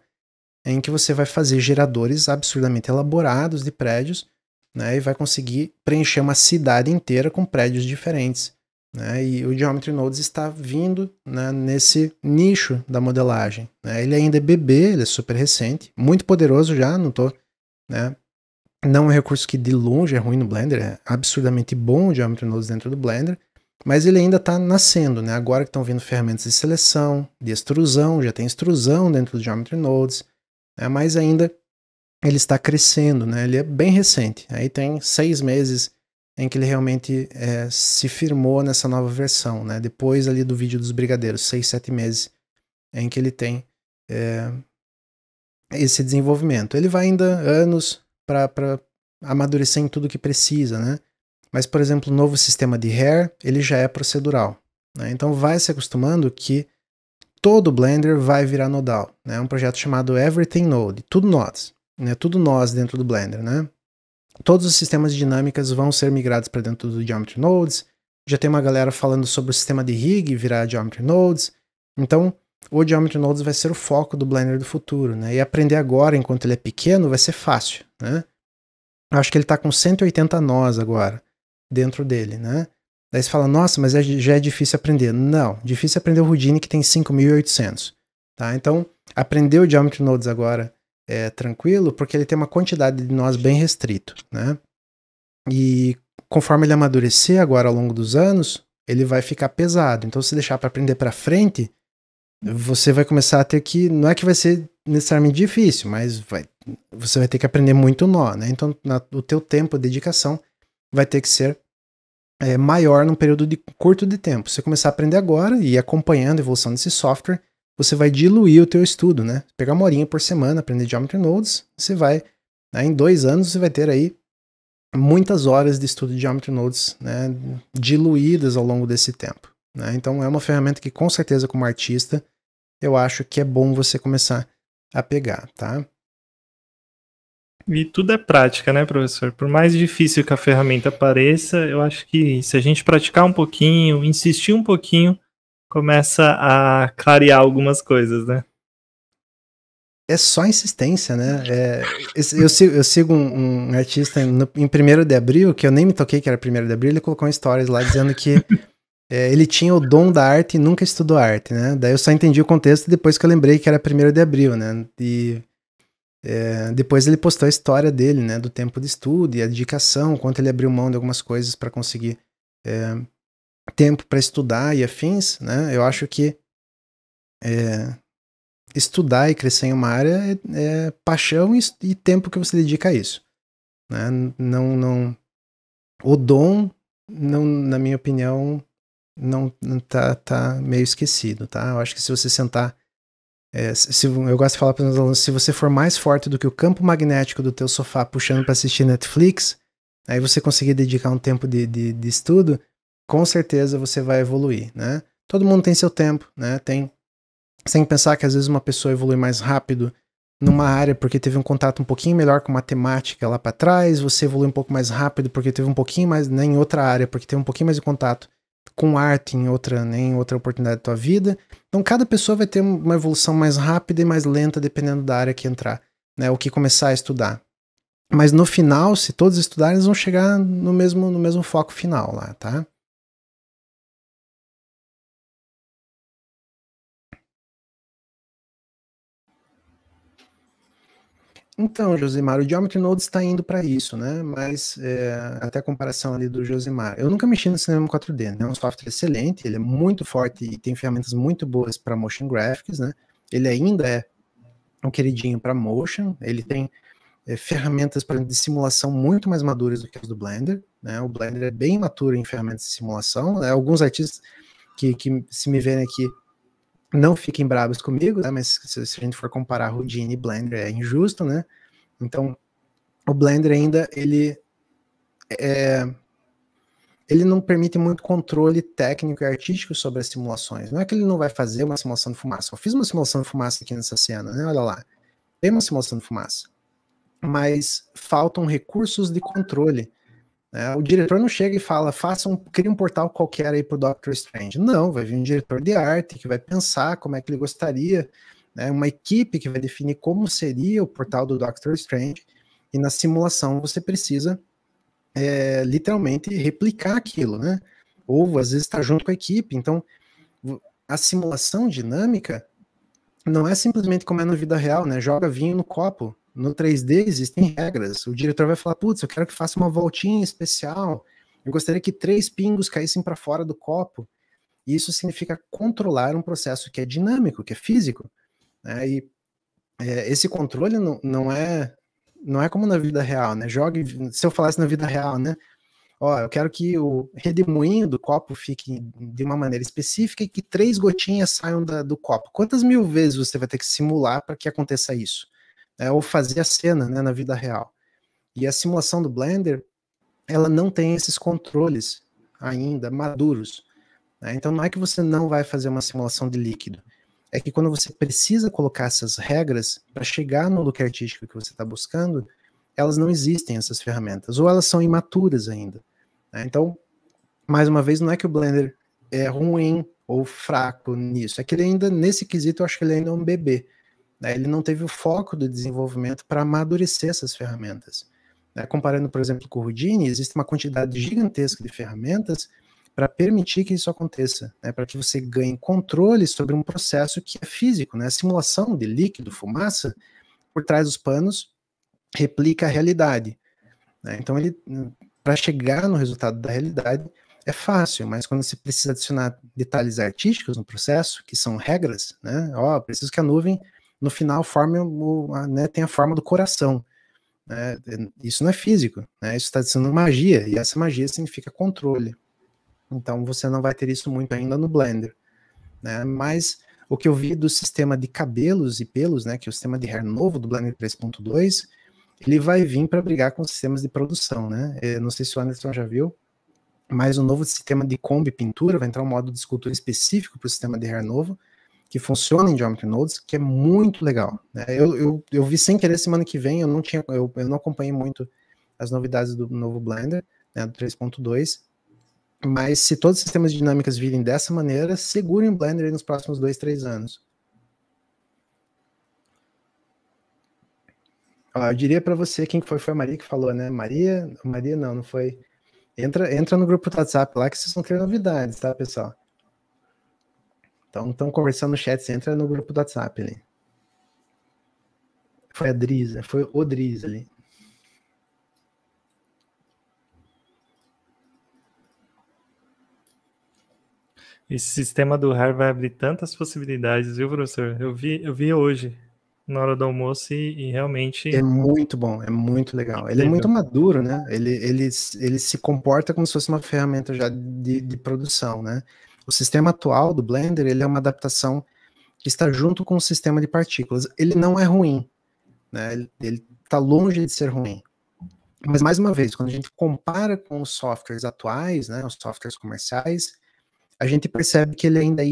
em que você vai fazer geradores absurdamente elaborados de prédios né, e vai conseguir preencher uma cidade inteira com prédios diferentes. Né, e o Geometry Nodes está vindo né, nesse nicho da modelagem. Né. Ele ainda é bebê, ele é super recente, muito poderoso já, não tô, né, não é um recurso que de longe é ruim no Blender, é absurdamente bom o Geometry Nodes dentro do Blender, mas ele ainda está nascendo, né? agora que estão vindo ferramentas de seleção, de extrusão, já tem extrusão dentro do Geometry Nodes, né? mas ainda ele está crescendo, né? Ele é bem recente. Aí tem seis meses em que ele realmente é, se firmou nessa nova versão, né? Depois ali do vídeo dos brigadeiros, seis, sete meses em que ele tem é, esse desenvolvimento. Ele vai ainda anos para amadurecer em tudo que precisa, né? Mas, por exemplo, o novo sistema de hair, ele já é procedural. Né? Então vai se acostumando que todo Blender vai virar nodal. É né? um projeto chamado Everything Node, tudo nodes né, tudo nós dentro do Blender, né? Todos os sistemas de dinâmicas vão ser migrados para dentro do Geometry Nodes. Já tem uma galera falando sobre o sistema de rig virar Geometry Nodes. Então, o Geometry Nodes vai ser o foco do Blender do futuro, né? E aprender agora, enquanto ele é pequeno, vai ser fácil, né? Acho que ele está com 180 nós agora dentro dele, né? Daí você fala, nossa, mas é, já é difícil aprender. Não, difícil aprender o Houdini que tem 5.800, tá? Então, aprender o Geometry Nodes agora é, tranquilo, porque ele tem uma quantidade de nós bem restrito, né? E conforme ele amadurecer agora ao longo dos anos, ele vai ficar pesado. Então, se deixar para aprender para frente, você vai começar a ter que. Não é que vai ser necessariamente difícil, mas vai, você vai ter que aprender muito nó, né? Então, na, o teu tempo, dedicação, vai ter que ser é, maior num período de curto de tempo. Você começar a aprender agora e ir acompanhando a evolução desse software, você vai diluir o teu estudo, né? Pegar uma horinha por semana, aprender Geometry Nodes, você vai, né, em dois anos, você vai ter aí muitas horas de estudo de Geometry Nodes né, diluídas ao longo desse tempo. Né? Então é uma ferramenta que com certeza como artista eu acho que é bom você começar a pegar, tá? E tudo é prática, né, professor? Por mais difícil que a ferramenta pareça, eu acho que se a gente praticar um pouquinho, insistir um pouquinho, começa a clarear algumas coisas, né? É só insistência, né? É, eu, sigo, eu sigo um, um artista no, em 1 de abril, que eu nem me toquei que era 1 de abril, ele colocou um stories lá dizendo que é, ele tinha o dom da arte e nunca estudou arte, né? Daí eu só entendi o contexto depois que eu lembrei que era 1 de abril, né? E é, depois ele postou a história dele, né? Do tempo de estudo e a dedicação, quanto ele abriu mão de algumas coisas para conseguir é, tempo para estudar e afins, né? Eu acho que é, estudar e crescer em uma área é, é paixão e, e, tempo que você dedica a isso. Né? Não, não, o dom, não, na minha opinião, não, não tá, tá meio esquecido, tá? Eu acho que se você sentar é, se, eu gosto de falar para os meus alunos, se você for mais forte do que o campo magnético do teu sofá puxando para assistir Netflix, aí você conseguir dedicar um tempo de, de, de estudo, com certeza você vai evoluir, né? Todo mundo tem seu tempo, né? Tem, sem pensar que às vezes uma pessoa evolui mais rápido numa área porque teve um contato um pouquinho melhor com matemática lá para trás, você evolui um pouco mais rápido porque teve um pouquinho mais né, em outra área, porque teve um pouquinho mais de contato com arte em outra, né, outra oportunidade da tua vida. Então cada pessoa vai ter uma evolução mais rápida e mais lenta dependendo da área que entrar, né, o que começar a estudar. Mas no final, se todos estudarem, eles vão chegar no mesmo no mesmo foco final lá, tá? Então, Josimar, o Geometry Nodes está indo para isso, né? Mas é, até a comparação ali do Josimar. Eu nunca mexi no cinema 4D, né? É um software excelente, ele é muito forte e tem ferramentas muito boas para motion graphics, né? Ele ainda é um queridinho para motion, ele tem é, ferramentas para de simulação muito mais maduras do que as do Blender, né? O Blender é bem maturo em ferramentas de simulação, né? Alguns artistas que, que se me verem aqui não fiquem bravos comigo, né? mas se, se a gente for comparar Houdini e Blender é injusto, né? Então, o Blender ainda, ele é, ele não permite muito controle técnico e artístico sobre as simulações. Não é que ele não vai fazer uma simulação de fumaça. Eu fiz uma simulação de fumaça aqui nessa cena, né? Olha lá. Tem uma simulação de fumaça. Mas faltam recursos de controle né? o diretor não chega e fala, faça um, crie um portal qualquer aí para o Doctor Strange. Não, vai vir um diretor de arte que vai pensar como é que ele gostaria, né, uma equipe que vai definir como seria o portal do Doctor Strange. E na simulação você precisa é, literalmente replicar aquilo, né? Ou às vezes está junto com a equipe. Então, a simulação dinâmica não é simplesmente como é na vida real, né? Joga vinho no copo no 3D existem regras. O diretor vai falar: putz, eu quero que faça uma voltinha especial. Eu gostaria que três pingos caíssem para fora do copo. E isso significa controlar um processo que é dinâmico, que é físico. Né? E é, esse controle não, não é não é como na vida real, né? Jogue, se eu falasse na vida real, né? Ó, eu quero que o redemoinho do copo fique de uma maneira específica e que três gotinhas saiam da, do copo. Quantas mil vezes você vai ter que simular para que aconteça isso? é, ou fazer a cena né, na vida real. E a simulação do Blender, ela não tem esses controles ainda maduros. Né? Então não é que você não vai fazer uma simulação de líquido, é que quando você precisa colocar essas regras para chegar no look artístico que você está buscando, elas não existem, essas ferramentas, ou elas são imaturas ainda. Né? Então, mais uma vez, não é que o Blender é ruim ou fraco nisso, é que ele ainda, nesse quesito, eu acho que ele ainda é um bebê. Né? Ele não teve o foco do desenvolvimento para amadurecer essas ferramentas. Né? Comparando, por exemplo, com o Houdini, existe uma quantidade gigantesca de ferramentas para permitir que isso aconteça, né? para que você ganhe controle sobre um processo que é físico, né? a simulação de líquido, fumaça, por trás dos panos, replica a realidade. Né? Então, ele para chegar no resultado da realidade é fácil, mas quando você precisa adicionar detalhes artísticos no processo, que são regras, né? Ó, preciso que a nuvem no final forma, né, tem a forma do coração. Né? Isso não é físico, né? isso está sendo magia, e essa magia significa controle. Então você não vai ter isso muito ainda no Blender. Né? Mas o que eu vi do sistema de cabelos e pelos, né, que é o sistema de hair novo do Blender 3.2, ele vai vir para brigar com sistemas de produção. Né? Eu é, não sei se o Anderson já viu, mas o novo sistema de combi pintura vai entrar um modo de escultura específico para o sistema de hair novo, que funciona em Geometry Nodes, que é muito legal. Né? Eu, eu, eu, vi sem querer semana que vem, eu não tinha, eu, eu não acompanhei muito as novidades do novo Blender, né, do 3.2, mas se todos os sistemas dinâmicas virem dessa maneira, segurem o Blender nos próximos dois, três anos. eu diria para você quem foi, foi a Maria que falou, né? Maria, Maria não, não foi. Entra, entra no grupo do WhatsApp lá que vocês vão ter novidades, tá, pessoal? Então, estão conversando no chat, você entra no grupo do WhatsApp ali. Foi a Driza, foi o Driza ali. Esse sistema do RAR vai abrir tantas possibilidades, viu, professor? Eu vi, eu vi hoje, na hora do almoço, e, e realmente. É muito bom, é muito legal. Ele é muito maduro, né? Ele, ele, ele se comporta como se fosse uma ferramenta já de, de produção, né? O sistema atual do Blender ele é uma adaptação que está junto com o sistema de partículas. Ele não é ruim, né? ele está longe de ser ruim. Mas, mais uma vez, quando a gente compara com os softwares atuais, né, os softwares comerciais, a gente percebe que ele ainda é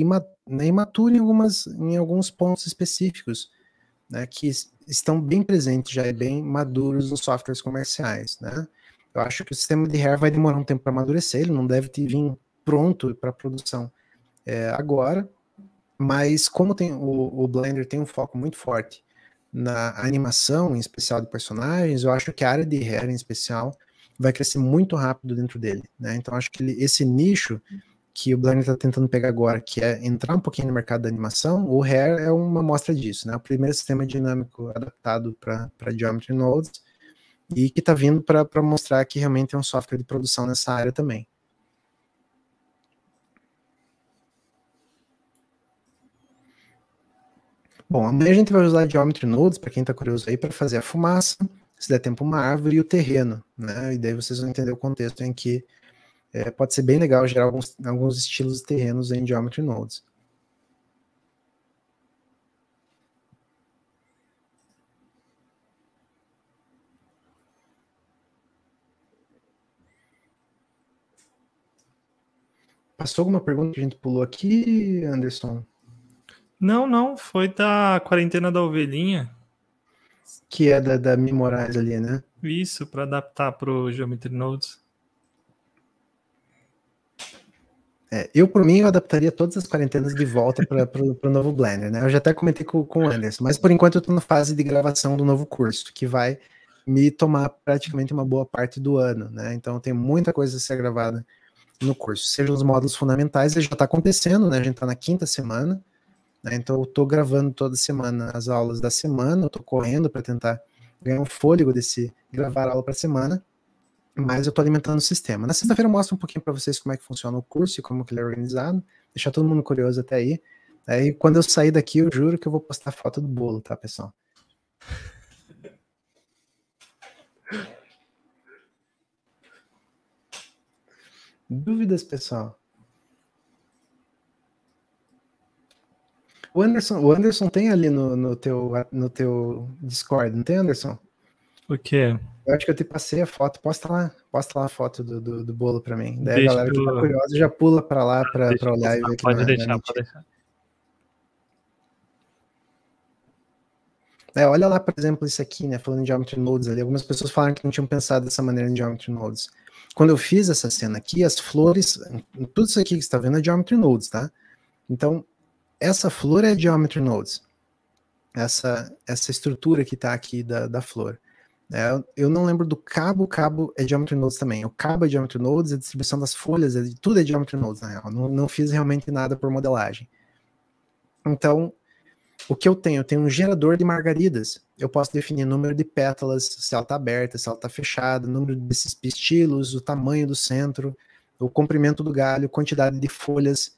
né, imaturo em, algumas, em alguns pontos específicos, né, que estão bem presentes, já é bem maduros nos softwares comerciais. Né? Eu acho que o sistema de hair vai demorar um tempo para amadurecer, ele não deve ter vindo pronto para produção é, agora, mas como tem o, o, Blender tem um foco muito forte na animação, em especial de personagens, eu acho que a área de hair em especial vai crescer muito rápido dentro dele, né? Então acho que ele, esse nicho que o Blender está tentando pegar agora, que é entrar um pouquinho no mercado da animação, o Hair é uma amostra disso, né? O primeiro sistema dinâmico adaptado para Geometry Nodes e que está vindo para mostrar que realmente é um software de produção nessa área também. Bom, amanhã a gente vai usar Geometry Nodes, para quem está curioso aí, para fazer a fumaça, se der tempo uma árvore e o terreno, né? E daí vocês vão entender o contexto em que é, pode ser bem legal gerar alguns, alguns estilos de terrenos em Geometry Nodes. Passou alguma pergunta que a gente pulou aqui, Anderson? Não, não, foi da quarentena da ovelhinha. Que é da, da mimorais ali, né? Isso, para adaptar para o Geometry Nodes. É, eu, por mim, eu adaptaria todas as quarentenas de volta para o novo Blender, né? Eu já até comentei com, com o Anderson, mas por enquanto eu estou na fase de gravação do novo curso, que vai me tomar praticamente uma boa parte do ano, né? Então tem muita coisa a ser gravada no curso, sejam os módulos fundamentais, ele já está acontecendo, né? A gente está na quinta semana, né? Então, eu estou gravando toda semana as aulas da semana, eu estou correndo para tentar ganhar um fôlego desse gravar aula para semana, mas eu estou alimentando o sistema. Na sexta-feira eu mostro um pouquinho para vocês como é que funciona o curso e como que ele é organizado, deixar todo mundo curioso até aí. Né? E quando eu sair daqui, eu juro que eu vou postar foto do bolo, tá, pessoal? Dúvidas, pessoal? O Anderson, o Anderson tem ali no, no, teu, no teu Discord, não tem, Anderson? O quê? Eu acho que eu te passei a foto. Posta lá, posta lá a foto do, do, do bolo para mim. Daí deixa a galera que tá curiosa já pula para lá para olhar e ver que Pode na, deixar, na pode deixar. É, olha lá, por exemplo, isso aqui, né? Falando de Geometry Nodes ali. Algumas pessoas falaram que não tinham pensado dessa maneira em Geometry Nodes. Quando eu fiz essa cena aqui, as flores, tudo isso aqui que você está vendo é Geometry Nodes, tá? Então, essa flor é geometry nodes. Essa, essa estrutura que está aqui da, da flor. É, eu não lembro do cabo, o cabo é geometry nodes também. O cabo é geometry nodes, a distribuição das folhas, é, tudo é geometry nodes, na real. Não, não fiz realmente nada por modelagem. Então, o que eu tenho? Eu tenho um gerador de margaridas. Eu posso definir número de pétalas, se ela está aberta, se ela está fechada, número desses pistilos, o tamanho do centro, o comprimento do galho, quantidade de folhas.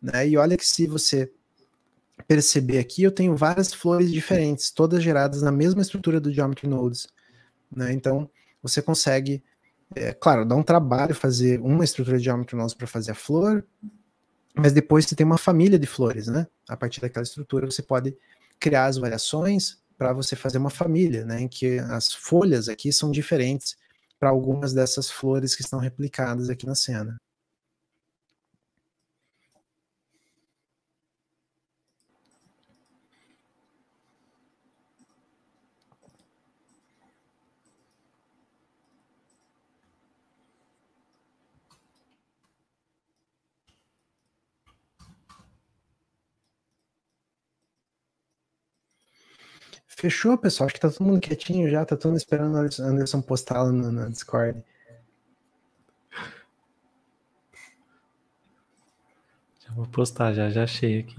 Né? E olha que se você perceber aqui, eu tenho várias flores diferentes, todas geradas na mesma estrutura do Geometry Nodes. Né? Então, você consegue, é, claro, dá um trabalho fazer uma estrutura de Geometry Nodes para fazer a flor, mas depois você tem uma família de flores, né? A partir daquela estrutura, você pode criar as variações para você fazer uma família, né? Em que as folhas aqui são diferentes para algumas dessas flores que estão replicadas aqui na cena. Fechou, pessoal. Acho que tá todo mundo quietinho já, tá todo mundo esperando o Anderson postar lá no, no Discord. Já vou postar, já, já achei aqui.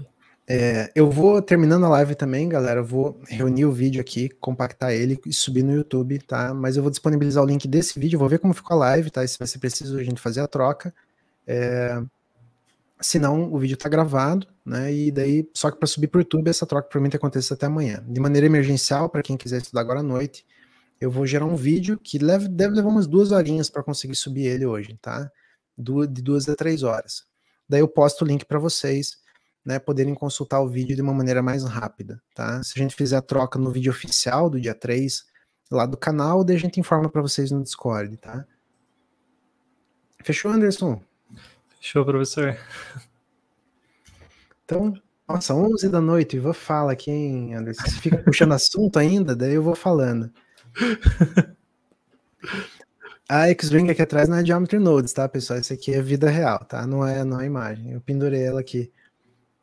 É, eu vou terminando a live também, galera. Eu vou reunir o vídeo aqui, compactar ele e subir no YouTube, tá? Mas eu vou disponibilizar o link desse vídeo, vou ver como ficou a live, tá? E se vai ser preciso a gente fazer a troca. É... Senão o vídeo está gravado, né? E uhum. daí, só que para subir para o YouTube, essa troca provavelmente acontece até amanhã. De maneira emergencial, para quem quiser estudar agora à noite, eu vou gerar um vídeo que leve, deve levar umas duas horinhas para conseguir subir ele hoje, tá? de duas a três horas. Daí eu posto o link para vocês, né? Poderem consultar o vídeo de uma maneira mais rápida, tá? Se a gente fizer a troca no vídeo oficial do dia 3 lá do canal, daí a gente informa para vocês no Discord, tá? Fechou, Anderson? Show, professor. Então, nossa, 11 da noite, Ivan fala aqui, hein, Anderson? Você fica puxando assunto ainda, daí eu vou falando. A X-Ring aqui atrás não é Geometry Nodes, tá, pessoal? Isso aqui é vida real, tá? Não é, não é imagem. Eu pendurei ela aqui.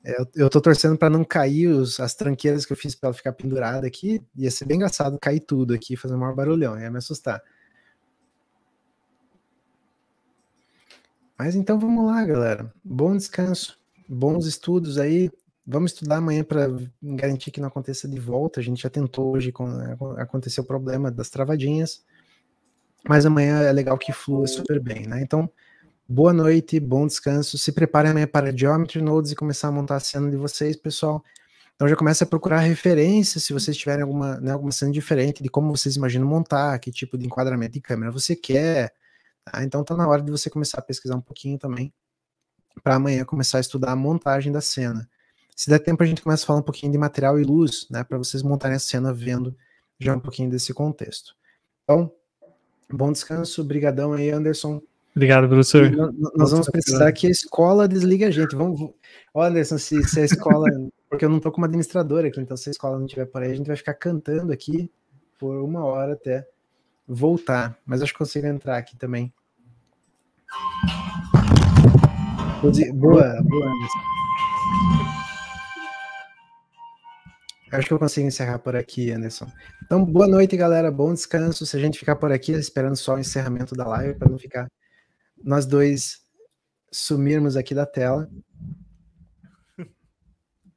É, eu, eu tô torcendo para não cair os, as tranqueiras que eu fiz para ela ficar pendurada aqui. Ia ser bem engraçado cair tudo aqui, fazer um maior barulhão, ia me assustar. Mas então vamos lá, galera. Bom descanso, bons estudos aí. Vamos estudar amanhã para garantir que não aconteça de volta. A gente já tentou hoje, né, aconteceu o problema das travadinhas. Mas amanhã é legal que flua super bem, né? Então, boa noite, bom descanso. Se preparem amanhã para Geometry Nodes e começar a montar a cena de vocês, pessoal. Então já começa a procurar referências, se vocês tiverem alguma, né, alguma cena diferente de como vocês imaginam montar, que tipo de enquadramento de câmera você quer, Tá? Então tá na hora de você começar a pesquisar um pouquinho também para amanhã começar a estudar a montagem da cena. Se der tempo, a gente começa a falar um pouquinho de material e luz, né, para vocês montarem a cena vendo já um pouquinho desse contexto. Então, bom descanso, brigadão aí, Anderson. Obrigado, professor. Nós, nós vamos precisar que a escola desligue a gente. Vamos, olha, Anderson, se, se a escola, porque eu não tô como administradora aqui, então se a escola não tiver por aí, a gente vai ficar cantando aqui por uma hora até voltar. Mas acho que consigo entrar aqui também Boa, boa, Anderson. Acho que eu consigo encerrar por aqui, Anderson. Então, boa noite, galera. Bom descanso. Se a gente ficar por aqui, esperando só o encerramento da live, para não ficar nós dois sumirmos aqui da tela.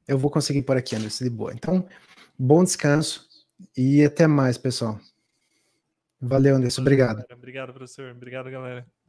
Eu vou conseguir por aqui, Anderson, de boa. Então, bom descanso e até mais, pessoal. Valeu, Anderson. Obrigado. Obrigado, professor. Obrigado, galera.